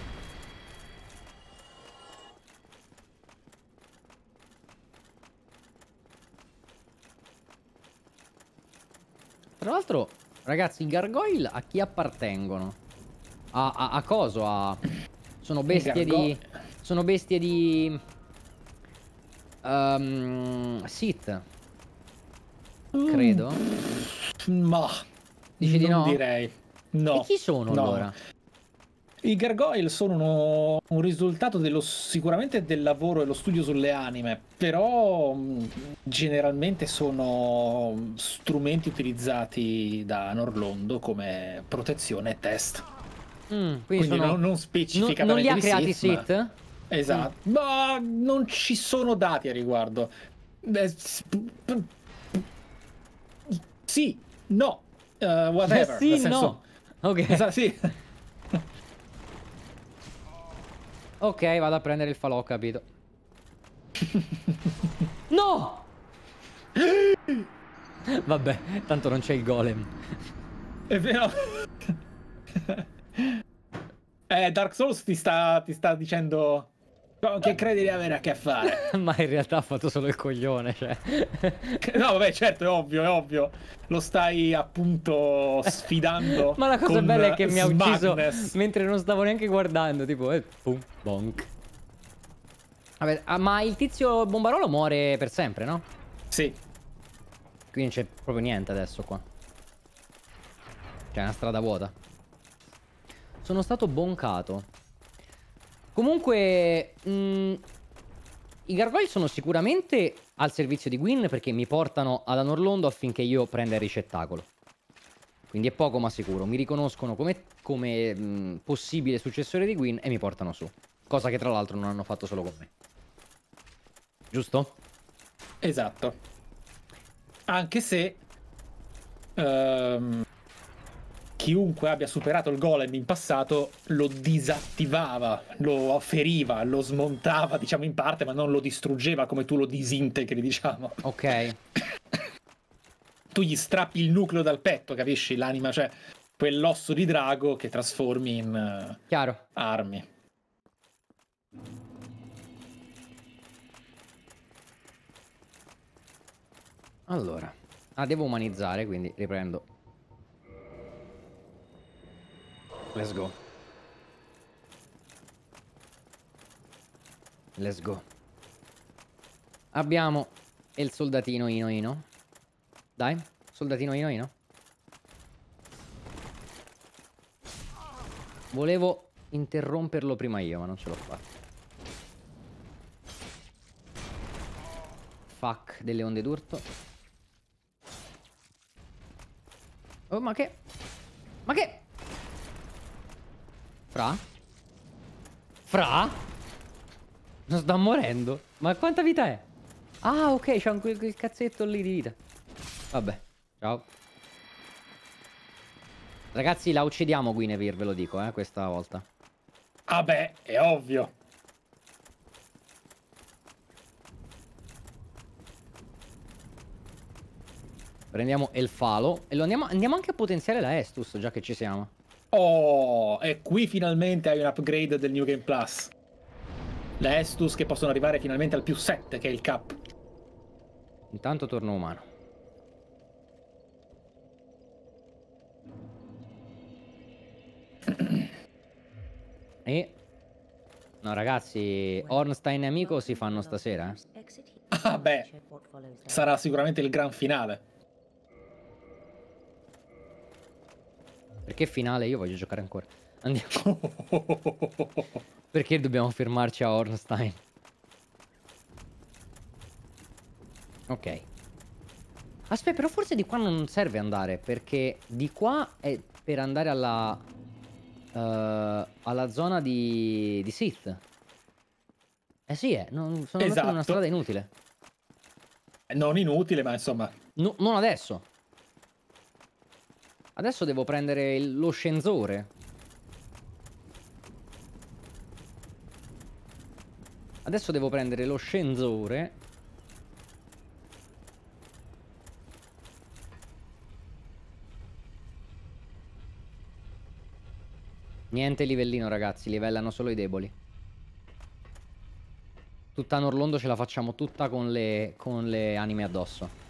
Tra l'altro, ragazzi, i gargoyle a chi appartengono? A, a, a coso? A... Sono bestie di... Sono bestie di... Um, ehm, Sith. Credo. Mm. ma. Dici di no? Direi. No. E chi sono no. allora? I gargoyle sono uno, un risultato dello, sicuramente del lavoro e lo studio sulle anime, però mm, generalmente sono strumenti utilizzati da Norlondo come protezione e test. Mm, quindi, quindi sono... non, non specifica non, non li ha creati Sith? Esatto, mm. ma non ci sono dati a riguardo. Beh, sì, no, uh, whatever. Eh sì, senso, no. Ok. Esatto, sì. ok, vado a prendere il falò, capito. no! Vabbè, tanto non c'è il golem. È vero. eh, Dark Souls ti sta, ti sta dicendo che credi di avere a che fare? Ma in realtà ha fatto solo il coglione, cioè. no, vabbè, certo, è ovvio, è ovvio. Lo stai appunto sfidando. Ma la cosa bella è che mi ha ucciso mentre non stavo neanche guardando, tipo, e pum, bonk. Vabbè, ah, ma il tizio bombarolo muore per sempre, no? Sì. Quindi non c'è proprio niente adesso qua. C'è cioè, una strada vuota. Sono stato boncato. Comunque, mh, mm, i gargoyle sono sicuramente al servizio di Gwyn perché mi portano ad Anorlondo affinché io prenda il ricettacolo. Quindi è poco ma sicuro. Mi riconoscono come, come mh, mm, possibile successore di Gwyn e mi portano su. Cosa che tra l'altro non hanno fatto solo con me. Giusto? Esatto. Anche se... Um, chiunque abbia superato il golem in passato lo disattivava, lo feriva, lo smontava, diciamo in parte, ma non lo distruggeva come tu lo disintegri, diciamo. Ok. tu gli strappi il nucleo dal petto, capisci? L'anima, cioè quell'osso di drago che trasformi in eh, Chiaro. armi. Allora, ah, devo umanizzare, quindi riprendo Let's go. Let's go. Abbiamo il soldatino Ino Ino. Dai, soldatino Ino Ino. Volevo interromperlo prima io, ma non ce l'ho fatta. Fuck, delle onde d'urto. Oh, ma che... Ma che... Fra? Fra? Non sto morendo. Ma quanta vita è? Ah, ok, c'è anche quel cazzetto lì di vita. Vabbè, ciao. Ragazzi, la uccidiamo Guinevere, ve lo dico, eh, questa volta. Vabbè, ah è ovvio. Prendiamo il falo e lo andiamo, andiamo anche a potenziare la Estus, già che ci siamo. Oh, e qui finalmente hai un upgrade del New Game Plus. Le Estus che possono arrivare finalmente al più 7, che è il cap. Intanto torno umano. e... No ragazzi, Ornstein e Amico si fanno stasera. Eh? Ah beh, sarà sicuramente il gran finale. Perché finale? Io voglio giocare ancora. Andiamo. Perché dobbiamo fermarci a Ornstein? Ok. Aspetta, però forse di qua non serve andare, perché di qua è per andare alla... Uh, alla zona di, di Sith. Eh sì, eh, non, sono esatto. in una esatto. strada inutile. Eh, non inutile, ma insomma... No, non adesso. Adesso devo prendere lo scenzore. Adesso devo prendere lo scenzore. Niente livellino ragazzi, livellano solo i deboli. Tutta Norlondo ce la facciamo tutta con le, con le anime addosso.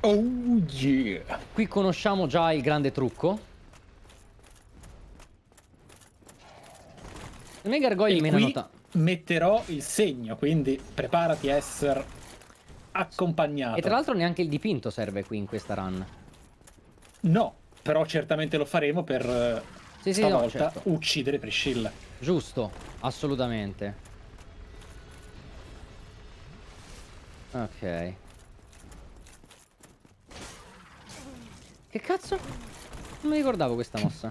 Oh yeah! Qui conosciamo già il grande trucco. Non è gargogli meno nota. Metterò il segno, quindi preparati a essere accompagnato. E tra l'altro neanche il dipinto serve qui in questa run. No, però certamente lo faremo per eh, sì, sì, stavolta no, certo. uccidere Priscilla. Giusto, assolutamente. Ok. Che cazzo? Non mi ricordavo questa mossa.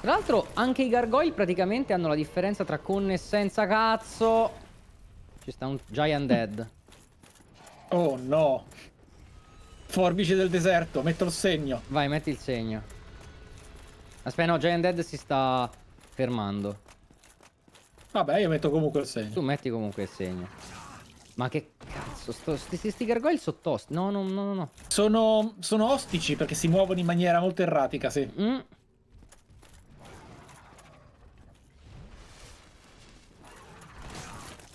Tra l'altro anche i gargoyle praticamente hanno la differenza tra con e senza cazzo. Ci sta un giant dead. Oh no. Forbice del deserto, metto il segno. Vai, metti il segno. Aspetta, no, Giant Dead si sta fermando. Vabbè, io metto comunque il segno. Tu metti comunque il segno. Ma che cazzo, sto, sti, sti, sti gargoyle sono tosti. No, no, no, no. Sono, sono ostici perché si muovono in maniera molto erratica, sì. Mm.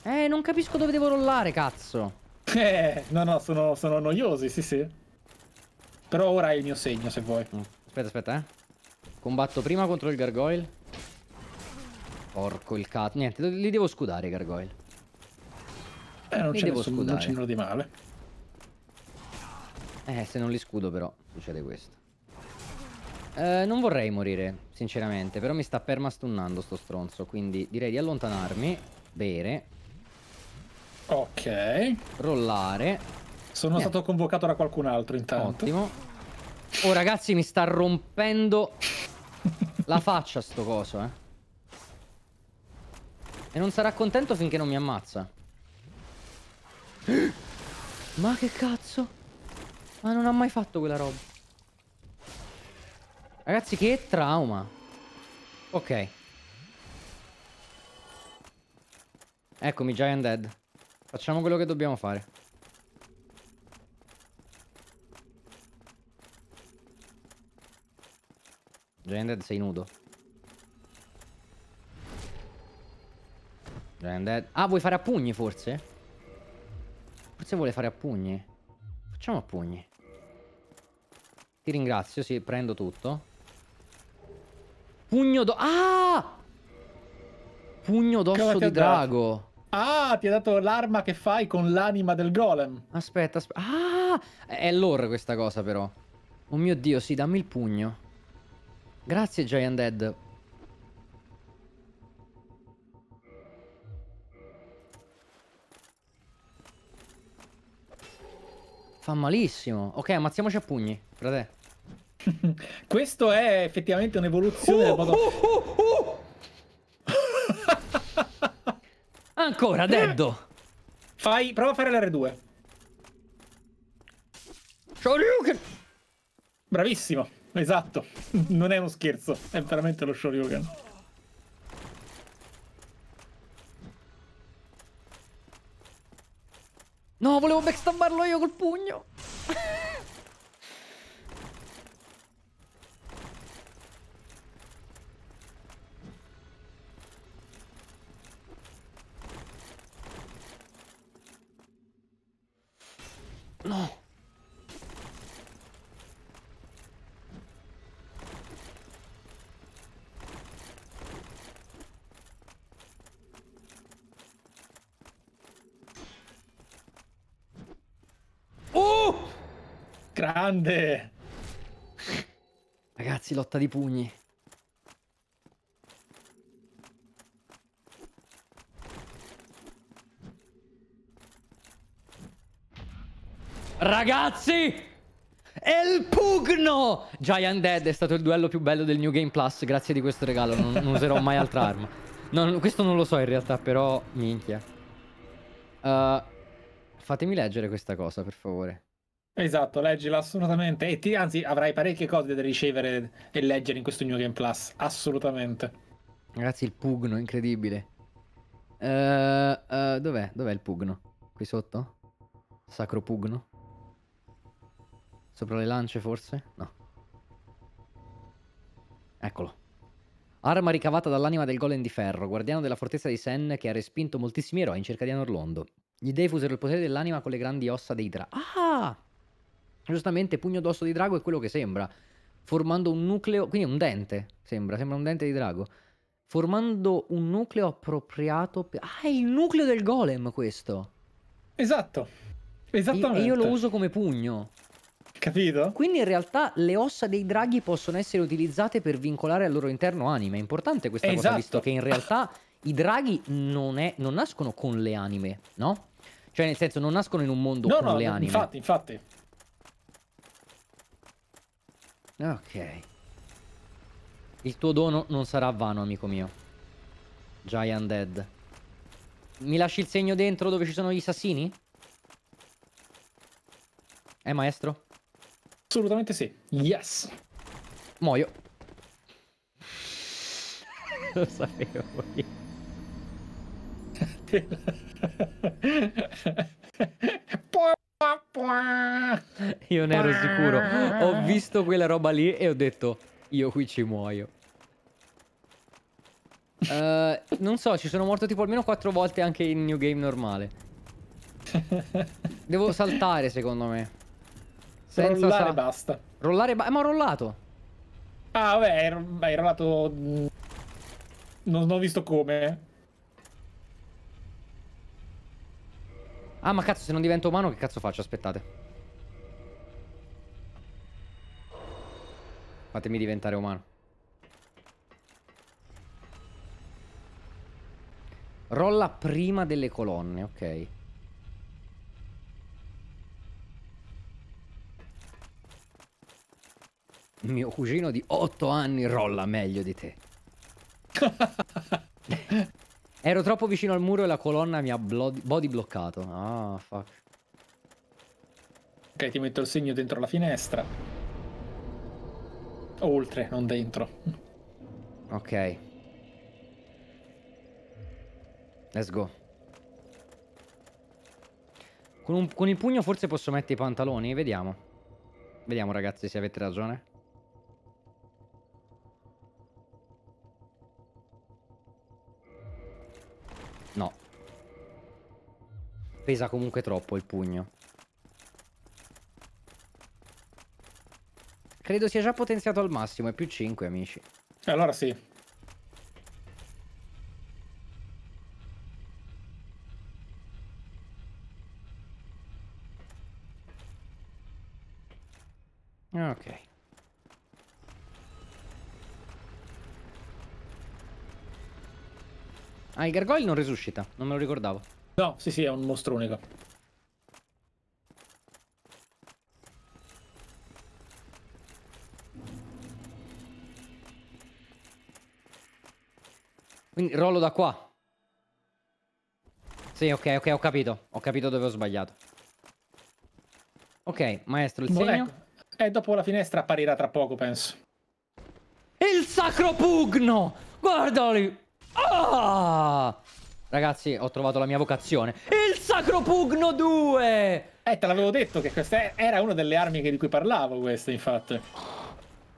Eh, non capisco dove devo rollare, cazzo. Eh, no, no, sono, sono noiosi, sì, sì. Però ora è il mio segno, se vuoi. Mm. Aspetta, aspetta, eh. Combatto prima contro il gargoyle. Porco il cazzo. Niente, li devo scudare i gargoyle. Eh, non c'è devo nessun, non c'è nulla di male. Eh, se non li scudo però, succede questo. Eh, non vorrei morire, sinceramente, però mi sta permastunnando sto stronzo, quindi direi di allontanarmi, bere. Ok. Rollare. Sono Niente. stato convocato da qualcun altro intanto. Ottimo. Oh ragazzi, mi sta rompendo la faccia sto coso, eh. E non sarà contento finché non mi ammazza. Ma che cazzo? Ma non ha mai fatto quella roba. Ragazzi, che trauma. Ok. Eccomi, Giant Dead. Facciamo quello che dobbiamo fare. Giant Dead sei nudo. Giant Dead. Ah, vuoi fare a pugni forse? Forse vuole fare a pugni. Facciamo a pugni. Ti ringrazio, sì, prendo tutto. Pugno d'osso. Ah! Pugno d'osso di drago. Ah, ti ha dato l'arma che fai con l'anima del golem. Aspetta, aspetta. Ah! È lore questa cosa però. Oh mio Dio, sì, dammi il pugno. Grazie Giant Dead. Fa malissimo. Ok, ammazziamoci a pugni, frate. Questo è effettivamente un'evoluzione uh, uh, uh, uh, uh. Ancora, Deddo. Fai, prova a fare l'R2. Shoryuken! Bravissimo, esatto. non è uno scherzo, è veramente lo Shoryuken. No, volevo backstabbarlo io col pugno. no. Grande! Ragazzi, lotta di pugni. Ragazzi! E il Pugno! Giant Dead è stato il duello più bello del New Game Plus, grazie di questo regalo, non, non userò mai altra arma. No, questo non lo so in realtà, però minchia. Uh, fatemi leggere questa cosa, per favore. Esatto, leggilo assolutamente. E ti, anzi, avrai parecchie cose da ricevere e leggere in questo New Game Plus. Assolutamente. Ragazzi, il pugno, incredibile. Uh, uh, dov'è? Dov'è il pugno? Qui sotto? Sacro pugno? Sopra le lance, forse? No. Eccolo. Arma ricavata dall'anima del golem di ferro, guardiano della fortezza di Sen che ha respinto moltissimi eroi in cerca di Anorlondo. Gli dei fusero il potere dell'anima con le grandi ossa dei dra... Ah! Giustamente pugno d'osso di drago è quello che sembra, formando un nucleo, quindi un dente, sembra, sembra un dente di drago, formando un nucleo appropriato. Per... Ah, è il nucleo del golem questo. Esatto. Esattamente. E io lo uso come pugno. Capito? Quindi in realtà le ossa dei draghi possono essere utilizzate per vincolare al loro interno anime. È importante questa esatto. cosa, visto che in realtà i draghi non, è, non, nascono con le anime, no? Cioè, nel senso, non nascono in un mondo no, con no, le anime. Infatti, infatti. Ok. Il tuo dono non sarà vano, amico mio. Giant Dead. Mi lasci il segno dentro dove ci sono gli assassini? Eh, maestro? Assolutamente sì. Yes. Muoio. Lo sapevo io. Poi... Io ne ero sicuro. Ho visto quella roba lì e ho detto, io qui ci muoio. Uh, non so, ci sono morto tipo almeno 4 volte anche in New Game normale. Devo saltare secondo me. Senza rollare sa... basta. Rollare basta. Eh, ma ho rollato. Ah, vabbè, hai rollato... non ho visto come. Ah, ma cazzo, se non divento umano, che cazzo faccio? Aspettate. Fatemi diventare umano. Rolla prima delle colonne, ok. Mio cugino di 8 anni rolla meglio di te. Ero troppo vicino al muro e la colonna mi ha body bloccato. Ah, fuck. Ok, ti metto il segno dentro la finestra. Oltre, non dentro. Ok. Let's go. Con, un, con il pugno forse posso mettere i pantaloni, vediamo. Vediamo ragazzi se avete ragione. No. Pesa comunque troppo il pugno. Credo sia già potenziato al massimo, è più 5 amici. Eh, allora sì. Ok. Ah, il gargoyle non risuscita, non me lo ricordavo. No, sì, sì, è un mostro unico. Quindi rollo da qua. Sì, ok, ok, ho capito. Ho capito dove ho sbagliato. Ok, maestro, il Buon ecco. segno? E dopo la finestra apparirà tra poco, penso. Il sacro pugno! Guardali! Ah! Ragazzi, ho trovato la mia vocazione. Il Sacro Pugno 2! Eh, te l'avevo detto che questa era una delle armi di cui parlavo, questa, infatti.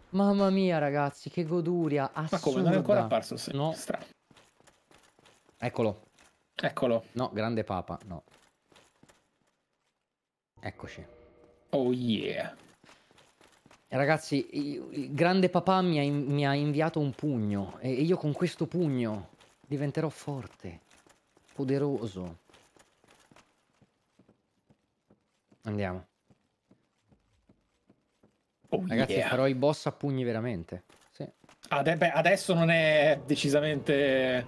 Mamma mia, ragazzi, che goduria. Assurda. Ma come, non è ancora apparso? Sì. No. Strano. Eccolo. Eccolo. No, grande papa, no. Eccoci. Oh yeah. Ragazzi, il grande papà mi ha, mi ha inviato un pugno e io con questo pugno diventerò forte, poderoso. Andiamo. Oh, Ragazzi, yeah. farò i boss a pugni veramente. Sì. Ade eh, beh, adesso non è decisamente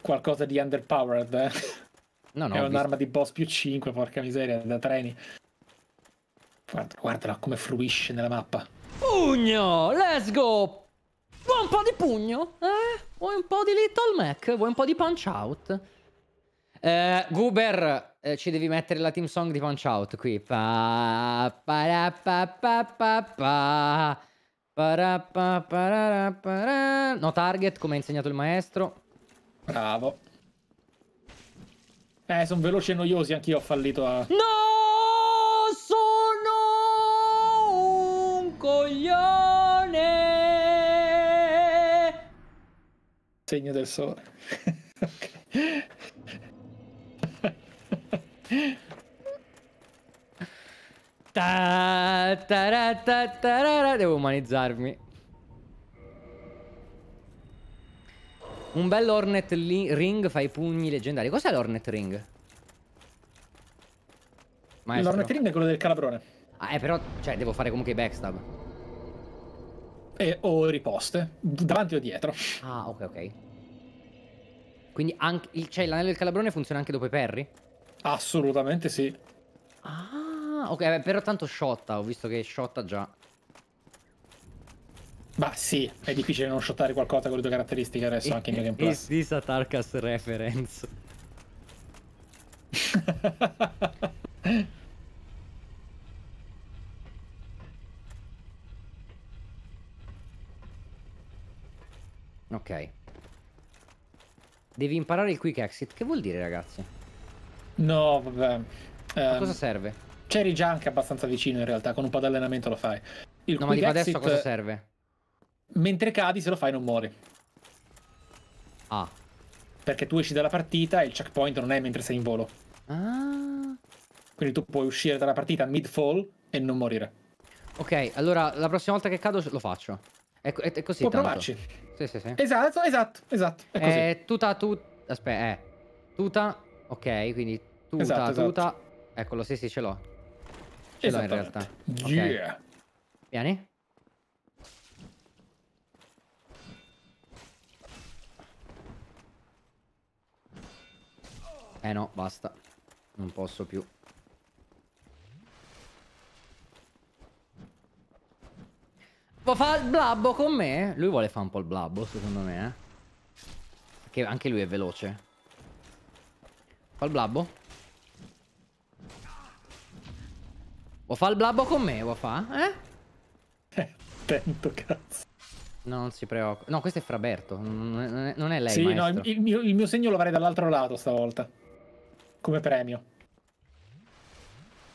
qualcosa di underpowered. Eh? No, no, è un'arma visto... di boss più 5, porca miseria, da treni. Guarda, guardala come fruisce nella mappa. Pugno, let's go! Vuoi un po' di pugno? Eh? Vuoi un po' di Little Mac? Vuoi un po' di Punch Out? Eh, Goober, eh, ci devi mettere la team song di Punch Out qui. Pa, pa, pa, pa, pa, pa. No target, come ha insegnato il maestro. Bravo. Eh, sono veloci e noiosi, anch'io ho fallito a... No! coglione! Segno del sole. ta, ta, ta, ta, Devo umanizzarmi. Un bel Hornet Ring fa i pugni leggendari. Cos'è l'Hornet Ring? L'Hornet Ring è quello del calabrone. Ah, eh, però, cioè, devo fare comunque i backstab. E, o riposte, davanti o dietro. Ah, ok, ok. Quindi anche il, cioè, l'anello del calabrone funziona anche dopo i perri? Assolutamente sì. Ah, ok, beh, però tanto shotta, ho visto che shotta già. Ma sì, è difficile non shottare qualcosa con le tue caratteristiche adesso anche in mio eh, gameplay. Is this eh, a Tarkas reference? Ok. Devi imparare il quick exit. Che vuol dire, ragazzi? No, vabbè. A um, ehm, cosa serve? C'eri già anche abbastanza vicino in realtà, con un po' di allenamento lo fai. Il no, ma dico adesso a cosa serve? Mentre cadi, se lo fai non muori. Ah. Perché tu esci dalla partita e il checkpoint non è mentre sei in volo. Ah. Quindi tu puoi uscire dalla partita mid fall e non morire. Ok, allora la prossima volta che cado lo faccio. È, ecco, è, è così. Può tanto. provarci. Sì, sì, sì. Esatto, esatto, esatto. È così. Eh, tuta, tuta. Aspetta, eh. Tuta, ok, quindi tuta, esatto, esatto. tuta. Eccolo, sì, sì, ce l'ho. Ce l'ho in realtà. Okay. Vieni. Eh no, basta. Non posso più. Può fare il blabbo con me? Lui vuole fare un po' il blabbo, secondo me, eh. Perché anche lui è veloce. Fa il blabbo? Vuoi fare il blabbo con me? Vuoi fare? Eh? Eh, attento, cazzo. No, non si preoccupa. No, questo è Fraberto. Non è, lei. Sì, maestro. no, il mio, il mio segno lo avrei dall'altro lato stavolta. Come premio.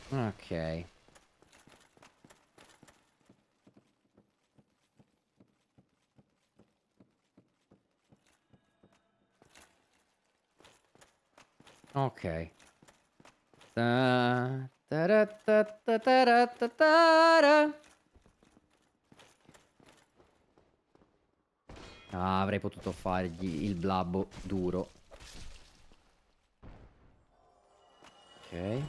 Ok. Ok. Ah, avrei potuto fargli il blabbo duro. Ok.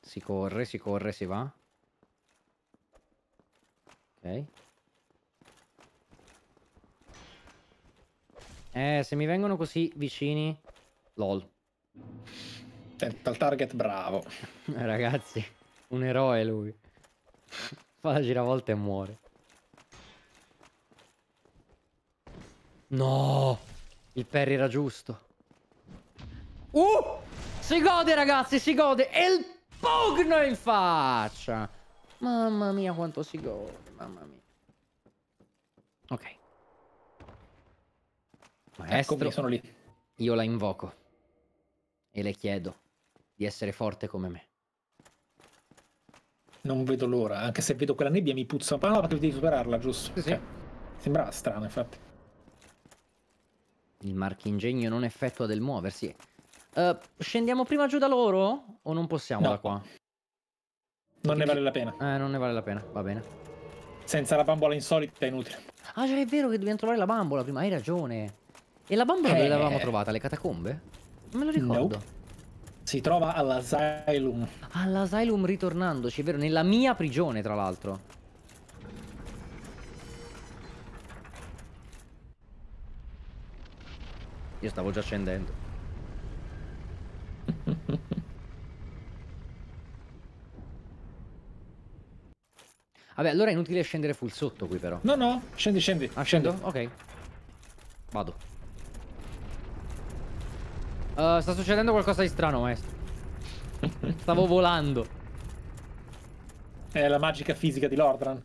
Si corre, si corre, si va. Ok. Eh, se mi vengono così vicini... LOL. Al target bravo. Ragazzi, un eroe lui. Fa la giravolta e muore. No! Il Perry era giusto. Uh! Si gode, ragazzi, si gode. E il Pogno in faccia. Mamma mia, quanto si gode. Mamma mia. Ok. Ecco, Maestro, Eccomi, sono lì. Io la invoco e le chiedo di essere forte come me. Non vedo l'ora, anche se vedo quella nebbia mi puzza una palla perché devi superarla, giusto? Sì. Okay. Sembrava strano, infatti. Il marchingegno non effettua del muoversi. Uh, scendiamo prima giù da loro? O non possiamo no. da qua? Non perché ne vale la pena. Eh, non ne vale la pena, va bene. Senza la bambola insolita è inutile. Ah, cioè è vero che dobbiamo trovare la bambola prima, hai ragione. E la bomba dove eh... l'avevamo trovata? Le catacombe? Non me lo ricordo. No. Si trova all'asylum. All'asylum ritornandoci, è vero? Nella mia prigione, tra l'altro. Io stavo già scendendo. Vabbè, allora è inutile scendere full sotto qui però. No, no, scendi, scendi. Ah, scendo? Scendi. Ok. Vado. Eh, sta succedendo qualcosa di strano, maestro. Stavo volando. È la magica fisica di Lordran.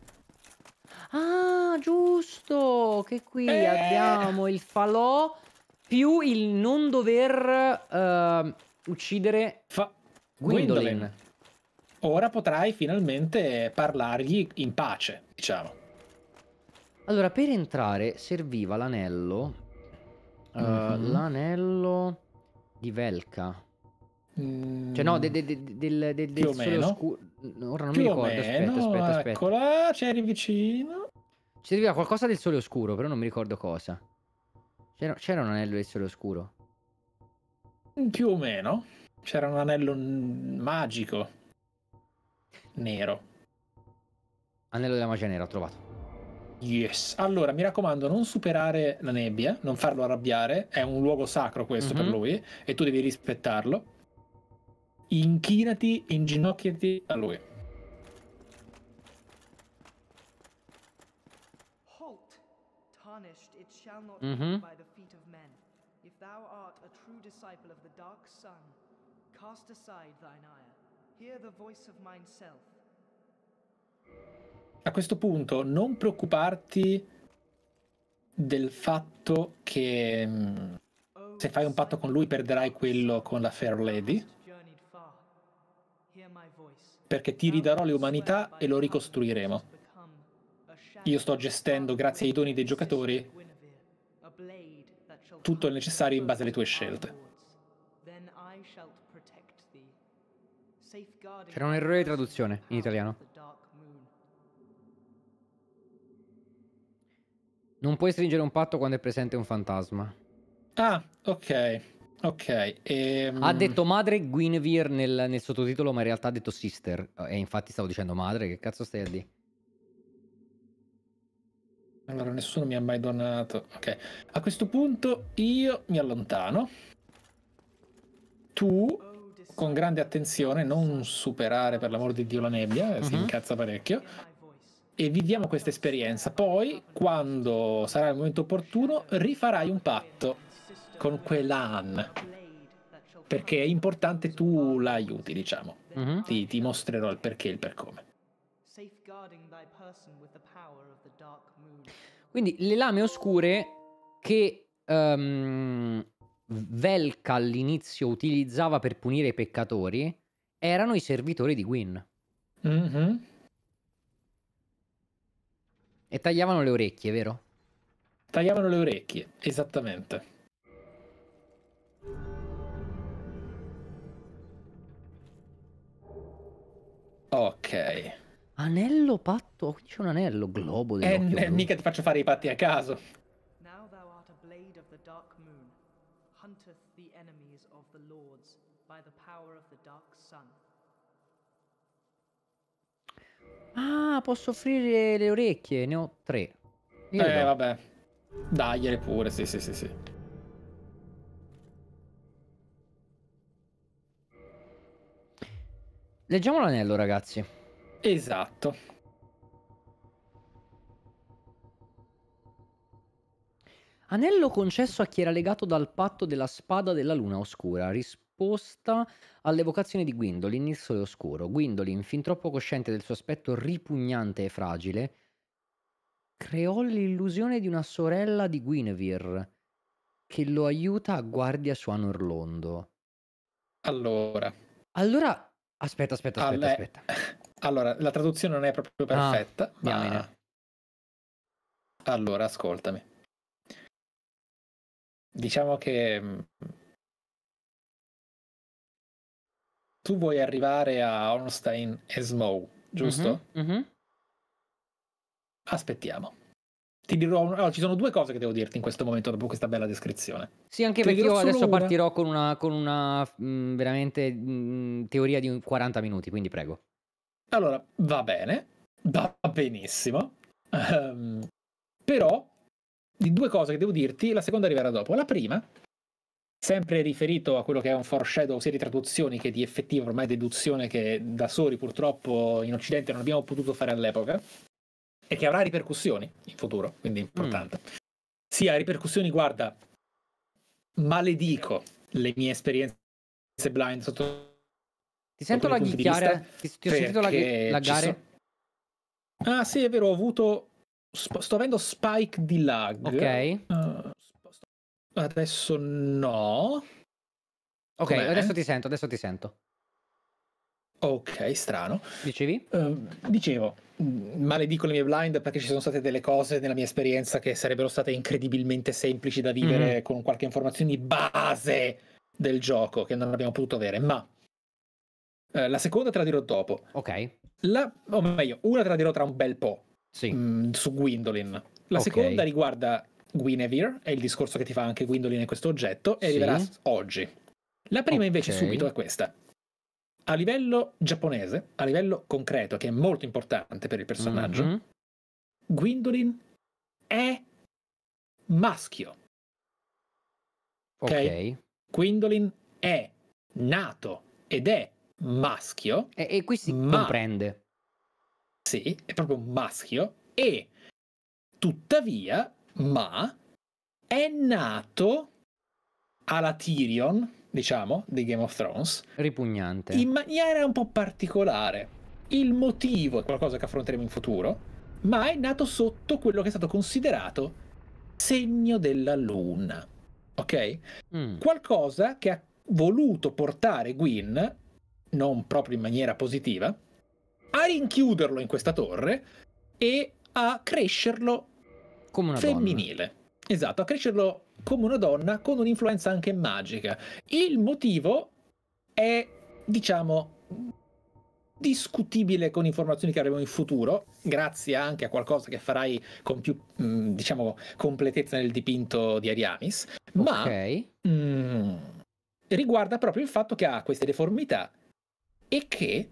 Ah, giusto! Che qui eh. abbiamo il falò più il non dover uh, uccidere Fa Gwendolyn. Gwendolyn. Ora potrai finalmente parlargli in pace, diciamo. Allora, per entrare serviva l'anello. Uh, mm -hmm. L'anello... Di Velka. Mm. Cioè no, de, de, de, del, del, del sole oscuro. Ora non Più mi ricordo. Aspetta, meno, aspetta, aspetta. Eccola, c'eri vicino. Ci serviva qualcosa del sole oscuro, però non mi ricordo cosa. C'era, c'era un anello del sole oscuro. Mm, più o meno. C'era un anello magico. Nero. Anello della magia nera, ho trovato. Yes. Allora, mi raccomando, non superare la nebbia, non farlo arrabbiare, è un luogo sacro questo mm-hmm. per mhm. lui e tu devi rispettarlo. Inchinati, inginocchiati a lui. Mm-hmm. Cast aside thine ire. Hear the voice of mine self a questo punto non preoccuparti del fatto che mm, se fai un patto con lui perderai quello con la Fair Lady perché ti ridarò le umanità e lo ricostruiremo. Io sto gestendo, grazie ai doni dei giocatori, tutto il necessario in base alle tue scelte. C'era un errore di traduzione in italiano. Non puoi stringere un patto quando è presente un fantasma. Ah, ok. Ok. E... Ehm. Ha detto madre Guinevere nel, nel, sottotitolo, ma in realtà ha detto sister. E infatti stavo dicendo madre, che cazzo stai a dire? Allora, nessuno mi ha mai donato. Ok. A questo punto io mi allontano. Tu, con grande attenzione, non superare per l'amor di Dio la nebbia, uh eh, -huh. si mhm. incazza parecchio e viviamo questa esperienza. Poi, quando sarà il momento opportuno, rifarai un patto con quell'An. Perché è importante tu la aiuti, diciamo. Mm -hmm. ti, ti, mostrerò il perché e il per come. Quindi le lame oscure che um, Velka all'inizio utilizzava per punire i peccatori erano i servitori di Gwyn. Mm -hmm. E tagliavano le orecchie, vero? Tagliavano le orecchie, esattamente. Ok. Anello patto? Qui c'è un anello, globo Eh, eh mica ti faccio fare i patti a caso. Now thou art a blade of the dark moon, hunteth the enemies of the lords by the power of the dark sun. Ah, posso offrire le orecchie, ne ho tre. Io eh, vabbè. Dagliele pure, sì, sì, sì, sì. Leggiamo l'anello, ragazzi. Esatto. Anello concesso a chi era legato dal patto della spada della luna oscura. Risp- risposta all'evocazione di Gwendolyn, il sole oscuro. Gwendolyn, fin troppo cosciente del suo aspetto ripugnante e fragile, creò l'illusione di una sorella di Guinevere che lo aiuta a guardia su Anorlondo. Allora. Allora, aspetta, aspetta, ah, aspetta, Alle... aspetta. Allora, la traduzione non è proprio ah, perfetta, ah, ma... Diamine. Allora, ascoltami. Diciamo che mm, tu vuoi arrivare a Ornstein e Smough, giusto? Mm-hmm, mm-hmm. Aspettiamo. Ti dirò, allora, ci sono due cose che devo dirti in questo momento dopo questa bella descrizione. Sì, anche Ti perché io adesso una. partirò con una, con una mh, mm, veramente mh, mm, teoria di 40 minuti, quindi prego. Allora, va bene, va benissimo, um, però di due cose che devo dirti, la seconda arriverà dopo. La prima sempre riferito a quello che è un foreshadow sia di traduzioni che di effettiva ormai deduzione che da soli purtroppo in Occidente non abbiamo potuto fare all'epoca e che avrà ripercussioni in futuro, quindi è importante. Mm. Sia ripercussioni, guarda, maledico le mie esperienze blind sotto... Ti sento lagghiare, ti, ti ho sentito la laggare. Sono... Ah sì, è vero, ho avuto... Sto avendo spike di lag. Ok. Uh Adesso no. Ok, Com'è? adesso ti sento, adesso ti sento. Ok, strano. Dicevi? Uh, dicevo, mm, maledico le mie blind perché ci sono state delle cose nella mia esperienza che sarebbero state incredibilmente semplici da vivere mm-hmm. con qualche informazione di base del gioco che non abbiamo potuto avere, ma uh, la seconda te la dirò dopo. Ok. La, o meglio, una te la dirò tra un bel po'. Sì. Mh, mm, su Gwendolyn. La okay. seconda riguarda Guinevere, è il discorso che ti fa anche Gwendoline in questo oggetto, e sì. arriverà oggi. La prima okay. invece subito è questa. A livello giapponese, a livello concreto, che è molto importante per il personaggio, mm-hmm. Gwendolyn è maschio. Ok. okay. Gwendolyn è nato ed è maschio. E, e qui si ma... comprende. Sì, è proprio maschio e tuttavia ma è nato alla Tyrion, diciamo, di Game of Thrones. Ripugnante. In maniera un po' particolare. Il motivo è qualcosa che affronteremo in futuro, ma è nato sotto quello che è stato considerato segno della luna. Ok? Mm. Qualcosa che ha voluto portare Gwyn, non proprio in maniera positiva, a rinchiuderlo in questa torre e a crescerlo come una femminile. Donna. Esatto, a crescerlo come una donna con un'influenza anche magica. Il motivo è, diciamo, discutibile con informazioni che avremo in futuro, grazie anche a qualcosa che farai con più, mm, diciamo, completezza nel dipinto di Ariamis, ma okay. mh, mm, riguarda proprio il fatto che ha queste deformità e che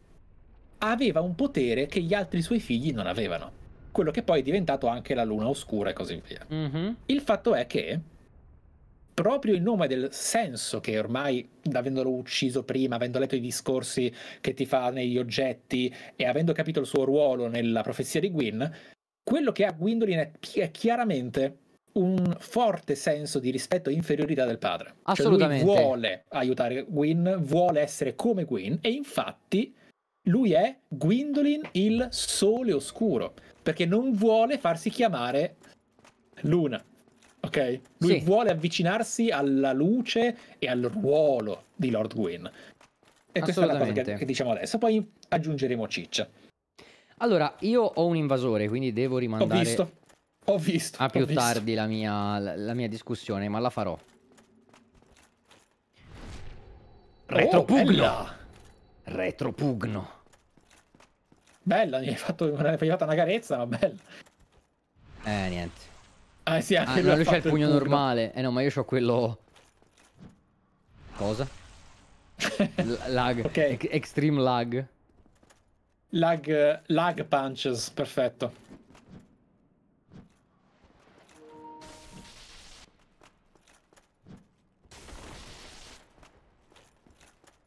aveva un potere che gli altri suoi figli non avevano quello che poi è diventato anche la luna oscura e così via. Mm-hmm. Il fatto è che proprio in nome del senso che ormai, avendolo ucciso prima, avendo letto i discorsi che ti fa negli oggetti e avendo capito il suo ruolo nella profezia di Gwyn, quello che ha Gwendolyn è, è chiaramente un forte senso di rispetto e inferiorità del padre. Cioè, Assolutamente. Cioè vuole aiutare Gwyn, vuole essere come Gwyn e infatti lui è Gwendolyn il sole oscuro perché non vuole farsi chiamare Luna. Ok? Lui sì. vuole avvicinarsi alla luce e al ruolo di Lord Gwyn. E questa è la cosa che, che diciamo adesso. Poi aggiungeremo ciccia. Allora, io ho un invasore, quindi devo rimandare. Ho visto. Ho visto. A più visto. tardi la mia, la mia, discussione, ma la farò. Retropugno. Oh, Retropugno. Bella, mi hai fatto una, hai una carezza, ma bella. Eh, niente. Ah, sì, ah, anche ah, lui, no, lui c'è il pugno, il normale. Eh no, ma io ho quello... Cosa? lag. ok. E extreme lag. Lag, lag punches, perfetto.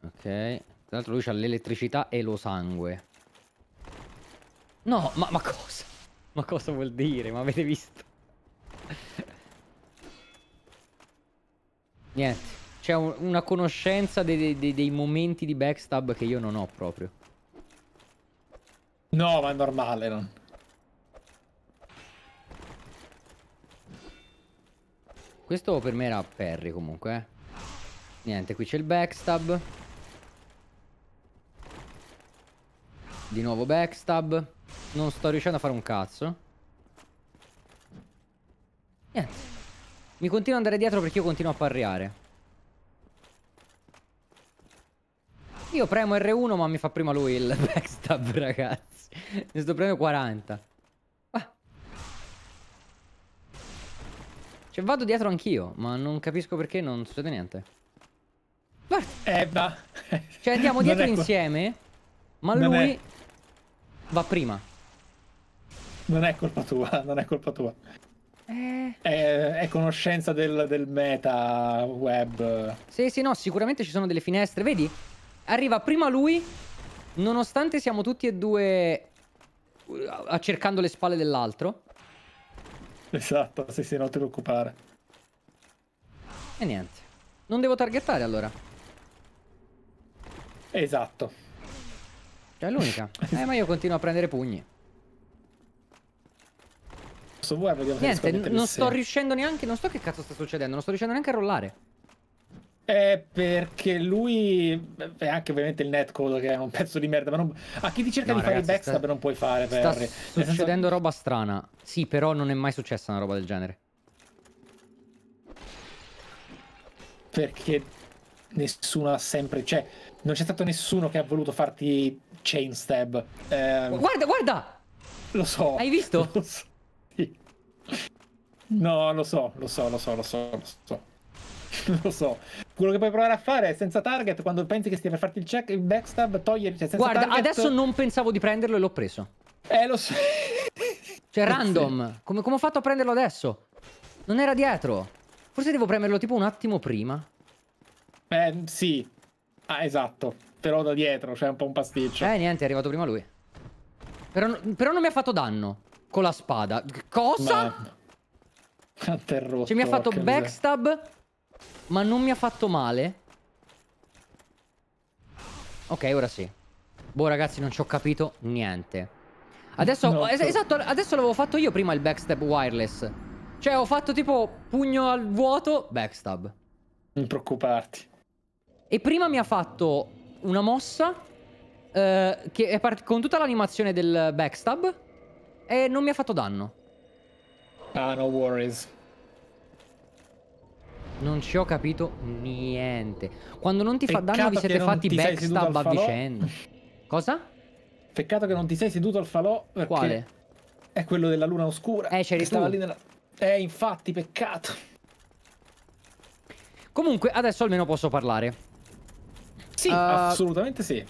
Ok. Tra l'altro lui ha l'elettricità e lo sangue. No, ma, ma cosa? Ma cosa vuol dire? Ma avete visto? Niente. C'è un, una conoscenza dei, dei, dei momenti di backstab che io non ho proprio. No, ma è normale, non... Questo per me era Perry comunque, eh. Niente, qui c'è il backstab. Di nuovo backstab. Non sto riuscendo a fare un cazzo. Niente. Mi continuo ad andare dietro perché io continuo a parriare. Io premo R1 ma mi fa prima lui il backstab ragazzi. Ne sto premendo 40. Ah. Cioè vado dietro anch'io, ma non capisco perché non succede niente. Guarda. Eh, va. Cioè andiamo dietro insieme, ma non lui... È va prima. Non è colpa tua, non è colpa tua. Eh... È, è, conoscenza del, del, meta web. Sì, sì, no, sicuramente ci sono delle finestre. Vedi? Arriva prima lui, nonostante siamo tutti e due uh, accercando le spalle dell'altro. Esatto, sì, sì, non ti preoccupare. E niente. Non devo targettare allora. Esatto è l'unica. eh, ma io continuo a prendere pugni. Posso vuoi, vediamo Niente, non sto riuscendo neanche. Non so che cazzo sta succedendo. Non sto riuscendo neanche a rollare. Eh, perché lui. È anche ovviamente il netcode che è un pezzo di merda. Ma non... A chi ti cerca no, di ragazzi, fare il backstab sta... non puoi fare. Sta Perry. succedendo roba strana. Sì, però non è mai successa una roba del genere. Perché nessuno ha sempre. Cioè, non c'è stato nessuno che ha voluto farti chain stab. Eh, guarda, guarda! Lo so. Hai visto? So. No, lo so, lo so, lo so, lo so, lo so. lo so. Quello che puoi provare a fare è senza target, quando pensi che stia per farti il check, il backstab, toglierti. Cioè Guarda, target... adesso non pensavo di prenderlo e l'ho preso. Eh, lo so. cioè, random. Come, come ho fatto a prenderlo adesso? Non era dietro. Forse devo premerlo tipo un attimo prima. Eh, sì. Ah, esatto però da dietro, c'è cioè un po' un pasticcio. Eh, niente, è arrivato prima lui. Però, però non mi ha fatto danno con la spada. Cosa? Ma... Rotto, cioè mi ha fatto backstab, miseria. ma non mi ha fatto male. Ok, ora sì. Boh, ragazzi, non ci ho capito niente. Adesso, no, es esatto, adesso l'avevo fatto io prima il backstab wireless. Cioè, ho fatto tipo pugno al vuoto, backstab. Non preoccuparti. E prima mi ha fatto una mossa eh, che è part- con tutta l'animazione del backstab e non mi ha fatto danno. Ah, no worries. Non ci ho capito niente. Quando non ti Peccato fa danno vi siete fatti backstab a vicenda. Cosa? Peccato che non ti sei seduto al falò perché Quale? È quello della luna oscura. Eh, c'eri stava lì nella... Eh, infatti, peccato. Comunque, adesso almeno posso parlare. Sì, uh, assolutamente sì.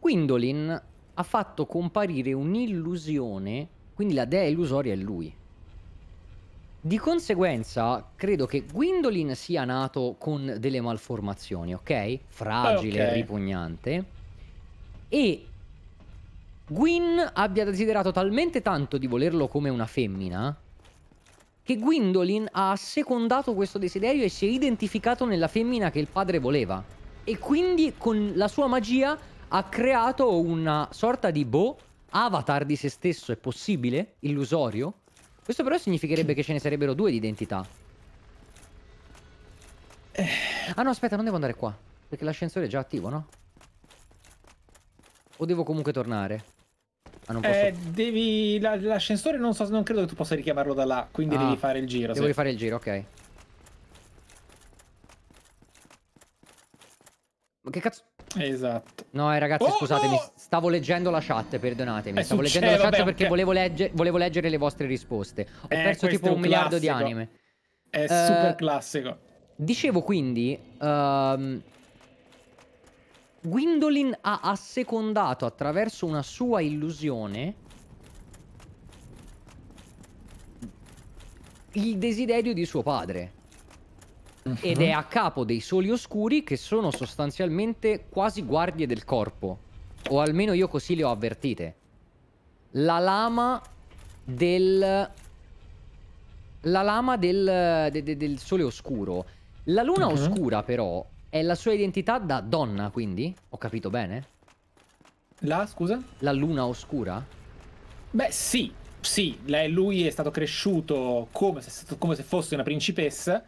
Gwendolyn ha fatto comparire un'illusione, quindi la dea illusoria è lui. Di conseguenza, credo che Gwendolyn sia nato con delle malformazioni, ok? Fragile, okay. ripugnante. E Gwyn abbia desiderato talmente tanto di volerlo come una femmina che Gwendolyn ha assecondato questo desiderio e si è identificato nella femmina che il padre voleva. E quindi con la sua magia ha creato una sorta di boh, avatar di se stesso, è possibile? Illusorio? Questo però significherebbe che ce ne sarebbero due di identità. Ah no, aspetta, non devo andare qua. Perché l'ascensore è già attivo, no? O devo comunque tornare? Ah, non eh, devi... L'ascensore non, so, non credo che tu possa richiamarlo da là, quindi ah, devi fare il giro. Devo sì. rifare il giro, ok. Ma che cazzo... Esatto. No, eh, ragazzi, oh, scusatemi, no! Oh! stavo leggendo la chat, perdonatemi. Eh, stavo leggendo la chat vabbè, perché okay. volevo, legge volevo, leggere le vostre risposte. Ho eh, perso tipo un, un miliardo di anime. È eh, super classico. Dicevo quindi... Um, Gwendolyn ha assecondato attraverso una sua illusione il desiderio di suo padre. Mm-hmm. Ed è a capo dei soli oscuri che sono sostanzialmente quasi guardie del corpo. O almeno io così le ho avvertite. La lama del... La lama del, de, de, del sole oscuro. La luna uh mm-hmm. -huh. oscura però è la sua identità da donna, quindi? Ho capito bene? La, scusa? La luna oscura? Beh, sì, sì. Lei, lui è stato cresciuto come se, come se fosse una principessa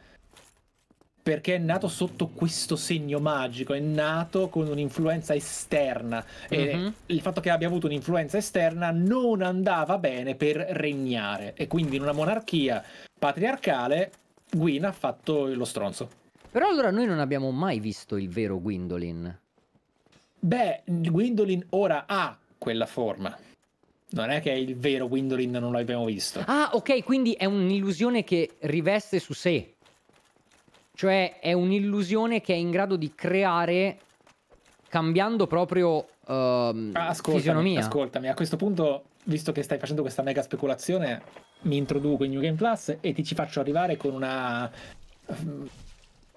perché è nato sotto questo segno magico, è nato con un'influenza esterna e mm -hmm. il fatto che abbia avuto un'influenza esterna non andava bene per regnare e quindi in una monarchia patriarcale Gwyn ha fatto lo stronzo. Però allora noi non abbiamo mai visto il vero Gwendolyn. Beh, Gwendolyn ora ha quella forma. Non è che è il vero Gwendolyn non l'abbiamo visto. Ah, ok, quindi è un'illusione che riveste su sé. Cioè è un'illusione che è in grado di creare cambiando proprio uh, ascoltami, fisionomia. Ascoltami, a questo punto, visto che stai facendo questa mega speculazione, mi introduco in New Game Plus e ti ci faccio arrivare con una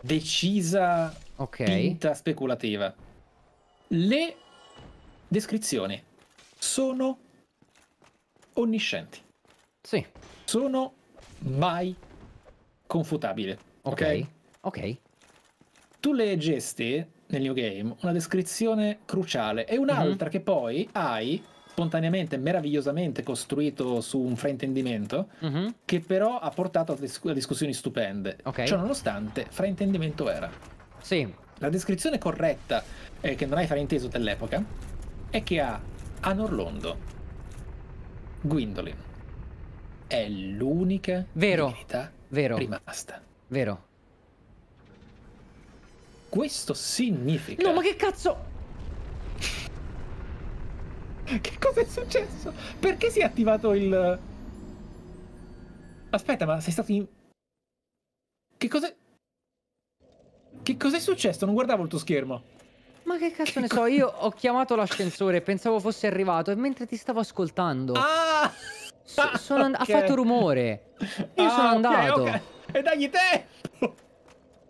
decisa, okay. pinta speculativa. Le descrizioni sono onniscienti. Sì. Sono mai confutabili. Ok. Ok. Tu leggesti nel new game una descrizione cruciale e mhm. un'altra mm -hmm. che poi hai spontaneamente, meravigliosamente costruito su un fraintendimento mm-hmm. che però ha portato a, discussioni stupende. Okay. Ciò cioè, nonostante, fraintendimento era. Sì. La descrizione corretta, eh, che non hai frainteso dell'epoca, è che a Anorlondo, Gwendolyn è l'unica Vero. divinità Vero. rimasta. Vero. Questo significa... No, ma che cazzo... Che cosa è successo? Perché si è attivato il... Aspetta, ma sei stato in... Che cos'è... Che cos'è successo? Non guardavo il tuo schermo. Ma che cazzo che ne so, io ho chiamato l'ascensore, pensavo fosse arrivato e mentre ti stavo ascoltando... Ah! So, ah okay. Ha fatto rumore. Io ah, sono andato. Okay, E dagli tempo!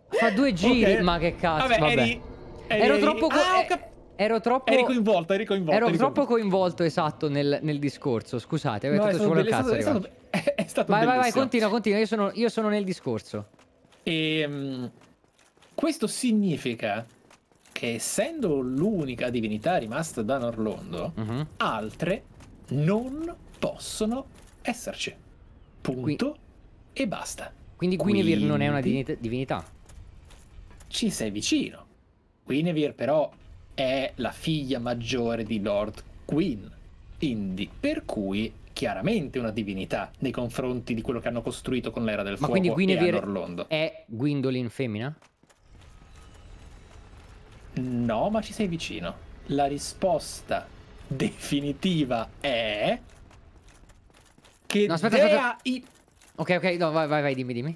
Fa due giri, ma che cazzo, vabbè. vabbè. Eri, eri, ero troppo... Ah, ho eh, capito! Ero troppo... Eri coinvolto, eri coinvolto. Ero troppo coinvolto, esatto, nel, nel, discorso. Scusate, avete detto solo il cazzo. È stato, è, stato vai, vai, vai, continua, continua. Io sono, io sono nel discorso. E, um, questo significa che essendo l'unica divinità rimasta da Norlondo, uh mhm. -huh. altre non possono esserci. Punto. Qui... E basta. Quindi Guinevere Quindi... non è una divinità? Ci sei vicino. Guinevere però è la figlia maggiore di Lord Queen, quindi per cui chiaramente una divinità nei confronti di quello che hanno costruito con l'era del Ma fuoco quindi Guinevere Orlondo. È Gwendolyn femmina? No, ma ci sei vicino. La risposta definitiva è che no, aspetta, aspetta. I... Ok, ok, no, vai, vai, dimmi, dimmi.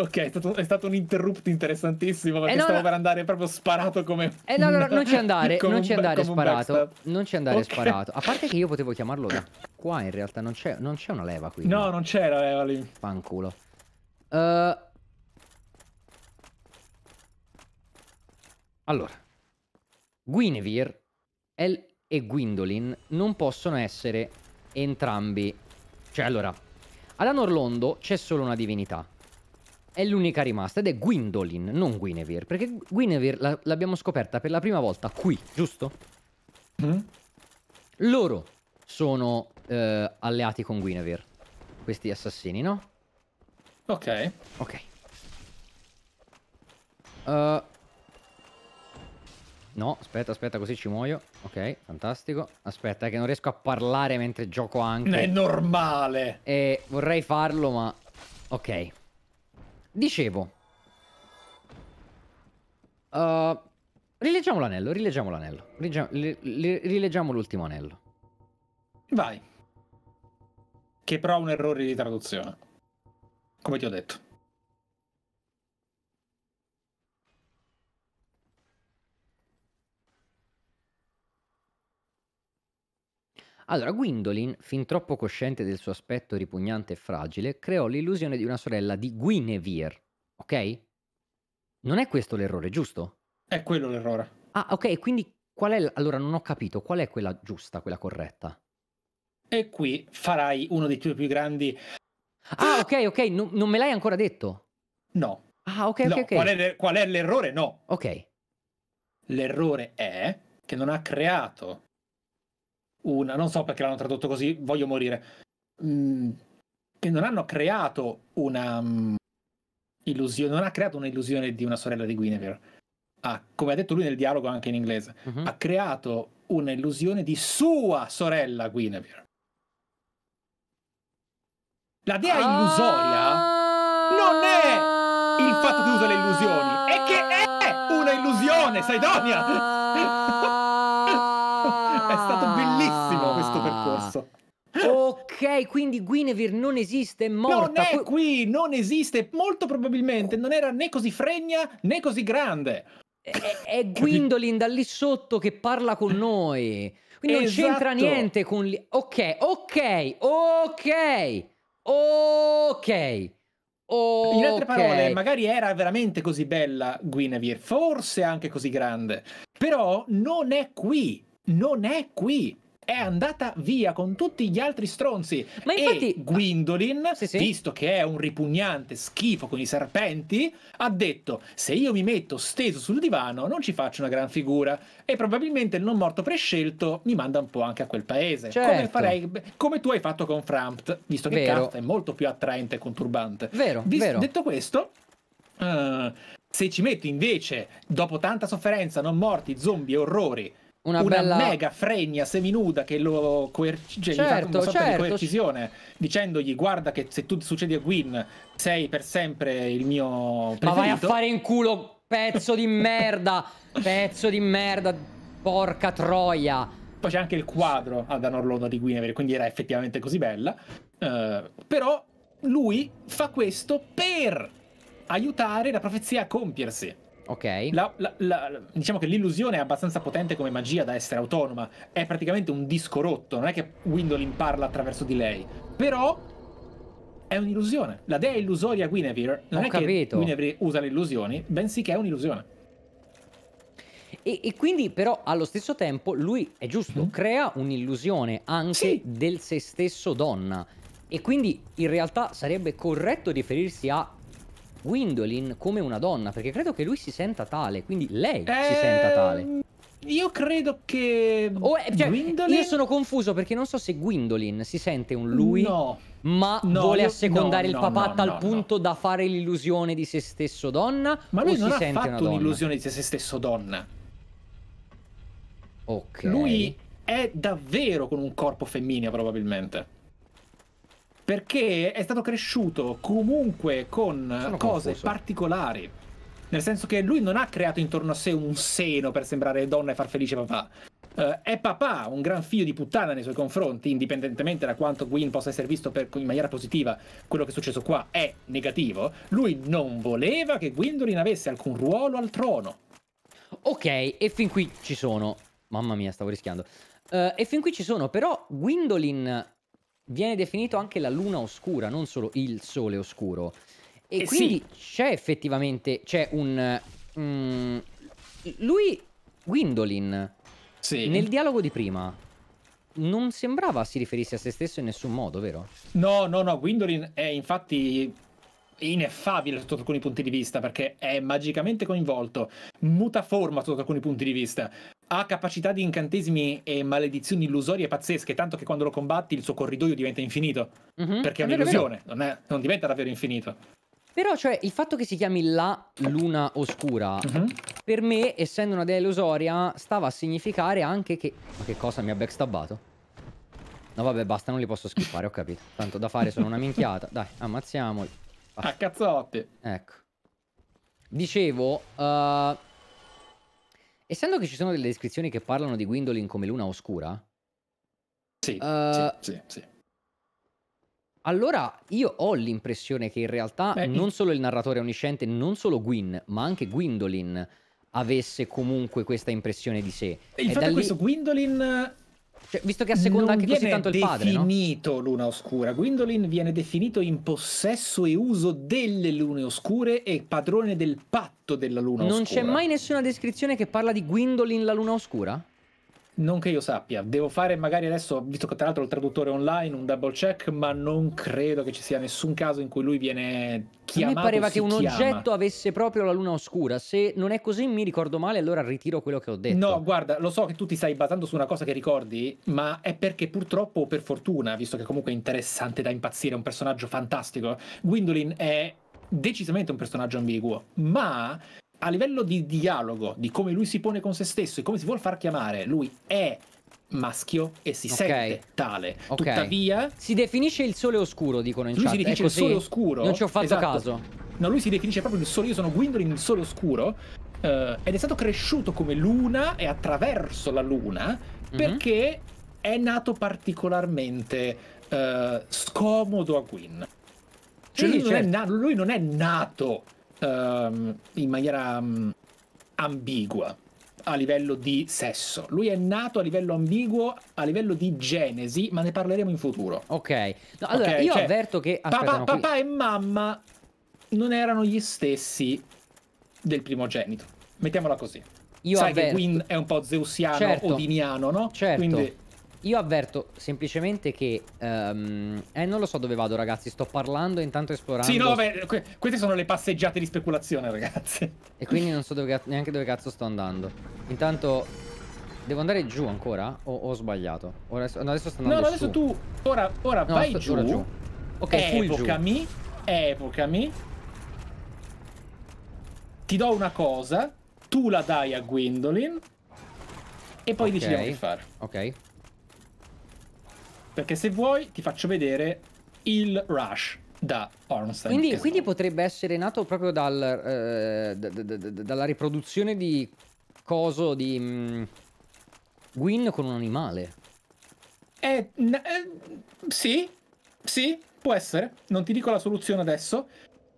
Ok, è stato, è stato, un interrupt interessantissimo perché eh no, stavo no. per andare proprio sparato come... Eh no, no, no non ci andare, non ci andare sparato, non ci andare okay. sparato. A parte che io potevo chiamarlo da qua in realtà, non c'è, una leva qui. No, non c'è la leva lì. Fanculo. Uh... Allora, Guinevere El e Gwindolin non possono essere entrambi... Cioè, allora, ad Anorlondo c'è solo una divinità è l'unica rimasta ed è Gwindolin, non Guinevere, perché Guinevere l'abbiamo scoperta per la prima volta qui, giusto? Mm? Loro sono eh, alleati con Guinevere, questi assassini, no? Ok. Ok. Uh, no, aspetta, aspetta, così ci muoio. Ok, fantastico. Aspetta, eh, che non riesco a parlare mentre gioco anche. È normale. E eh, vorrei farlo, ma... Ok. Dicevo. Uh, rileggiamo l'anello, rileggiamo l'anello. Rileggiamo l'ultimo anello. Vai. Che però ha un errore di traduzione. Come ti ho detto. Allora, Gwendolyn, fin troppo cosciente del suo aspetto ripugnante e fragile, creò l'illusione di una sorella di Guinevere, ok? Non è questo l'errore, giusto? È quello l'errore. Ah, ok, quindi qual è... L- allora, non ho capito, qual è quella giusta, quella corretta? E qui farai uno dei tuoi più grandi... Ah, ok, ok, no, non me l'hai ancora detto? No. Ah, ok, no, ok, Qual è, qual è l'errore? No. Ok. L'errore è che non ha creato una, non so perché l'hanno tradotto così, voglio morire, mm, che non hanno creato una mm, illusione, non ha creato un'illusione di una sorella di Guinevere. Ha, come ha detto lui nel dialogo anche in inglese, uh-huh. ha creato un'illusione di sua sorella Guinevere. La dea ah! illusoria non è il fatto che usa le illusioni, è che è una illusione, Saidonia! È stato bellissimo questo percorso. Ok, quindi Guinevere non esiste, è morta. Non è qui, non esiste, molto probabilmente non era né così fregna né così grande. È, è Gwindolin da lì sotto che parla con noi. Quindi esatto. non c'entra esatto. niente con... Li... Ok, ok, ok, ok. Oh, In altre parole, magari era veramente così bella Guinevere, forse anche così grande, però non è qui non è qui è andata via con tutti gli altri stronzi. Ma infatti, e Gwendolyn, sì, sì. visto che è un ripugnante schifo con i serpenti, ha detto: Se io mi metto steso sul divano, non ci faccio una gran figura. E probabilmente il non morto prescelto mi manda un po' anche a quel paese. Certo. Come, farei, come tu hai fatto con Frampt, visto che Kafka è molto più attraente e conturbante. Vero, Vis- vero. Detto questo. Uh, se ci metto invece, dopo tanta sofferenza, non morti, zombie e orrori, una, una bella... mega fregna seminuda che lo coercice, cioè, certo, gli certo. di coercizione, dicendogli guarda che se tu succedi a Gwyn sei per sempre il mio preferito. Ma vai a fare in culo, pezzo di merda, pezzo di merda, porca troia. Poi c'è anche il quadro ad Anorlono di Guinevere, quindi era effettivamente così bella. Uh, però lui fa questo per aiutare la profezia a compiersi. Ok. La, la, la, diciamo che l'illusione è abbastanza potente come magia da essere autonoma. È praticamente un disco rotto, non è che Windows parla attraverso di lei. Però è un'illusione. La dea illusoria Guinevere non Ho è capito. che Guinevere usa le illusioni, bensì che è un'illusione. E, e, quindi però allo stesso tempo lui è giusto, mm. crea un'illusione anche sì. del se stesso donna. E quindi in realtà sarebbe corretto riferirsi a Gwendolyn come una donna, perché credo che lui si senta tale, quindi lei eh... si ehm, senta tale. Io credo che. Oh, cioè, Gwendolyn... Io sono confuso perché non so se Gwendolyn si sente un lui. No. Ma no, vuole assecondare io... no, il papà no, a tal punto da fare l'illusione di se stesso donna. Ma lui non si ha fatto un'illusione di se stesso donna. Ok. Lui è davvero con un corpo femminile, probabilmente perché è stato cresciuto comunque con Sono cose confuso. particolari. Nel senso che lui non ha creato intorno a sé un seno per sembrare donna e far felice papà. Uh, è papà un gran figlio di puttana nei suoi confronti, indipendentemente da quanto Gwyn possa essere visto per, in maniera positiva, quello che è successo qua è negativo. Lui non voleva che Gwendolyn avesse alcun ruolo al trono. Ok, e fin qui ci sono. Mamma mia, stavo rischiando. Uh, e fin qui ci sono, però Gwendolyn viene definito anche la luna oscura, non solo il sole oscuro. E eh quindi sì. c'è effettivamente, c'è un... Mm, lui, Gwendolyn, sì. nel dialogo di prima, non sembrava si riferisse a se stesso in nessun modo, vero? No, no, no, Gwendolyn è infatti ineffabile sotto alcuni punti di vista perché è magicamente coinvolto, muta forma sotto alcuni punti di vista ha capacità di incantesimi e maledizioni illusorie pazzesche, tanto che quando lo combatti il suo corridoio diventa infinito, mm-hmm. perché è, è un'illusione, vero, vero. Non, è, non, diventa davvero infinito. Però, cioè, il fatto che si chiami la luna oscura, mm-hmm. per me, essendo una dea illusoria, stava a significare anche che... Ma che cosa mi ha backstabbato? No, vabbè, basta, non li posso skippare, ho capito. Tanto da fare sono una minchiata. Dai, ammazziamoli. Basta. A cazzotti. Ecco. Dicevo, uh, Essendo che ci sono delle descrizioni che parlano di Gwendolyn come luna oscura? Sì, uh, sì, sì, sì, Allora, io ho l'impressione che in realtà Beh, non solo il narratore onnisciente, non solo Gwyn, ma anche Gwendolyn avesse comunque questa impressione di sé. Il e lì... questo, Gwendolyn cioè, visto che a seconda anche così tanto il padre, viene definito no? luna oscura. Gwendolyn viene definito in possesso e uso delle lune oscure e padrone del patto della luna non oscura. Non c'è mai nessuna descrizione che parla di Gwendolyn la luna oscura? non che io sappia, devo fare magari adesso, visto che tra l'altro il traduttore online, un double check, ma non credo che ci sia nessun caso in cui lui viene chiamato. A me pareva che un chiama. oggetto avesse proprio la luna oscura, se non è così mi ricordo male allora ritiro quello che ho detto. No, guarda, lo so che tu ti stai basando su una cosa che ricordi, ma è perché purtroppo per fortuna, visto che comunque è interessante da impazzire, è un personaggio fantastico, Gwendolyn è decisamente un personaggio ambiguo, ma a livello di dialogo, di come lui si pone con se stesso e come si vuole far chiamare, lui è maschio e si okay. sente tale. Okay. Tuttavia, si definisce il sole oscuro, dicono in lui chat. Lui si definisce il sole oscuro. Non ci ho fatto esatto. caso. No, lui si definisce proprio il sole. Io sono Gwendolyn, il sole oscuro. Eh, ed è stato cresciuto come luna e attraverso la luna mm -hmm. perché è nato particolarmente eh, scomodo a Gwyn. Cioè, sì, lui, certo. non nato, lui non è nato Ehm, in maniera mm, ambigua a livello di sesso. Lui è nato a livello ambiguo, a livello di genesi, ma ne parleremo in futuro. Ok. No, allora, okay, io cioè, avverto che... Aspetta, papà, no, qui... papà e mamma non erano gli stessi del primogenito. Mettiamola così. Io Sai avverto. che Gwyn è un po' zeusiano, certo. odiniano, no? Certo. Quindi io avverto semplicemente che... Um, eh, non lo so dove vado, ragazzi. Sto parlando e intanto esplorando. Sì, no, vabbè. Que queste sono le passeggiate di speculazione, ragazzi. E quindi non so dove neanche dove cazzo sto andando. Intanto... Devo andare giù ancora? O ho sbagliato? Ora, no, adesso sto andando No, no, adesso su. tu... Ora, ora no, vai giù. giù. Ok, evocami. Giù. Evocami. Ti do una cosa. Tu la dai a Gwendolyn. E poi okay. decidiamo che fare. Ok. Perché se vuoi ti faccio vedere il Rush da Ornstein. Quindi, esatto. quindi potrebbe essere nato proprio dal, eh, dalla riproduzione di coso di mm, Gwyn con un animale. Eh, eh, sì, sì, può essere. Non ti dico la soluzione adesso.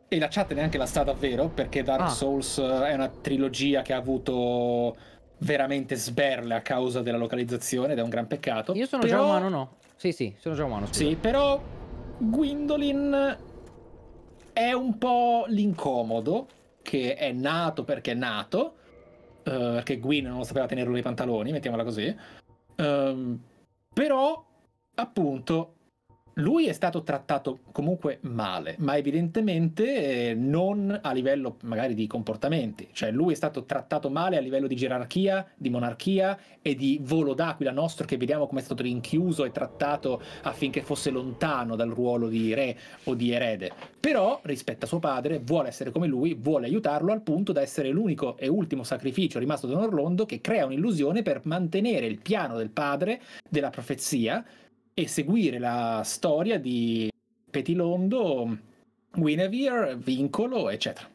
E la chat neanche la sta davvero, perché Dark ah. Souls eh, è una trilogia che ha avuto veramente sberle a causa della localizzazione ed è un gran peccato. Io sono Però... già umano, no. Sì, sì, sono già umano. Scusa. Sì, però Gwendolyn è un po' l'incomodo che è nato perché è nato. Uh, eh, perché Gwyn non sapeva tenerlo nei pantaloni, mettiamola così. Um, però, appunto, lui è stato trattato comunque male, ma evidentemente eh, non a livello magari di comportamenti, cioè lui è stato trattato male a livello di gerarchia, di monarchia e di volo d'aquila nostro che vediamo come è stato rinchiuso e trattato affinché fosse lontano dal ruolo di re o di erede. Però rispetta suo padre, vuole essere come lui, vuole aiutarlo al punto da essere l'unico e ultimo sacrificio rimasto da Orlando che crea un'illusione per mantenere il piano del padre della profezia e seguire la storia di Petilondo, Guinevere, Vincolo, eccetera.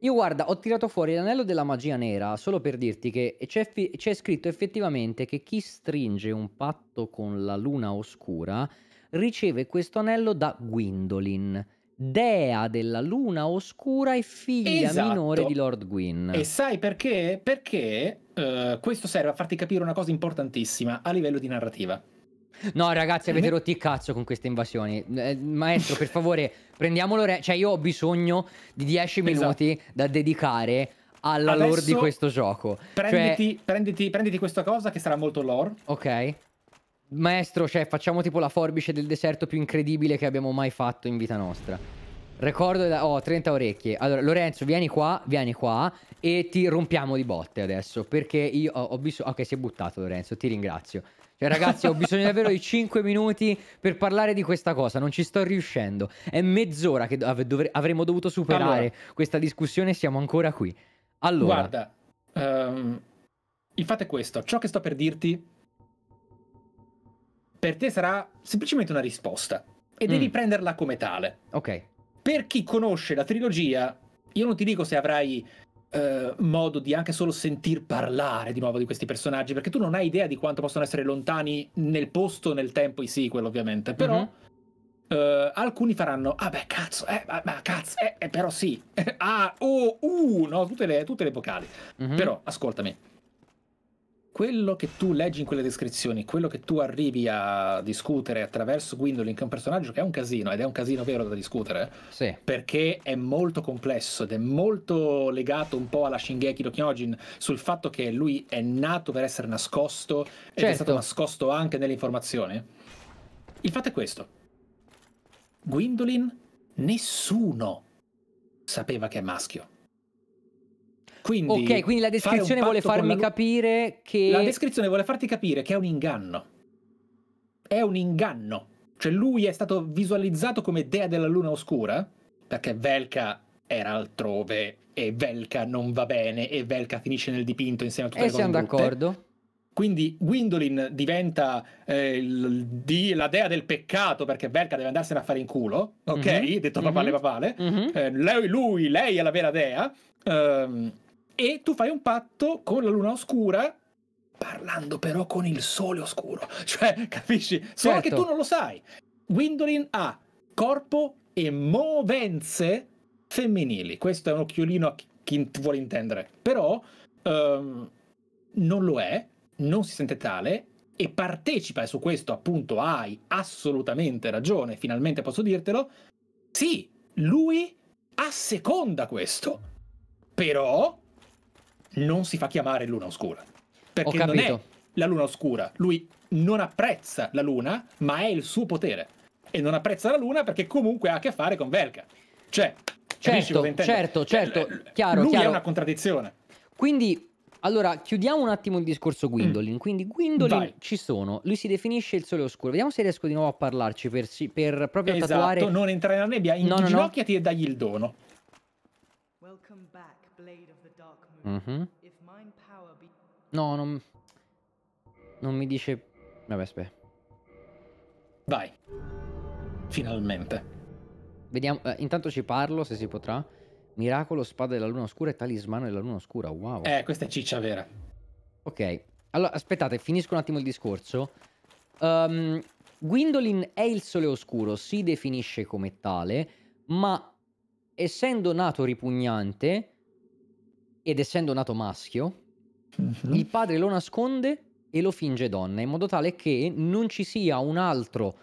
Io guarda, ho tirato fuori l'anello della magia nera solo per dirti che c'è, fi- c'è, scritto effettivamente che chi stringe un patto con la luna oscura riceve questo anello da Gwindolin, dea della luna oscura e figlia esatto. minore di Lord Gwyn. E sai perché? Perché uh, questo serve a farti capire una cosa importantissima a livello di narrativa. No, ragazzi, avete eh, rotti il cazzo con queste invasioni. Eh, maestro, per favore, prendiamolo. Re- cioè, io ho bisogno di 10 esatto. minuti da dedicare alla Adesso lore di questo gioco. Prenditi, cioè... prenditi, prenditi questa cosa che sarà molto lore. Ok. Maestro, cioè, facciamo tipo la forbice del deserto più incredibile che abbiamo mai fatto in vita nostra. Ricordo da... Oh, 30 orecchie. Allora, Lorenzo, vieni qua, vieni qua e ti rompiamo di botte adesso, perché io ho, ho bisogno... Ok, si è buttato Lorenzo, ti ringrazio. Cioè, ragazzi, ho bisogno davvero di 5 minuti per parlare di questa cosa. Non ci sto riuscendo. È mezz'ora che dov- avremmo dovuto superare allora, questa discussione. E siamo ancora qui. Allora, guarda, um, il fatto è questo: ciò che sto per dirti, per te sarà semplicemente una risposta. E mm. devi prenderla come tale. Ok. Per chi conosce la trilogia, io non ti dico se avrai eh, modo di anche solo sentir parlare di nuovo di questi personaggi, perché tu non hai idea di quanto possono essere lontani nel posto, nel tempo i sequel ovviamente, però... Mm-hmm. Uh, alcuni faranno, ah beh, cazzo, eh, ma cazzo, eh, eh, però sì, ah, oh, uh, no, tutte le, tutte le vocali. Mm-hmm. Però, ascoltami, quello che tu leggi in quelle descrizioni, quello che tu arrivi a discutere attraverso Gwendolyn, che è un personaggio che è un casino, ed è un casino vero da discutere, sì. perché è molto complesso ed è molto legato un po' alla Shingeki no Kyojin sul fatto che lui è nato per essere nascosto certo. ed è certo. stato nascosto anche nelle informazioni. Il fatto è questo. Gwendolyn, nessuno sapeva che è maschio. Quindi ok, quindi la descrizione vuole farmi capire che... La descrizione vuole farti capire che è un inganno. È un inganno. Cioè lui è stato visualizzato come dea della luna oscura, perché Velka era altrove e Velka non va bene e Velka finisce nel dipinto insieme a tutte e eh, le cose E siamo d'accordo. Quindi Gwindolin diventa eh, il, di, la dea del peccato perché Velka deve andarsene a fare in culo, ok? Mm-hmm. Detto papale mhm. papale. Mm-hmm. Eh, lui, lui, lei è la vera dea. Um, e tu fai un patto con la luna oscura parlando però con il sole oscuro cioè capisci solo certo. che tu non lo sai Gwendolyn ha corpo e movenze femminili questo è un occhiolino a chi vuole intendere però um, non lo è non si sente tale e partecipa e su questo appunto hai assolutamente ragione finalmente posso dirtelo sì lui asseconda questo però non si fa chiamare luna oscura. Perché non è la luna oscura, lui non apprezza la luna, ma è il suo potere. E non apprezza la luna perché comunque ha a che fare con Velka. Cioè, certo, certo, cioè, certo, chiaro, lui chiaro. è una contraddizione. Quindi allora, chiudiamo un attimo il discorso Gwendolyn. Mm. Quindi Gwendolyn Vai. ci sono, lui si definisce il sole oscuro. Vediamo se riesco di nuovo a parlarci per, per proprio esatto, tatuare... non entrare nella nebbia, inginocchiati no, no, no. e dagli il dono. Welcome Mm -hmm. No, non... Non mi dice... Vabbè, aspetta. Vai. Finalmente. Vediamo... Eh, intanto ci parlo, se si potrà. Miracolo, spada della luna oscura e talismano della luna oscura. Wow. Eh, questa è ciccia vera. Ok. Allora, aspettate, finisco un attimo il discorso. Um, ehm, Gwindolin è il sole oscuro, si definisce come tale, ma essendo nato ripugnante ed essendo nato maschio, mm-hmm. il padre lo nasconde e lo finge donna, in modo tale che non ci sia un altro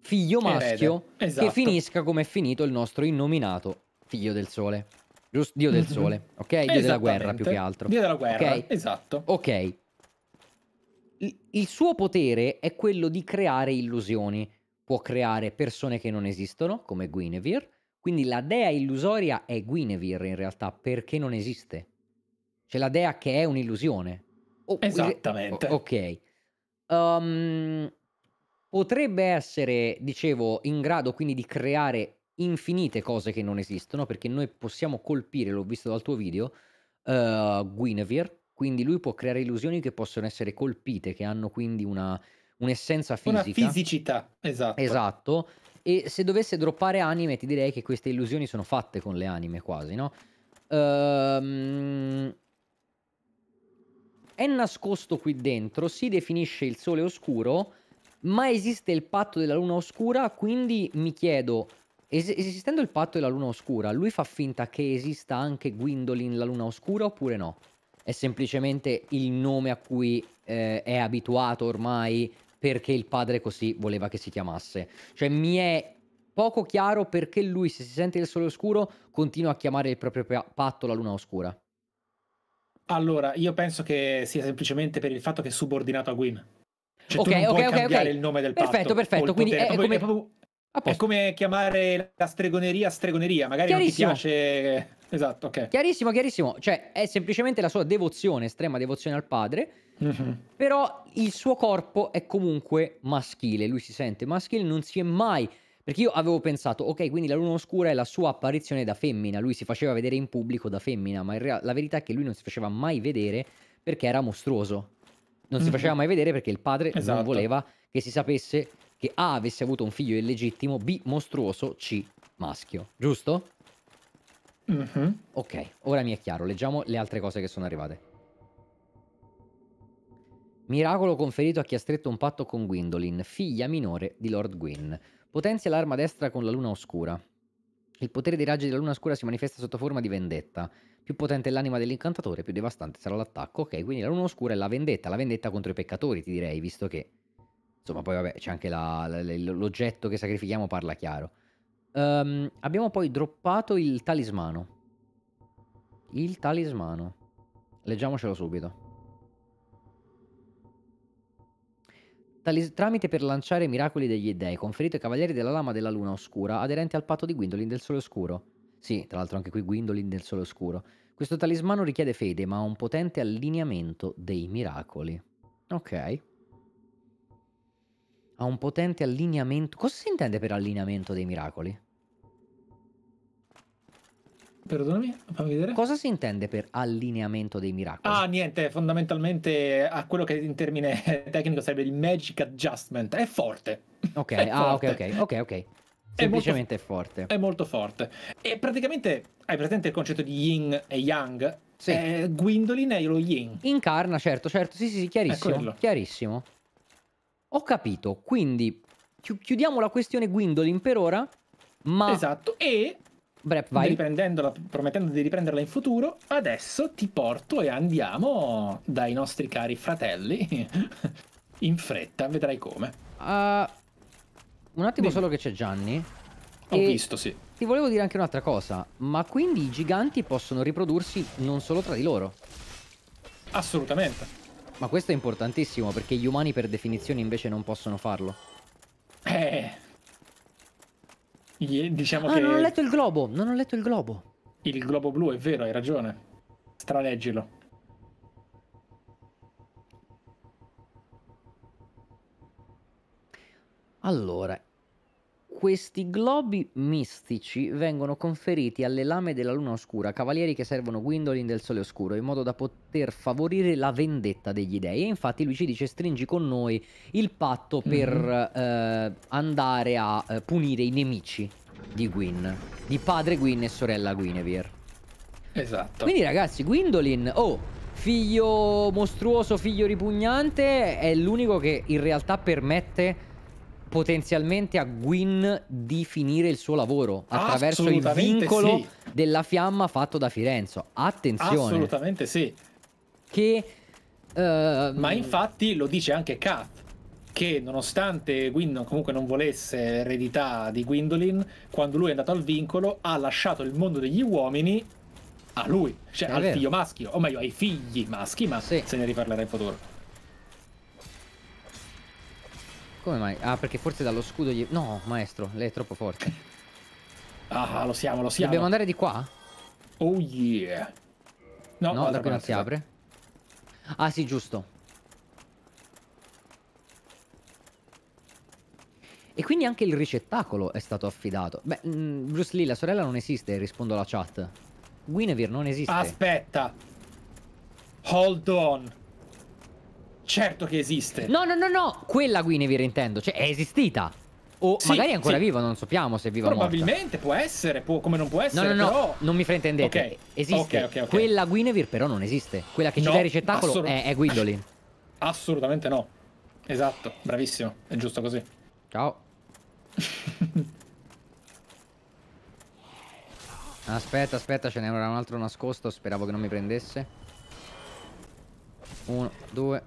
figlio maschio esatto. che finisca come è finito il nostro innominato figlio del sole. Giusto? Dio del mhm. sole, ok? Dio della guerra più che altro. Dio della guerra, okay? esatto. Ok. Il suo potere è quello di creare illusioni. Può creare persone che non esistono, come Guinevere. Quindi la dea illusoria è Guinevere in realtà, perché non esiste. C'è la dea che è un'illusione. Oh, Esattamente. ok. Um, potrebbe essere, dicevo, in grado quindi di creare infinite cose che non esistono, perché noi possiamo colpire, l'ho visto dal tuo video, uh, Guinevere, quindi lui può creare illusioni che possono essere colpite, che hanno quindi una, un'essenza fisica. Una fisicità, esatto. Esatto. E se dovesse droppare anime ti direi che queste illusioni sono fatte con le anime quasi, no? Ehm... Um, è nascosto qui dentro, si definisce il sole oscuro, ma esiste il patto della luna oscura, quindi mi chiedo, es esistendo il patto della luna oscura, lui fa finta che esista anche Gwendolyn la luna oscura oppure no? È semplicemente il nome a cui eh, è abituato ormai perché il padre così voleva che si chiamasse. Cioè mi è poco chiaro perché lui, se si sente il sole oscuro, continua a chiamare il proprio patto la luna oscura. Allora, io penso che sia semplicemente per il fatto che è subordinato a Gwyn. Cioè, ok, ok, ok. cambiare okay. il nome del perfetto, patto. Perfetto, quindi è, è, come... È, proprio... è, come... chiamare la stregoneria stregoneria, magari non ti piace... Esatto, ok. Chiarissimo, chiarissimo. Cioè, è semplicemente la sua devozione, estrema devozione al padre, mm-hmm. però il suo corpo è comunque maschile, lui si sente maschile, non si è mai perché io avevo pensato, ok, quindi la luna oscura è la sua apparizione da femmina, lui si faceva vedere in pubblico da femmina, ma rea- la verità è che lui non si faceva mai vedere perché era mostruoso. Non si mm-hmm. faceva mai vedere perché il padre esatto. non voleva che si sapesse che A avesse avuto un figlio illegittimo, B mostruoso, C maschio, giusto? Mm-hmm. Ok, ora mi è chiaro, leggiamo le altre cose che sono arrivate. Miracolo conferito a chi ha stretto un patto con Gwendolyn, figlia minore di Lord Gwyn. Potenzia l'arma destra con la luna oscura. Il potere dei raggi della luna oscura si manifesta sotto forma di vendetta. Più potente è l'anima dell'incantatore, più devastante sarà l'attacco. Ok, quindi la luna oscura è la vendetta, la vendetta contro i peccatori, ti direi, visto che... Insomma, poi vabbè, c'è anche l'oggetto che sacrifichiamo, parla chiaro. Um, abbiamo poi droppato il talismano. Il talismano. Leggiamocelo subito. Tale tramite per lanciare miracoli degli dei, conferito ai cavalieri della lama della luna oscura, aderenti al patto di Gwindolin del sole oscuro. Sì, tra l'altro anche qui Gwindolin del sole oscuro. Questo talismano richiede fede, ma ha un potente allineamento dei miracoli. Ok. Ha un potente allineamento... Cosa si intende per allineamento dei miracoli? Perdonami, fammi vedere. Cosa si intende per allineamento dei miracoli? Ah, niente, fondamentalmente a quello che in termine tecnico sarebbe il magic adjustment. È forte. Ok, è ah, forte. ok, ok, ok, Semplicemente è, molto, forte. È molto forte. E praticamente hai presente il concetto di yin e yang? Sì. Eh, Gwindolin è lo yin. Incarna, certo, certo. Sì, sì, sì chiarissimo. Ecco chiarissimo. Ho capito. Quindi chiudiamo la questione Gwindolin per ora. Ma... Esatto. E Brep, vai. promettendo di riprenderla in futuro, adesso ti porto e andiamo dai nostri cari fratelli in fretta, vedrai come. Uh, un attimo Dimmi. solo che c'è Gianni. Ho e visto, sì. Ti volevo dire anche un'altra cosa, ma quindi i giganti possono riprodursi non solo tra di loro? Assolutamente. Ma questo è importantissimo perché gli umani per definizione invece non possono farlo. Eh, Diciamo ah, che... non ho letto il globo, non ho letto il globo. Il globo blu, è vero, hai ragione. Straleggilo. Allora, questi globi mistici vengono conferiti alle lame della luna oscura, cavalieri che servono Gwendolyn del sole oscuro, in modo da poter favorire la vendetta degli dei. E infatti lui ci dice stringi con noi il patto per mm -hmm. eh, andare a eh, punire i nemici di Gwyn, di padre Gwyn e sorella Guinevere. Esatto. Quindi ragazzi, Gwendolyn, oh, figlio mostruoso, figlio ripugnante, è l'unico che in realtà permette potenzialmente a Gwyn di finire il suo lavoro attraverso il vincolo sì. della fiamma fatto da Firenzo. Attenzione. Assolutamente sì. Che... Uh, Ma infatti lo dice anche Kath che nonostante Gwyn comunque non volesse eredità di Gwendolyn, quando lui è andato al vincolo ha lasciato il mondo degli uomini a lui, cioè è al vero. figlio maschio, o meglio ai figli maschi, ma sì. se ne riparlerà in futuro. Come mai? Ah, perché forse dallo scudo gli... No, maestro, lei è troppo forte. Ah, lo siamo, lo siamo. Dobbiamo andare di qua? Oh yeah. No, no da qui non si apre. Ah, sì, giusto. E quindi anche il ricettacolo è stato affidato. Beh, mm, Bruce Lee, la sorella non esiste, rispondo alla chat. Guinevere non esiste. Aspetta. Hold on. Certo che esiste. No, no, no, no. Quella Guinevere intendo. Cioè, è esistita. O sì, magari è ancora sì. viva, non sappiamo se è viva Probabilmente può essere, può, come non può essere. No, no, no, però... non mi fraintendete. Okay. Esiste. Okay, okay, Quella Guinevere però non esiste. Quella che no, ci dà il ricettacolo assolut... è, è Guidolin. Assolutamente no. Esatto, bravissimo. È giusto così. Ciao. aspetta, aspetta, ce n'era un altro nascosto. Speravo che non mi prendesse. Uno, due,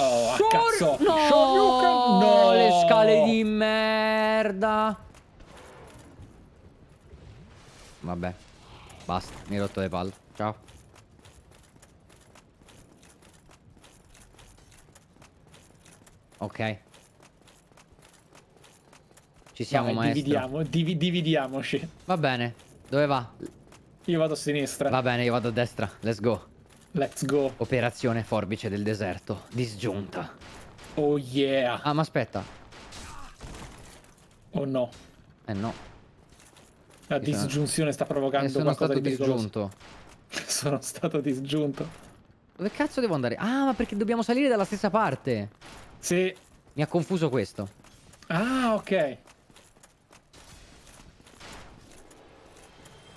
Oh, Shor cazzo! No, no, le scale di merda! Vabbè, basta, mi hai rotto le palle. Ciao. Ok. Ci siamo, Vabbè, maestro. Dividiamo, div dividiamoci. Va bene, dove va? Io vado a sinistra. Va bene, io vado a destra. Let's go. Let's go. Operazione forbice del deserto, disgiunta. Oh yeah. Ah, ma aspetta. Oh no. Eh no. La disgiunzione sta provocando eh, sono qualcosa stato di disgiunto. sono stato disgiunto. Dove cazzo devo andare? Ah, ma perché dobbiamo salire dalla stessa parte. Sì. Mi ha confuso questo. Ah, ok.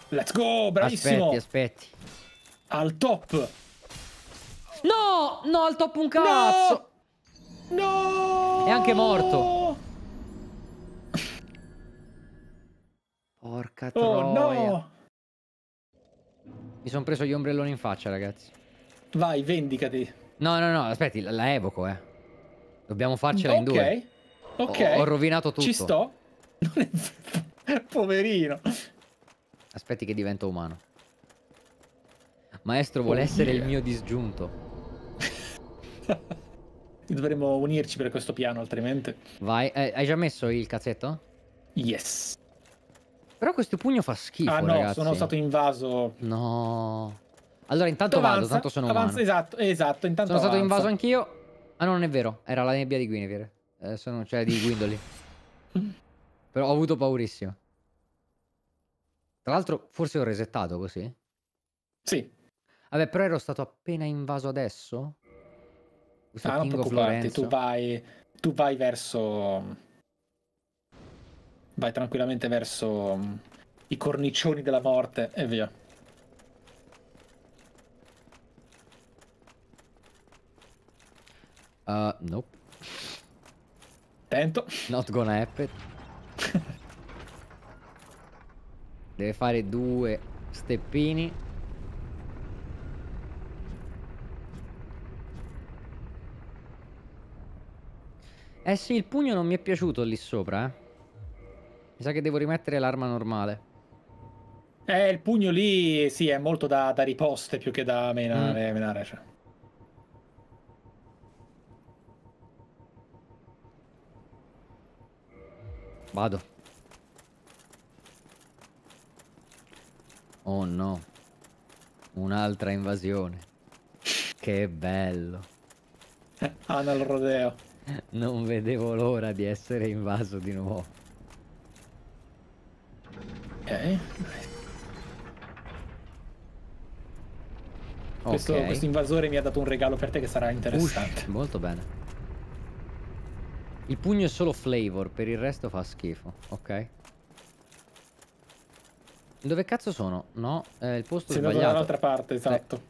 Let's go, bravissimo. Aspetti, aspetti. Al top. No! No, al top un cazzo! No! no! È anche morto. Porca oh, troia. No! Mi sono preso gli ombrelloni in faccia, ragazzi. Vai, vendicati. No, no, no, aspetti, la, la evoco, eh. Dobbiamo farcela okay. in due. Ok, Ho, ho, rovinato tutto. Ci sto. Poverino. Aspetti che divento umano. Maestro vuole essere il mio disgiunto. Dovremmo unirci per questo piano, altrimenti. Vai, eh, hai già messo il cazzetto? Yes. Però questo pugno fa schifo. Ah no, ragazzi. sono stato invaso. No. Allora intanto avanza, vado, tanto sono avanza, umano. Esatto, esatto, intanto Sono avanza. stato invaso anch'io. Ah no, non è vero, era la nebbia di Guinevere. Eh, sono, cioè di Guindoli. Però ho avuto paurissimo. Tra l'altro forse ho resettato così. Sì. Vabbè, però ero stato appena invaso adesso. Ah, non preoccuparti, tu vai, tu vai verso... Vai tranquillamente verso mm, i cornicioni della morte e via. Uh, nope. Tento. Not gonna happen. Deve fare due steppini. Eh sì, il pugno non mi è piaciuto lì sopra, eh. Mi sa che devo rimettere l'arma normale. Eh, il pugno lì, sì, è molto da, da riposte più che da menare, mm. menare cioè. Vado. Oh no. Un'altra invasione. Che bello. Eh, Anal rodeo. non vedevo l'ora di essere invaso di nuovo. Ok. Questo, okay. questo invasore mi ha dato un regalo per te che sarà interessante. Ush, molto bene. Il pugno è solo flavor, per il resto fa schifo, ok? Dove cazzo sono? No, eh, il posto Sei è sbagliato. Sei dall'altra parte, eh. esatto. Eh.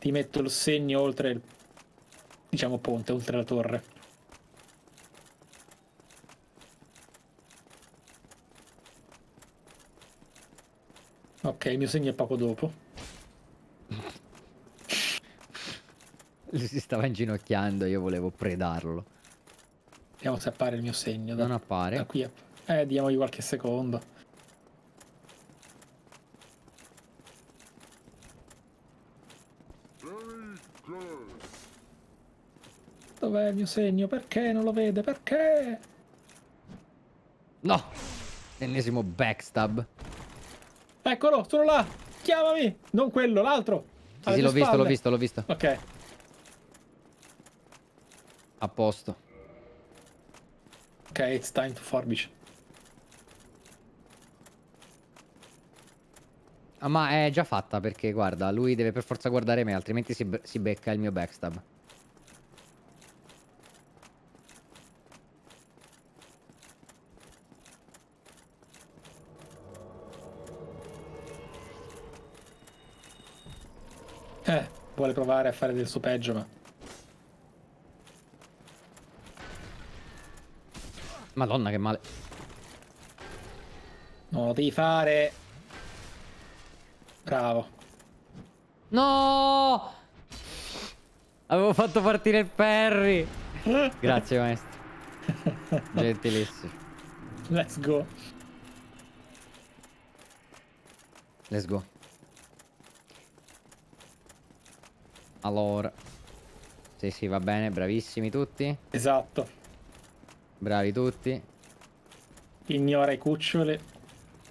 Ti metto il segno oltre il diciamo ponte oltre la torre. Ok, il mio segno è poco dopo. Lui si stava inginocchiando, io volevo predarlo. Vediamo se appare il mio segno. Da, non appare. Da qui a... Eh, diamogli qualche secondo. Very close. Dov'è il mio segno? Perché non lo vede? Perché? No! Ennesimo backstab. Eccolo, sono là! Chiamami! Non quello, l'altro! Sì, sì l'ho visto, l'ho visto, l'ho visto. Ok. A posto. Ok, it's time to forbice. Ah, ma è già fatta perché, guarda, lui deve per forza guardare me, altrimenti si, be si becca il mio backstab. vuole provare a fare del suo peggio, ma... Madonna, che male. Non lo devi fare... Bravo. No! Avevo fatto partire il Perry. Grazie, maestro. Gentilissimo. Let's go. Let's go. Allora. Sì, sì, va bene, bravissimi tutti. Esatto. Bravi tutti. Ignora i cuccioli.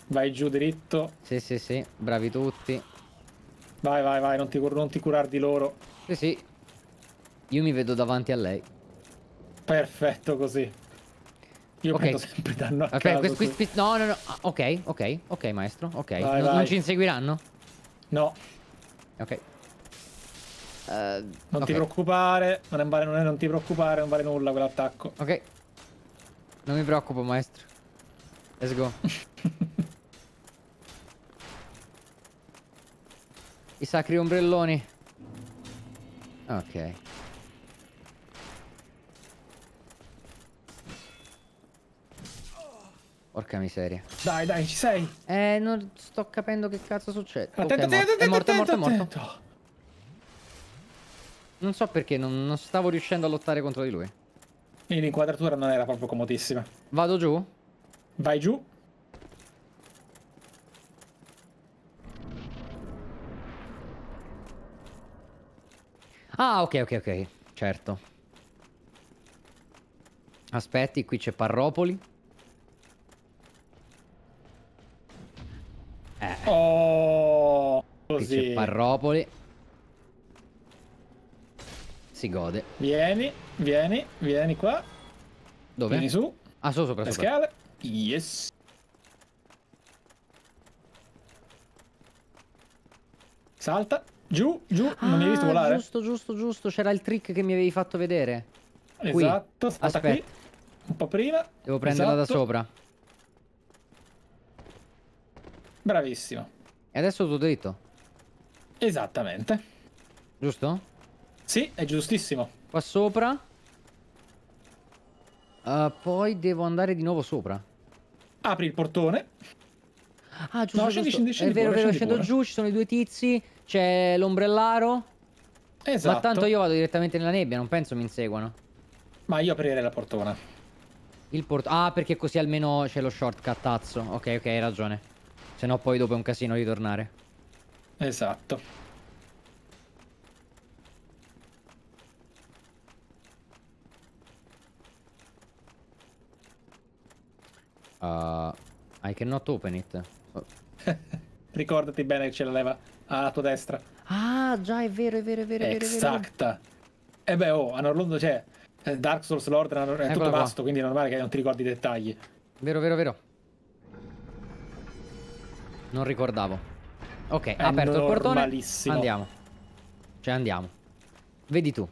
Vai giù dritto. Sì, sì, sì, bravi tutti. Vai, vai, vai, non ti, non ti curar di loro. Sì, sì. Io mi vedo davanti a lei. Perfetto così. Io okay. prendo sempre danno a okay, caso. Quest, quest, no, no, no. Ah, ok, ok, ok, maestro. Ok. Vai, no, vai. Non ci inseguiranno? No. Ok. Eh, non okay. ti preoccupare, non, vale, non, è, non ti preoccupare, non vale nulla quell'attacco. Ok. Non mi preoccupo, maestro. Let's go. I sacri ombrelloni. Ok. Porca miseria. Dai, dai, ci sei. Eh, non sto capendo che cazzo succede. Attento, okay, attento, attento, è morto, attento, è morto, attento. È morto. Non so perché, non, non stavo riuscendo a lottare contro di lui. E l'inquadratura non era proprio comodissima. Vado giù? Vai giù. Ah, ok, ok, ok. Certo. Aspetti, qui c'è Parropoli. Eh. Oh, così. Qui c'è Parropoli. Si gode. Vieni, vieni, vieni qua. Dove? Vieni su. Ah, solo sopra. Le sopra. scale. Yes. Salta. Giù, giù. Ah, non mi hai visto ah, volare? Giusto, giusto, giusto. C'era il trick che mi avevi fatto vedere. Esatto. Qui. Aspetta. Qui. Un po' prima. Devo prenderla esatto. da sopra. Bravissimo. E adesso tu dritto. Esattamente. Giusto? Sì, è giustissimo. Qua sopra. Uh, poi devo andare di nuovo sopra. Apri il portone. Ah, giusto. No, scendi, scendi, scendi. È vero, pure, vero, scendo pure. giù, ci sono i due tizi, c'è l'ombrellaro. Esatto. Ma tanto io vado direttamente nella nebbia, non penso mi inseguano. Ma io aprirei la portona. Il port ah, perché così almeno c'è lo shortcut, tazzo. Ok, ok, hai ragione. Se no poi dopo è un casino ritornare. Esatto. Uh, I cannot open it. Ricordati bene che ce la leva alla tua destra. Ah, già, è vero, è vero, è vero. È E beh, oh, a Norlondo c'è. Cioè, eh, Dark Souls Lord è Eccola eh, tutto vasto, quindi è normale che non ti ricordi i dettagli. Vero, vero, vero. Non ricordavo. Ok, è aperto il portone. Andiamo. Cioè, andiamo. Vedi tu.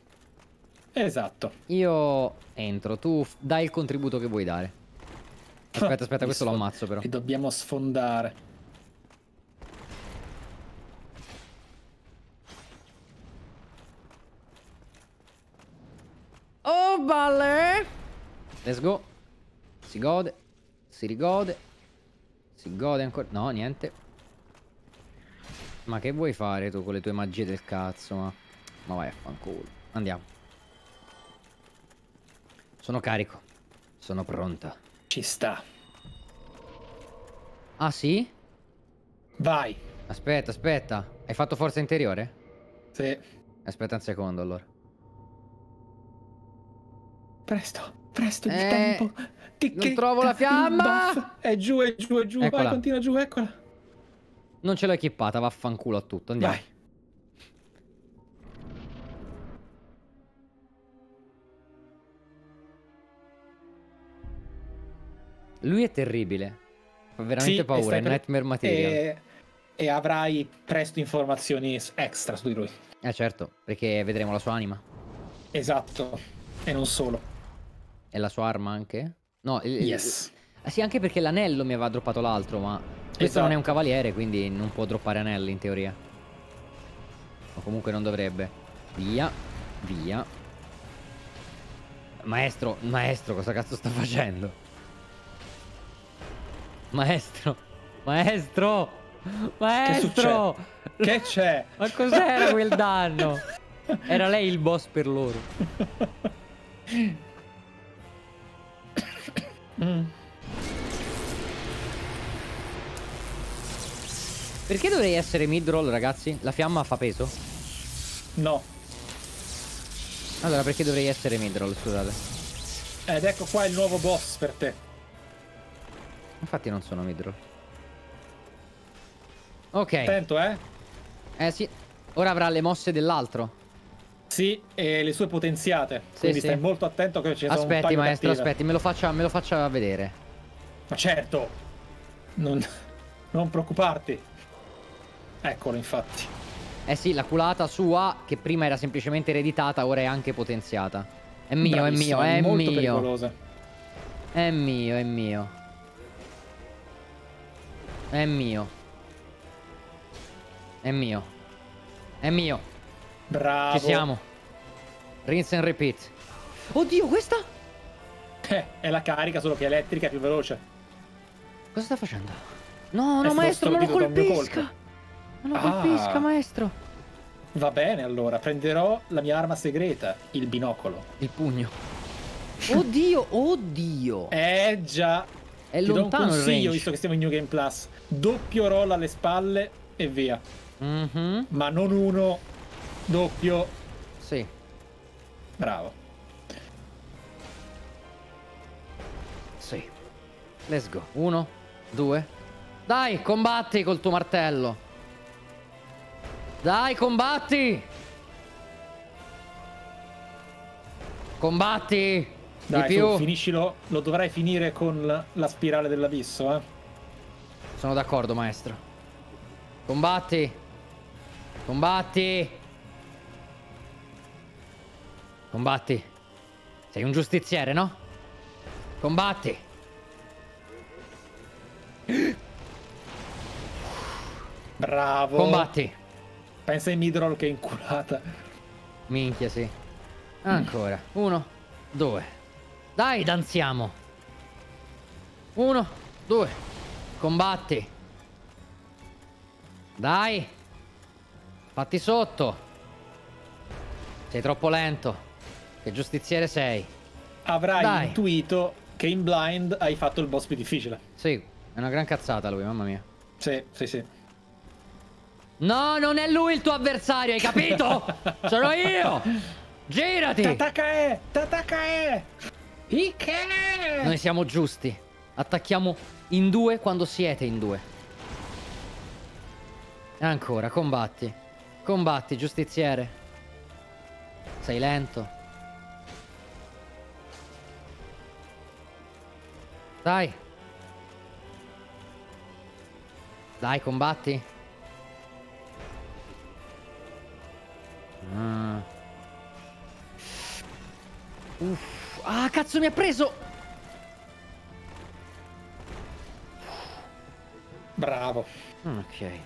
Esatto. Io entro, tu dai il contributo che vuoi dare. Aspetta, aspetta, questo lo ammazzo però. E dobbiamo sfondare. Oh, balle! Let's go. Si gode. Si rigode. Si gode ancora. No, niente. Ma che vuoi fare tu con le tue magie del cazzo? Ma, ma vai a fanculo. Andiamo. Sono carico. Sono pronta. Ci sta. Ah sì? Vai. Aspetta, aspetta. Hai fatto forza interiore? Sì. Aspetta un secondo allora. Presto, presto il eh, tempo. Ti non trovo la fiamma. È giù, è giù, è giù. Eccola. Vai, continua giù, eccola. Non ce l'hai chippata, vaffanculo a tutto. Andiamo. Vai. Lui è terribile. Fa veramente sì, paura, è per... Nightmare Material. E... e... avrai presto informazioni extra su di lui. Eh certo, perché vedremo la sua anima. Esatto, e non solo. E la sua arma anche? No, yes. Ah, Sì, anche perché l'anello mi aveva droppato l'altro, ma questo esatto. non è un cavaliere, quindi non può droppare anelli in teoria. O comunque non dovrebbe. Via, via. Maestro, maestro, cosa cazzo sta facendo? Maestro. Maestro. Maestro. Che c'è? Ma cos'era quel danno? Era lei il boss per loro. Perché dovrei essere midroll, ragazzi? La fiamma fa peso? No. Allora, perché dovrei essere midroll, scusate? Ed ecco qua il nuovo boss per te. Infatti non sono midroll. Ok. Attento, eh. Eh sì. Ora avrà le mosse dell'altro. Sì, e le sue potenziate. Sì, quindi sì. stai molto attento che ci aspetti, sono Aspetti, maestro, aspetti, me lo, faccia, me lo faccia vedere. Ma certo. Non, non preoccuparti. Eccolo, infatti. Eh sì, la culata sua, che prima era semplicemente ereditata, ora è anche potenziata. È mio, Bravissimo, è mio, è, è mio. Pericolosa. È mio, è mio. È mio. È mio. È mio. Bravo. Ci siamo. Rinse and repeat. Oddio, questa? Eh, è la carica, solo che è elettrica, è più veloce. Cosa sta facendo? No, no, è maestro, non lo colpisca. Non lo ah. colpisca, maestro. Va bene, allora. Prenderò la mia arma segreta, il binocolo. Il pugno. Oddio, oddio. Eh, già. È Ti lontano do un consiglio, visto che siamo in New Game Plus doppio roll alle spalle e via. Mm -hmm. Ma non uno, doppio. Sì. Bravo. Sì. Let's go. Uno, due. Dai, combatti col tuo martello. Dai, combatti. Combatti. Dai, di tu, finiscilo. Lo dovrai finire con la spirale dell'abisso, eh. Sono d'accordo, maestro. Combatti. Combatti. Combatti. Sei un giustiziere, no? Combatti. Bravo. Combatti. Pensa ai midroll che è inculata. Minchia, sì. Ancora. Uno, due. Dai, danziamo. Uno, due. Combatti. Dai. Fatti sotto. Sei troppo lento. Che giustiziere sei. Avrai Dai. intuito che in blind hai fatto il boss più difficile. Sì, è una gran cazzata lui, mamma mia. Sì, sì, sì. No, non è lui il tuo avversario, hai capito? Sono io! Girati! T'attacca E! T'attacca E! Ike! Noi siamo giusti. Attacchiamo in due quando siete in due. Ancora, combatti. Combatti, giustiziere. Sei lento. Dai. Dai, combatti. Ah. Uff. Ah, cazzo, mi ha preso! Bravo. Ok.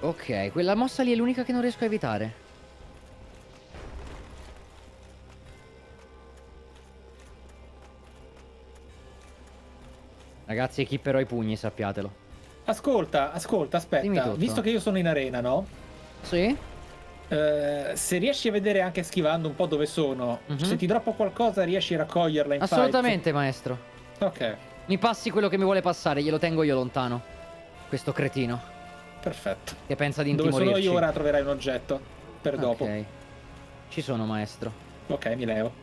Ok, quella mossa lì è l'unica che non riesco a evitare. Ragazzi, equipperò i pugni, sappiatelo. Ascolta, ascolta, aspetta. Visto che io sono in arena, no? Sì. Eh, se riesci a vedere anche schivando un po' dove sono, mm -hmm. se ti droppo qualcosa riesci a raccoglierla in Assolutamente, fight. maestro. Ok. Mi passi quello che mi vuole passare, glielo tengo io lontano. Questo cretino. Perfetto. Che pensa di intimorirci. Dove sono io ora troverai un oggetto. Per dopo. Ok. Ci sono, maestro. Ok, mi leo.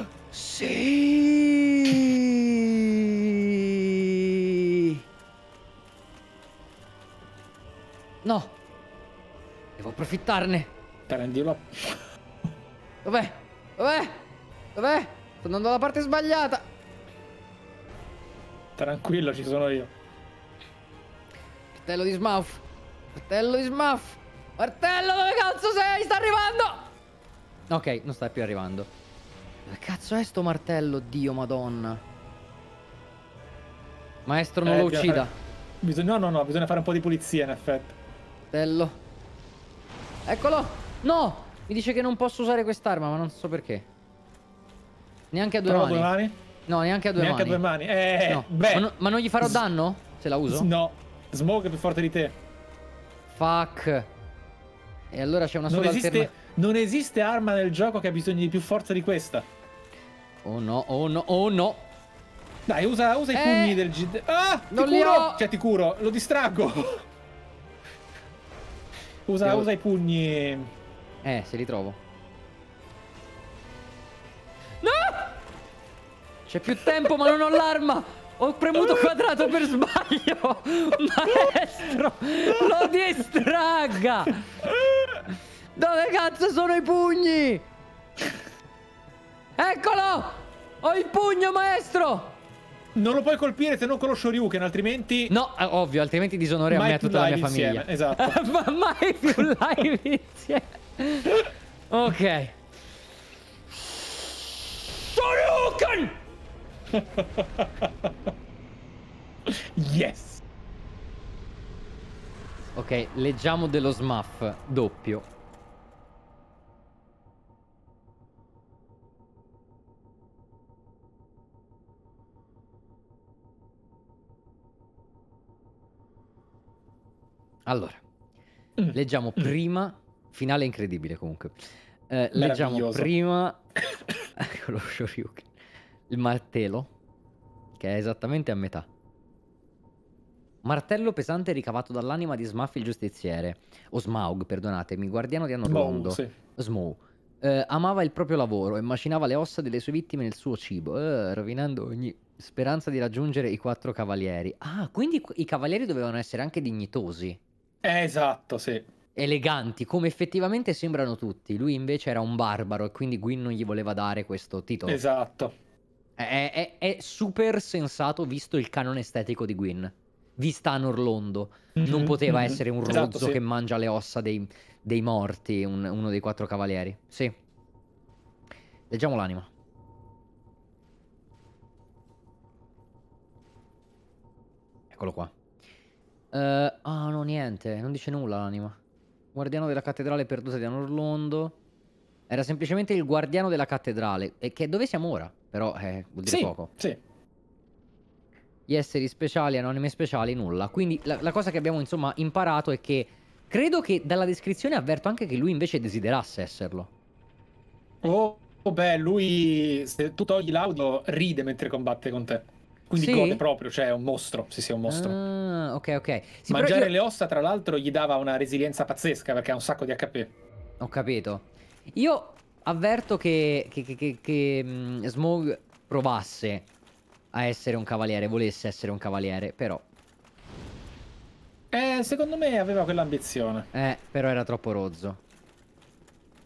sì! No! Devo approfittarne! Prendilo. Dov'è? Dov'è? Dov'è? Sto andando alla parte sbagliata. Tranquillo, ci sono io. Martello di Smuff. Martello di Smuff. Martello, dove cazzo sei? Sta arrivando! Ok, non sta più arrivando. Dove cazzo è sto martello? Dio madonna. Maestro, non eh, lo uccida. Fare... Bisogna... No, no, no, bisogna fare un po' di pulizia, in effetti. Martello. Eccolo! No! Mi dice che non posso usare quest'arma, ma non so perché. Neanche a due Provo mani. Due mani? No, neanche a due neanche mani. Neanche a due mani. Eh, no. beh. Ma, no, ma, non gli farò danno? Se la uso? No. Smoke è più forte di te. Fuck. E allora c'è una non sola esiste, Non esiste arma nel gioco che ha bisogno di più forza di questa. Oh no, oh no, oh no. Dai, usa, usa eh, i pugni del GD. Ah! Non ti curo! Ho... Cioè, ti curo, lo distraggo. usa, Devo... usa i pugni. Eh, se li trovo. No! C'è più tempo, ma non ho l'arma! Ho premuto quadrato per sbaglio! Maestro! Lo distragga! Dove cazzo sono i pugni? Eccolo! Ho il pugno, maestro! Non lo puoi colpire se non con lo Shoryuken, altrimenti... No, eh, ovvio, altrimenti disonore a me e a tutta la mia famiglia. Insieme, esatto. Ma mai più live insieme. Ok. broken! yes! Ok, leggiamo dello smaff doppio. Allora, mm. leggiamo mm. prima, finale incredibile comunque, eh, leggiamo prima, ecco Shoryuken, il martello, che è esattamente a metà. Martello pesante ricavato dall'anima di Smaff il giustiziere, o Smaug, perdonatemi, guardiano di Anorondo. Sì. Smaug. Eh, amava il proprio lavoro e macinava le ossa delle sue vittime nel suo cibo, eh, rovinando ogni speranza di raggiungere i quattro cavalieri. Ah, quindi i cavalieri dovevano essere anche dignitosi. Esatto, sì. Eleganti, come effettivamente sembrano tutti. Lui invece era un barbaro e quindi Gwyn non gli voleva dare questo titolo. Esatto. È, è, è, super sensato visto il canone estetico di Gwyn. Vista in mm -hmm, non poteva mm -hmm. essere un esatto, rozzo esatto, sì. che mangia le ossa dei, dei morti, un, uno dei quattro cavalieri. Sì. Leggiamo l'anima. Eccolo qua. Eh, ah, uh, oh, no, niente. Non dice nulla l'anima. Guardiano della cattedrale perduta di Anorlondo. Era semplicemente il guardiano della cattedrale. E che dove siamo ora? Però eh, vuol dire sì, poco. Sì. Gli esseri speciali, anonime speciali, nulla. Quindi la, la cosa che abbiamo insomma imparato è che credo che dalla descrizione avverto anche che lui invece desiderasse esserlo. Oh, oh beh, lui se tu togli l'audio ride mentre combatte con te. Quindi sì? gode proprio, cioè è un mostro. se sì, un mostro. Ah, ok, ok. Sì, Mangiare io... le ossa, tra l'altro, gli dava una resilienza pazzesca perché ha un sacco di HP. Ho capito. Io avverto che, che, che, che um, mm, Smog provasse a essere un cavaliere, volesse essere un cavaliere, però... Eh, secondo me aveva quell'ambizione. Eh, però era troppo rozzo.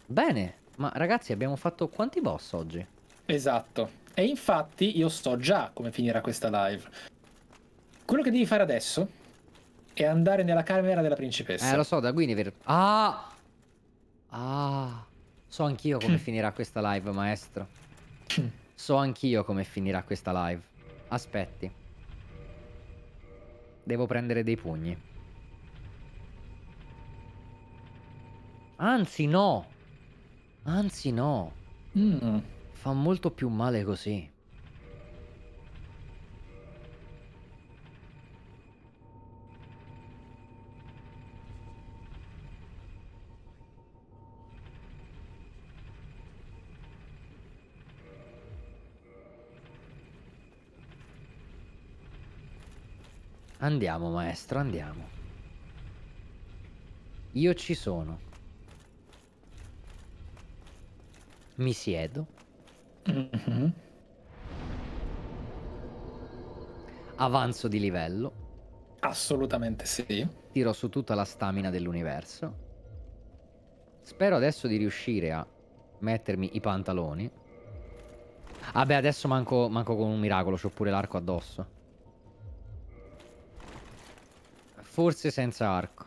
Bene, ma ragazzi abbiamo fatto quanti boss oggi? Esatto. E infatti io so già come finirà questa live. Quello che devi fare adesso è andare nella camera della principessa. Eh, lo so, da Guinevere. Ah! Ah! So anch'io come finirà questa live, maestro. So anch'io come finirà questa live. Aspetti. Devo prendere dei pugni. Anzi no. Anzi no. Mm. Fa molto più male così. Andiamo maestro, andiamo. Io ci sono. Mi siedo. Mm -hmm. Avanzo di livello. Assolutamente sì. Tiro su tutta la stamina dell'universo. Spero adesso di riuscire a mettermi i pantaloni. Vabbè, ah adesso manco, manco con un miracolo, c'ho pure l'arco addosso. Forse senza arco.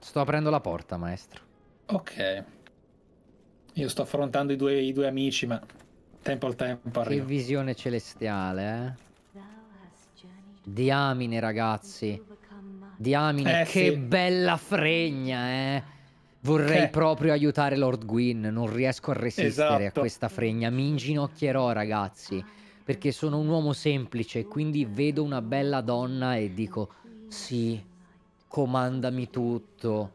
Sto aprendo la porta, maestro. Ok. Io sto affrontando i due, i due amici, ma tempo al tempo arrivo. Che visione celestiale, eh? Diamine, ragazzi. Diamine, eh, che sì. bella fregna, eh. Vorrei che... proprio aiutare Lord Gwyn, non riesco a resistere esatto. a questa fregna. Mi inginocchierò, ragazzi. Ah perché sono un uomo semplice, quindi vedo una bella donna e dico sì, comandami tutto,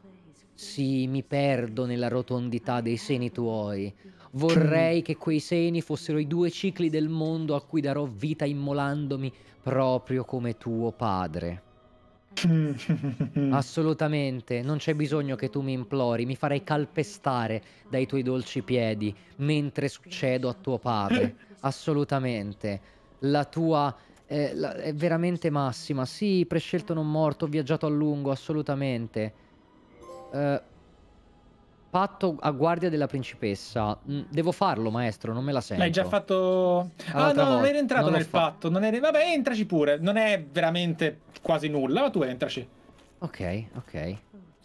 sì, mi perdo nella rotondità dei seni tuoi. Vorrei che quei seni fossero i due cicli del mondo a cui darò vita immolandomi proprio come tuo padre. Assolutamente, non c'è bisogno che tu mi implori, mi farei calpestare dai tuoi dolci piedi mentre succedo a tuo padre. assolutamente. La tua eh, la, è veramente massima. Sì, prescelto non morto, ho viaggiato a lungo, assolutamente. Eh, patto a guardia della principessa. Mm, devo farlo, maestro, non me la sento. L'hai già fatto... Ah, no, non eri entrato non nel fatto. Non eri... Vabbè, entraci pure. Non è veramente quasi nulla, ma tu entraci. Ok, ok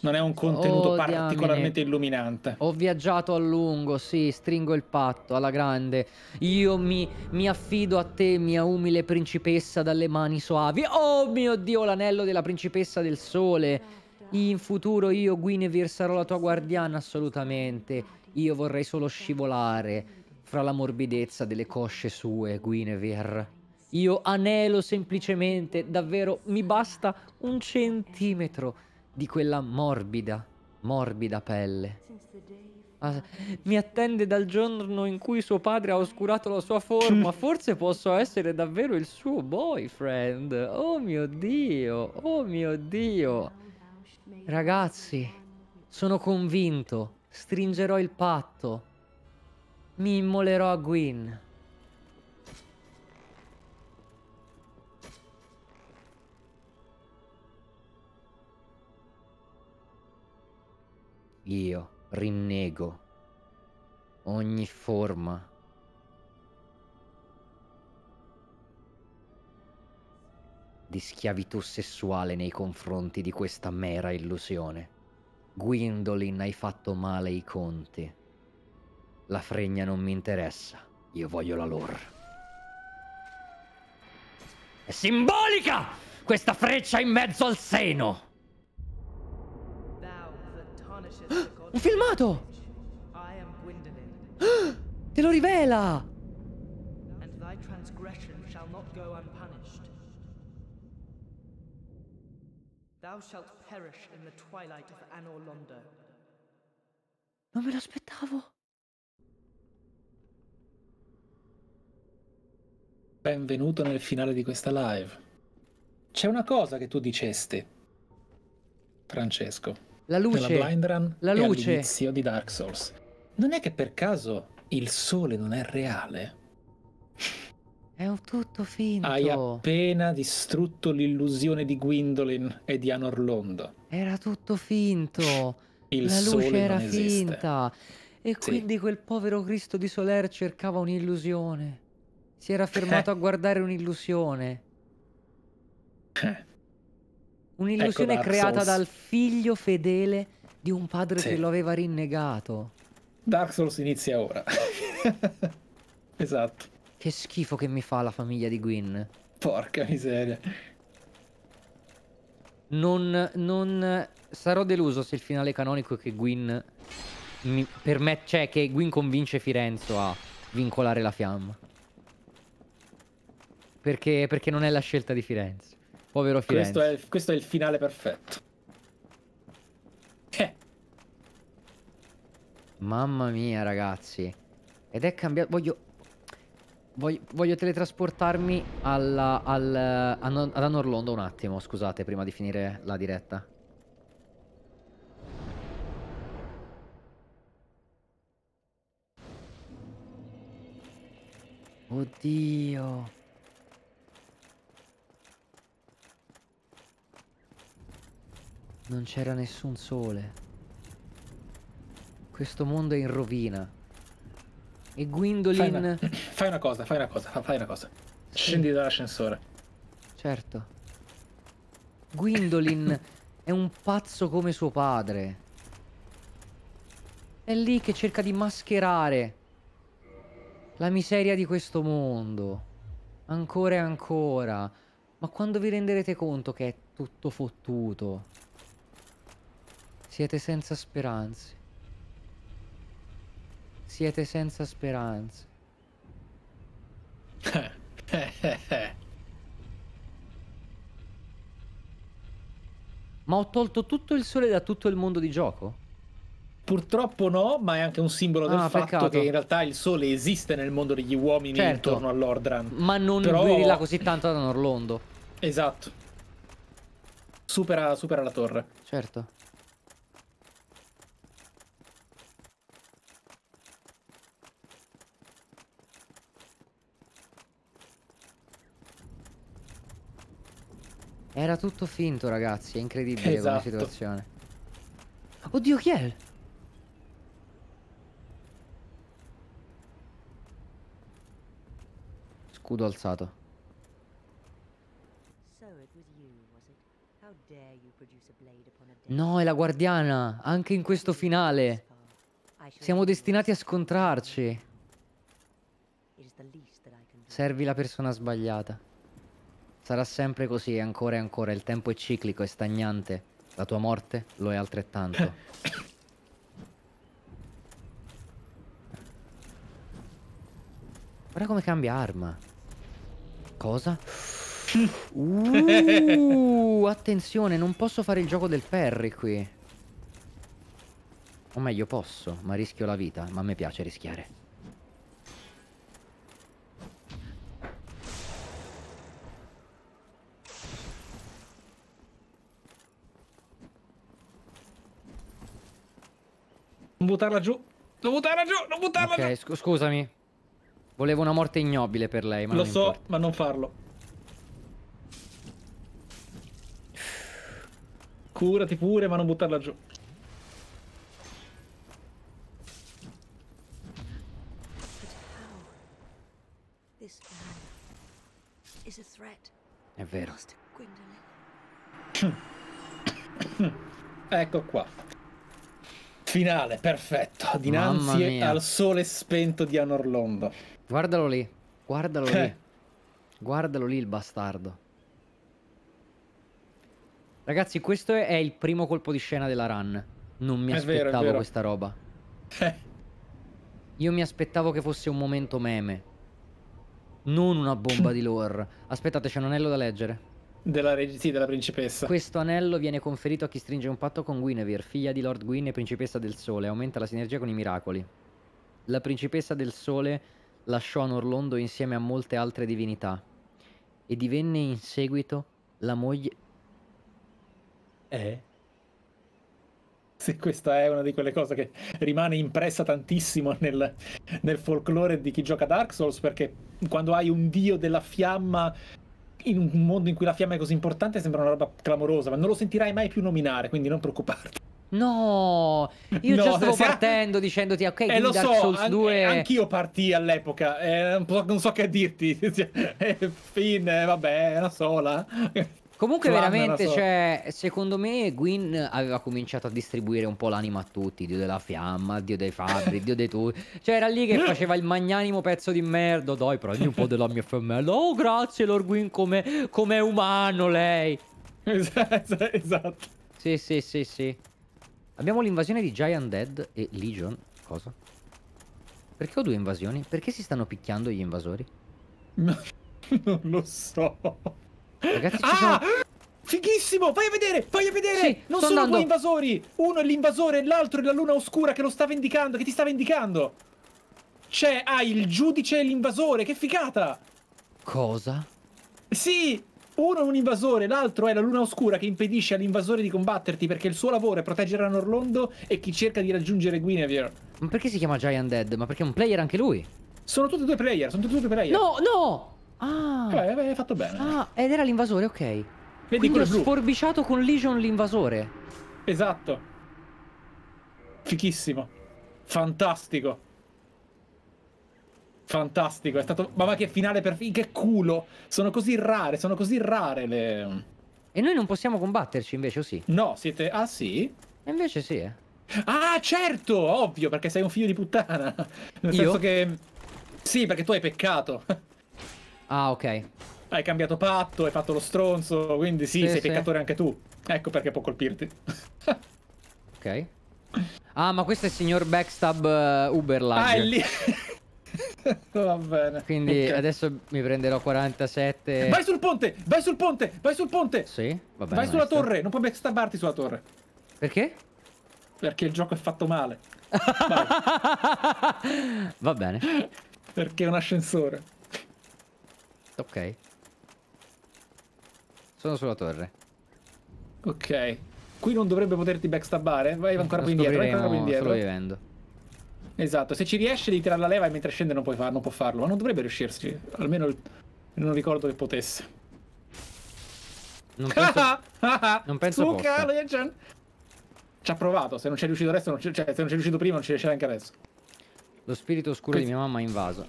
non è un contenuto oh, particolarmente diamine. illuminante. Ho viaggiato a lungo, sì, stringo il patto alla grande. Io mi, mi, affido a te, mia umile principessa dalle mani soavi. Oh mio Dio, l'anello della principessa del sole. In futuro io, Guinevere, sarò la tua guardiana assolutamente. Io vorrei solo scivolare fra la morbidezza delle cosce sue, Guinevere. Io anelo semplicemente, davvero, mi basta un centimetro di quella morbida, morbida pelle. Ah, mi attende dal giorno in cui suo padre ha oscurato la sua forma. Forse posso essere davvero il suo boyfriend. Oh mio dio, oh mio dio. Ragazzi, sono convinto. Stringerò il patto. Mi immolerò a Gwyn. io rinnego ogni forma di schiavitù sessuale nei confronti di questa mera illusione. Gwendolyn, hai fatto male i conti. La fregna non mi interessa, io voglio la lor. È simbolica questa freccia in mezzo al seno! Un filmato! te lo rivela! Non me l'aspettavo! Benvenuto nel finale di questa live. C'è una cosa che tu dicesti, Francesco la luce, della blind run la luce. all'inizio di Dark Souls. Non è che per caso il sole non è reale? È un tutto finto. Hai appena distrutto l'illusione di Gwendolyn e di Anor Londo. Era tutto finto. Il la luce era finta. E sì. quindi quel povero Cristo di Soler cercava un'illusione. Si era fermato eh. a guardare un'illusione. Eh. Un'illusione ecco creata dal figlio fedele di un padre sì. che lo aveva rinnegato. Dark Souls inizia ora. esatto. Che schifo che mi fa la famiglia di Gwyn. Porca miseria. Non, non sarò deluso se il finale canonico è che Gwyn mi, per cioè che Gwyn convince Firenzo a vincolare la fiamma. Perché, perché non è la scelta di Firenze. Povero Firenze. Questo è, questo è il finale perfetto. Eh. Mamma mia, ragazzi. Ed è cambiato... Voglio... Voglio, voglio teletrasportarmi alla, al, a non, ad un attimo, scusate, prima di finire la diretta. Oddio. Non c'era nessun sole. Questo mondo è in rovina. E Gwendolyn... Fai una, fai una cosa, fai una cosa, fai una cosa. Sì. Scendi dall'ascensore. Certo. Gwendolyn è un pazzo come suo padre. È lì che cerca di mascherare la miseria di questo mondo. Ancora e ancora. Ma quando vi renderete conto che è tutto fottuto? Siete senza speranze. Siete senza speranze. Ma ho tolto tutto il sole da tutto il mondo di gioco? Purtroppo no, ma è anche un simbolo del ah, fatto peccato. che in realtà il sole esiste nel mondo degli uomini certo, intorno all'Ordran. Ma non Però... brilla così tanto da Norlondo. Esatto. Supera, supera la torre. Certo. Era tutto finto, ragazzi. È incredibile esatto. come situazione. Oddio, chi è? Scudo alzato. No, è la guardiana. Anche in questo finale. Siamo destinati a scontrarci. Servi la persona sbagliata. Sarà sempre così, ancora e ancora. Il tempo è ciclico, è stagnante. La tua morte lo è altrettanto. Guarda come cambia arma. Cosa? Uh, attenzione, non posso fare il gioco del Perry qui. O meglio, posso, ma rischio la vita, ma a me piace rischiare. buttarla giù. Non buttarla giù, non buttarla okay, giù. Sc scusami. Volevo una morte ignobile per lei, ma Lo so, importa. ma non farlo. Curati pure, ma non buttarla giù. È vero. ecco qua. Finale, perfetto. Dinanzi al sole spento di Anorlondo. Guardalo lì, guardalo lì. Eh. Guardalo lì il bastardo. Ragazzi, questo è il primo colpo di scena della run. Non mi è aspettavo vero, vero. questa roba. Eh. Io mi aspettavo che fosse un momento meme. Non una bomba di lore. Aspettate, c'è un anello da leggere. Della, sì, della principessa. Questo anello viene conferito a chi stringe un patto con Guinevere, figlia di Lord Gwyn e principessa del Sole. Aumenta la sinergia con i miracoli. La principessa del Sole lasciò Norlondo insieme a molte altre divinità e divenne in seguito la moglie... Eh? Se questa è una di quelle cose che rimane impressa tantissimo nel, nel folklore di chi gioca Dark Souls, perché quando hai un dio della fiamma in un mondo in cui la fiamma è così importante sembra una roba clamorosa, ma non lo sentirai mai più nominare, quindi non preoccuparti. No, io no, già stavo partendo dicendoti ok, eh, lo Dark so, Souls an- eh, Anch'io partii all'epoca, eh, non, so, non, so, che dirti. Cioè, eh, fin, eh, vabbè, era sola. Comunque Flan veramente, so. cioè, secondo me Gwyn aveva cominciato a distribuire un po' l'anima a tutti, Dio della fiamma, Dio dei fabbri, Dio dei tu. Cioè era lì che faceva il magnanimo pezzo di merda, dai prendi un po' della mia fiammella, oh grazie Lord Gwyn come, com umano lei. Esatto, esatto. Sì, sì, sì, sì. Abbiamo l'invasione di Giant Dead e Legion, cosa? Perché ho due invasioni? Perché si stanno picchiando gli invasori? non lo so. Ragazzi, ah! Sono... Fighissimo, vai a vedere, vai a vedere! Sì, non sono andando. due invasori! Uno è l'invasore e l'altro è la luna oscura che lo sta vendicando, che ti sta vendicando! C'è, ah, il giudice e l'invasore, che figata! Cosa? Sì! Uno è un invasore, l'altro è la luna oscura che impedisce all'invasore di combatterti perché il suo lavoro è proteggere Anorlondo e chi cerca di raggiungere Guinevere. Ma perché si chiama Giant Dead? Ma perché è un player anche lui? Sono tutti e due player, sono tutti e due player. No, no! Ah. Cioè, hai fatto bene. Ah, ed era l'invasore, ok. Vedi quello ho blu. sforbiciato con Legion l'invasore. Esatto. Fichissimo. Fantastico. Fantastico, è stato... Mamma che finale per... Che culo! Sono così rare, sono così rare le... E noi non possiamo combatterci invece, o sì? No, siete... Ah sì? E invece sì, eh. Ah, certo! Ovvio, perché sei un figlio di puttana. Nel Io? senso che... Sì, perché tu hai peccato. Ah, ok. Hai cambiato patto, hai fatto lo stronzo, quindi sì, sì sei sì. peccatore anche tu. Ecco perché può colpirti. ok. Ah, ma questo è il signor Backstab uh, eh, Uberlag. Ah, è lì. Va bene. Quindi okay. adesso mi prenderò 47. Vai sul ponte! Vai sul ponte! Vai sul ponte! Sì, va bene. Vai sulla maestro. torre, non puoi backstabbarti sulla torre. Perché? Perché il gioco è fatto male. va bene. Perché è un ascensore. Ok. Sono sulla torre. Ok. Qui non dovrebbe poterti backstabbare. Vai ancora più indietro. Vai ancora più indietro. Solo Esatto. Se ci riesce di tirare la leva e mentre scende non, puoi far, non può farlo. Ma non dovrebbe riuscirci. Almeno il... non ricordo che potesse. Non penso, ah, ah, ah. non penso Luca, Ci ha provato. Se non ci è riuscito adesso, non cioè, se non ci riuscito prima, non ci riesce neanche adesso. Lo spirito oscuro che... di mia mamma è invaso.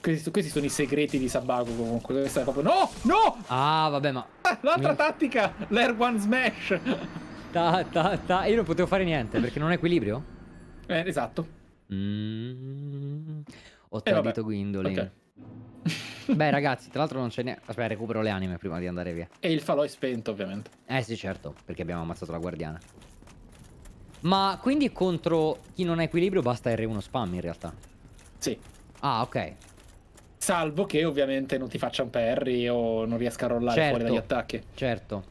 Questi, questi, sono i segreti di Sabago comunque. Questa è proprio. No! No! Ah, vabbè, ma. Eh, l'altra mi... tattica! L'air one smash! Ta, ta, ta. Io non potevo fare niente perché non ho equilibrio? Eh, esatto. Mm... Ho eh, tradito eh, Gwindolin. Okay. Beh, ragazzi, tra l'altro non c'è niente. Aspetta, recupero le anime prima di andare via. E il falò è spento, ovviamente. Eh sì, certo, perché abbiamo ammazzato la guardiana. Ma quindi contro chi non ha equilibrio basta R1 spam in realtà? Sì. Ah, ok. Salvo che ovviamente non ti faccia un parry o non riesca a rollare certo, fuori dagli attacchi. Certo.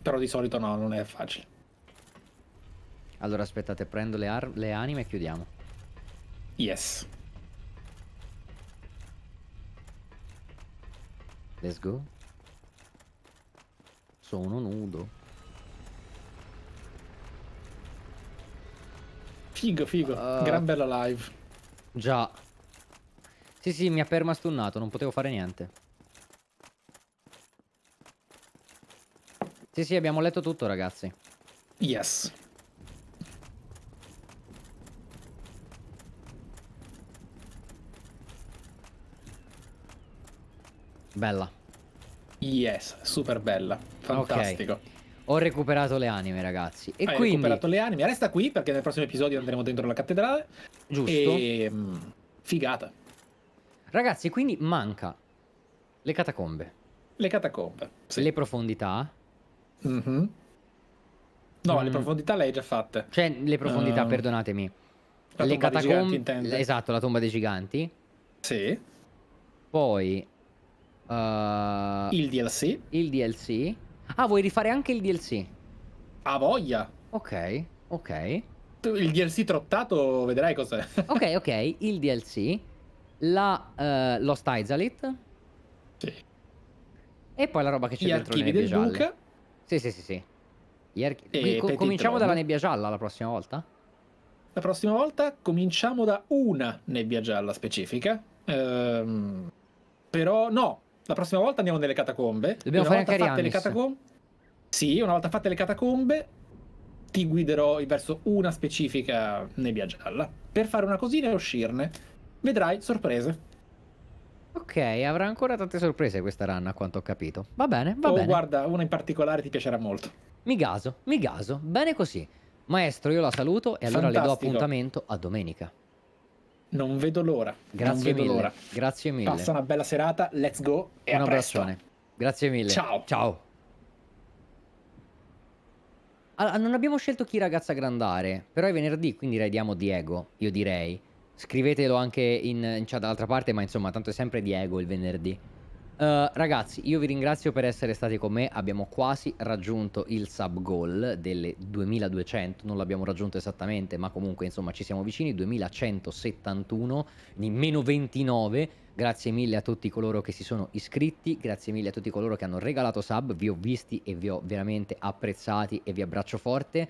Però di solito no, non è facile. Allora aspettate, prendo le, le anime e chiudiamo. Yes. Let's go. Sono nudo. Figo, figo. Uh, Gran bella live. Già. Sì, sì, mi ha permastunnato, non potevo fare niente. Sì, sì, abbiamo letto tutto, ragazzi. Yes. Bella. Yes, super bella. Fantastico. Okay. Ho recuperato le anime, ragazzi. E Hai quindi... recuperato le anime. Resta qui perché nel prossimo episodio andremo dentro la cattedrale. Giusto. E... Ehm, figata. Ragazzi, quindi manca le catacombe. Le catacombe. Sì. Le profondità. Mm -hmm. No, mm. le profondità le hai già fatte. Cioè, le profondità, uh, perdonatemi. le catacombe. Dei Giganti, intendo. esatto, la tomba dei giganti. Sì. Poi... Uh, il DLC. Il DLC. Ah, vuoi rifare anche il DLC? A voglia. Ok, ok. Il DLC trottato, vedrai cos'è. ok, ok, il DLC la eh, Lost Isolate. Sì. E poi la roba che c'è Gli dentro le nebbie del gialle. Duca. Sì, sì, sì, sì. Archi... Co cominciamo dalla nebbia gialla la prossima volta? La prossima volta cominciamo da una nebbia gialla specifica. Ehm, però no, la prossima volta andiamo nelle catacombe. Dobbiamo una fare anche fatte le catacombe. Sì, una volta fatte le catacombe ti guiderò verso una specifica nebbia gialla per fare una cosina e uscirne. Vedrai sorprese. Ok, avrà ancora tante sorprese questa run a quanto ho capito. Va bene, va oh, bene. guarda, una in particolare ti piacerà molto. Mi gaso, mi gaso. Bene così. Maestro, io la saluto e allora Fantastico. le do appuntamento a domenica. Non vedo l'ora. Grazie vedo mille. Grazie mille. Passa una bella serata, let's go e Un abbraccione. Grazie mille. Ciao. Ciao. Allora, non abbiamo scelto chi ragazza grandare, però è venerdì, quindi radiamo Diego, io direi. Scrivetelo anche in, in chat dall'altra parte, ma insomma, tanto è sempre Diego il venerdì. Uh, ragazzi, io vi ringrazio per essere stati con me. Abbiamo quasi raggiunto il sub goal delle 2200. Non l'abbiamo raggiunto esattamente, ma comunque insomma ci siamo vicini. 2171, di meno 29. Grazie mille a tutti coloro che si sono iscritti. Grazie mille a tutti coloro che hanno regalato sub. Vi ho visti e vi ho veramente apprezzati e vi abbraccio forte.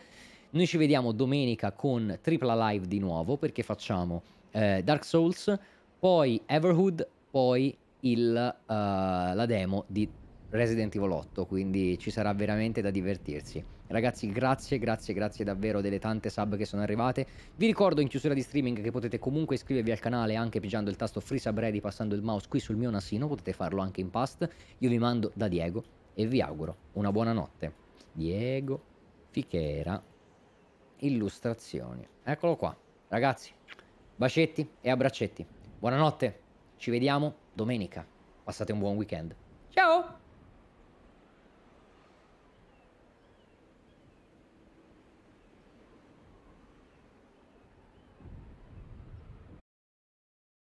Noi ci vediamo domenica con tripla live di nuovo perché facciamo eh, Dark Souls, poi Everhood, poi il, uh, la demo di Resident Evil 8, quindi ci sarà veramente da divertirsi. Ragazzi, grazie, grazie, grazie davvero delle tante sub che sono arrivate. Vi ricordo in chiusura di streaming che potete comunque iscrivervi al canale anche pigiando il tasto Free Sub Ready passando il mouse qui sul mio nasino, potete farlo anche in past. Io vi mando da Diego e vi auguro una buona notte. Diego Fichera illustrazioni. Eccolo qua. Ragazzi, bacetti e abbraccetti. Buonanotte. Ci vediamo domenica. Passate un buon weekend. Ciao!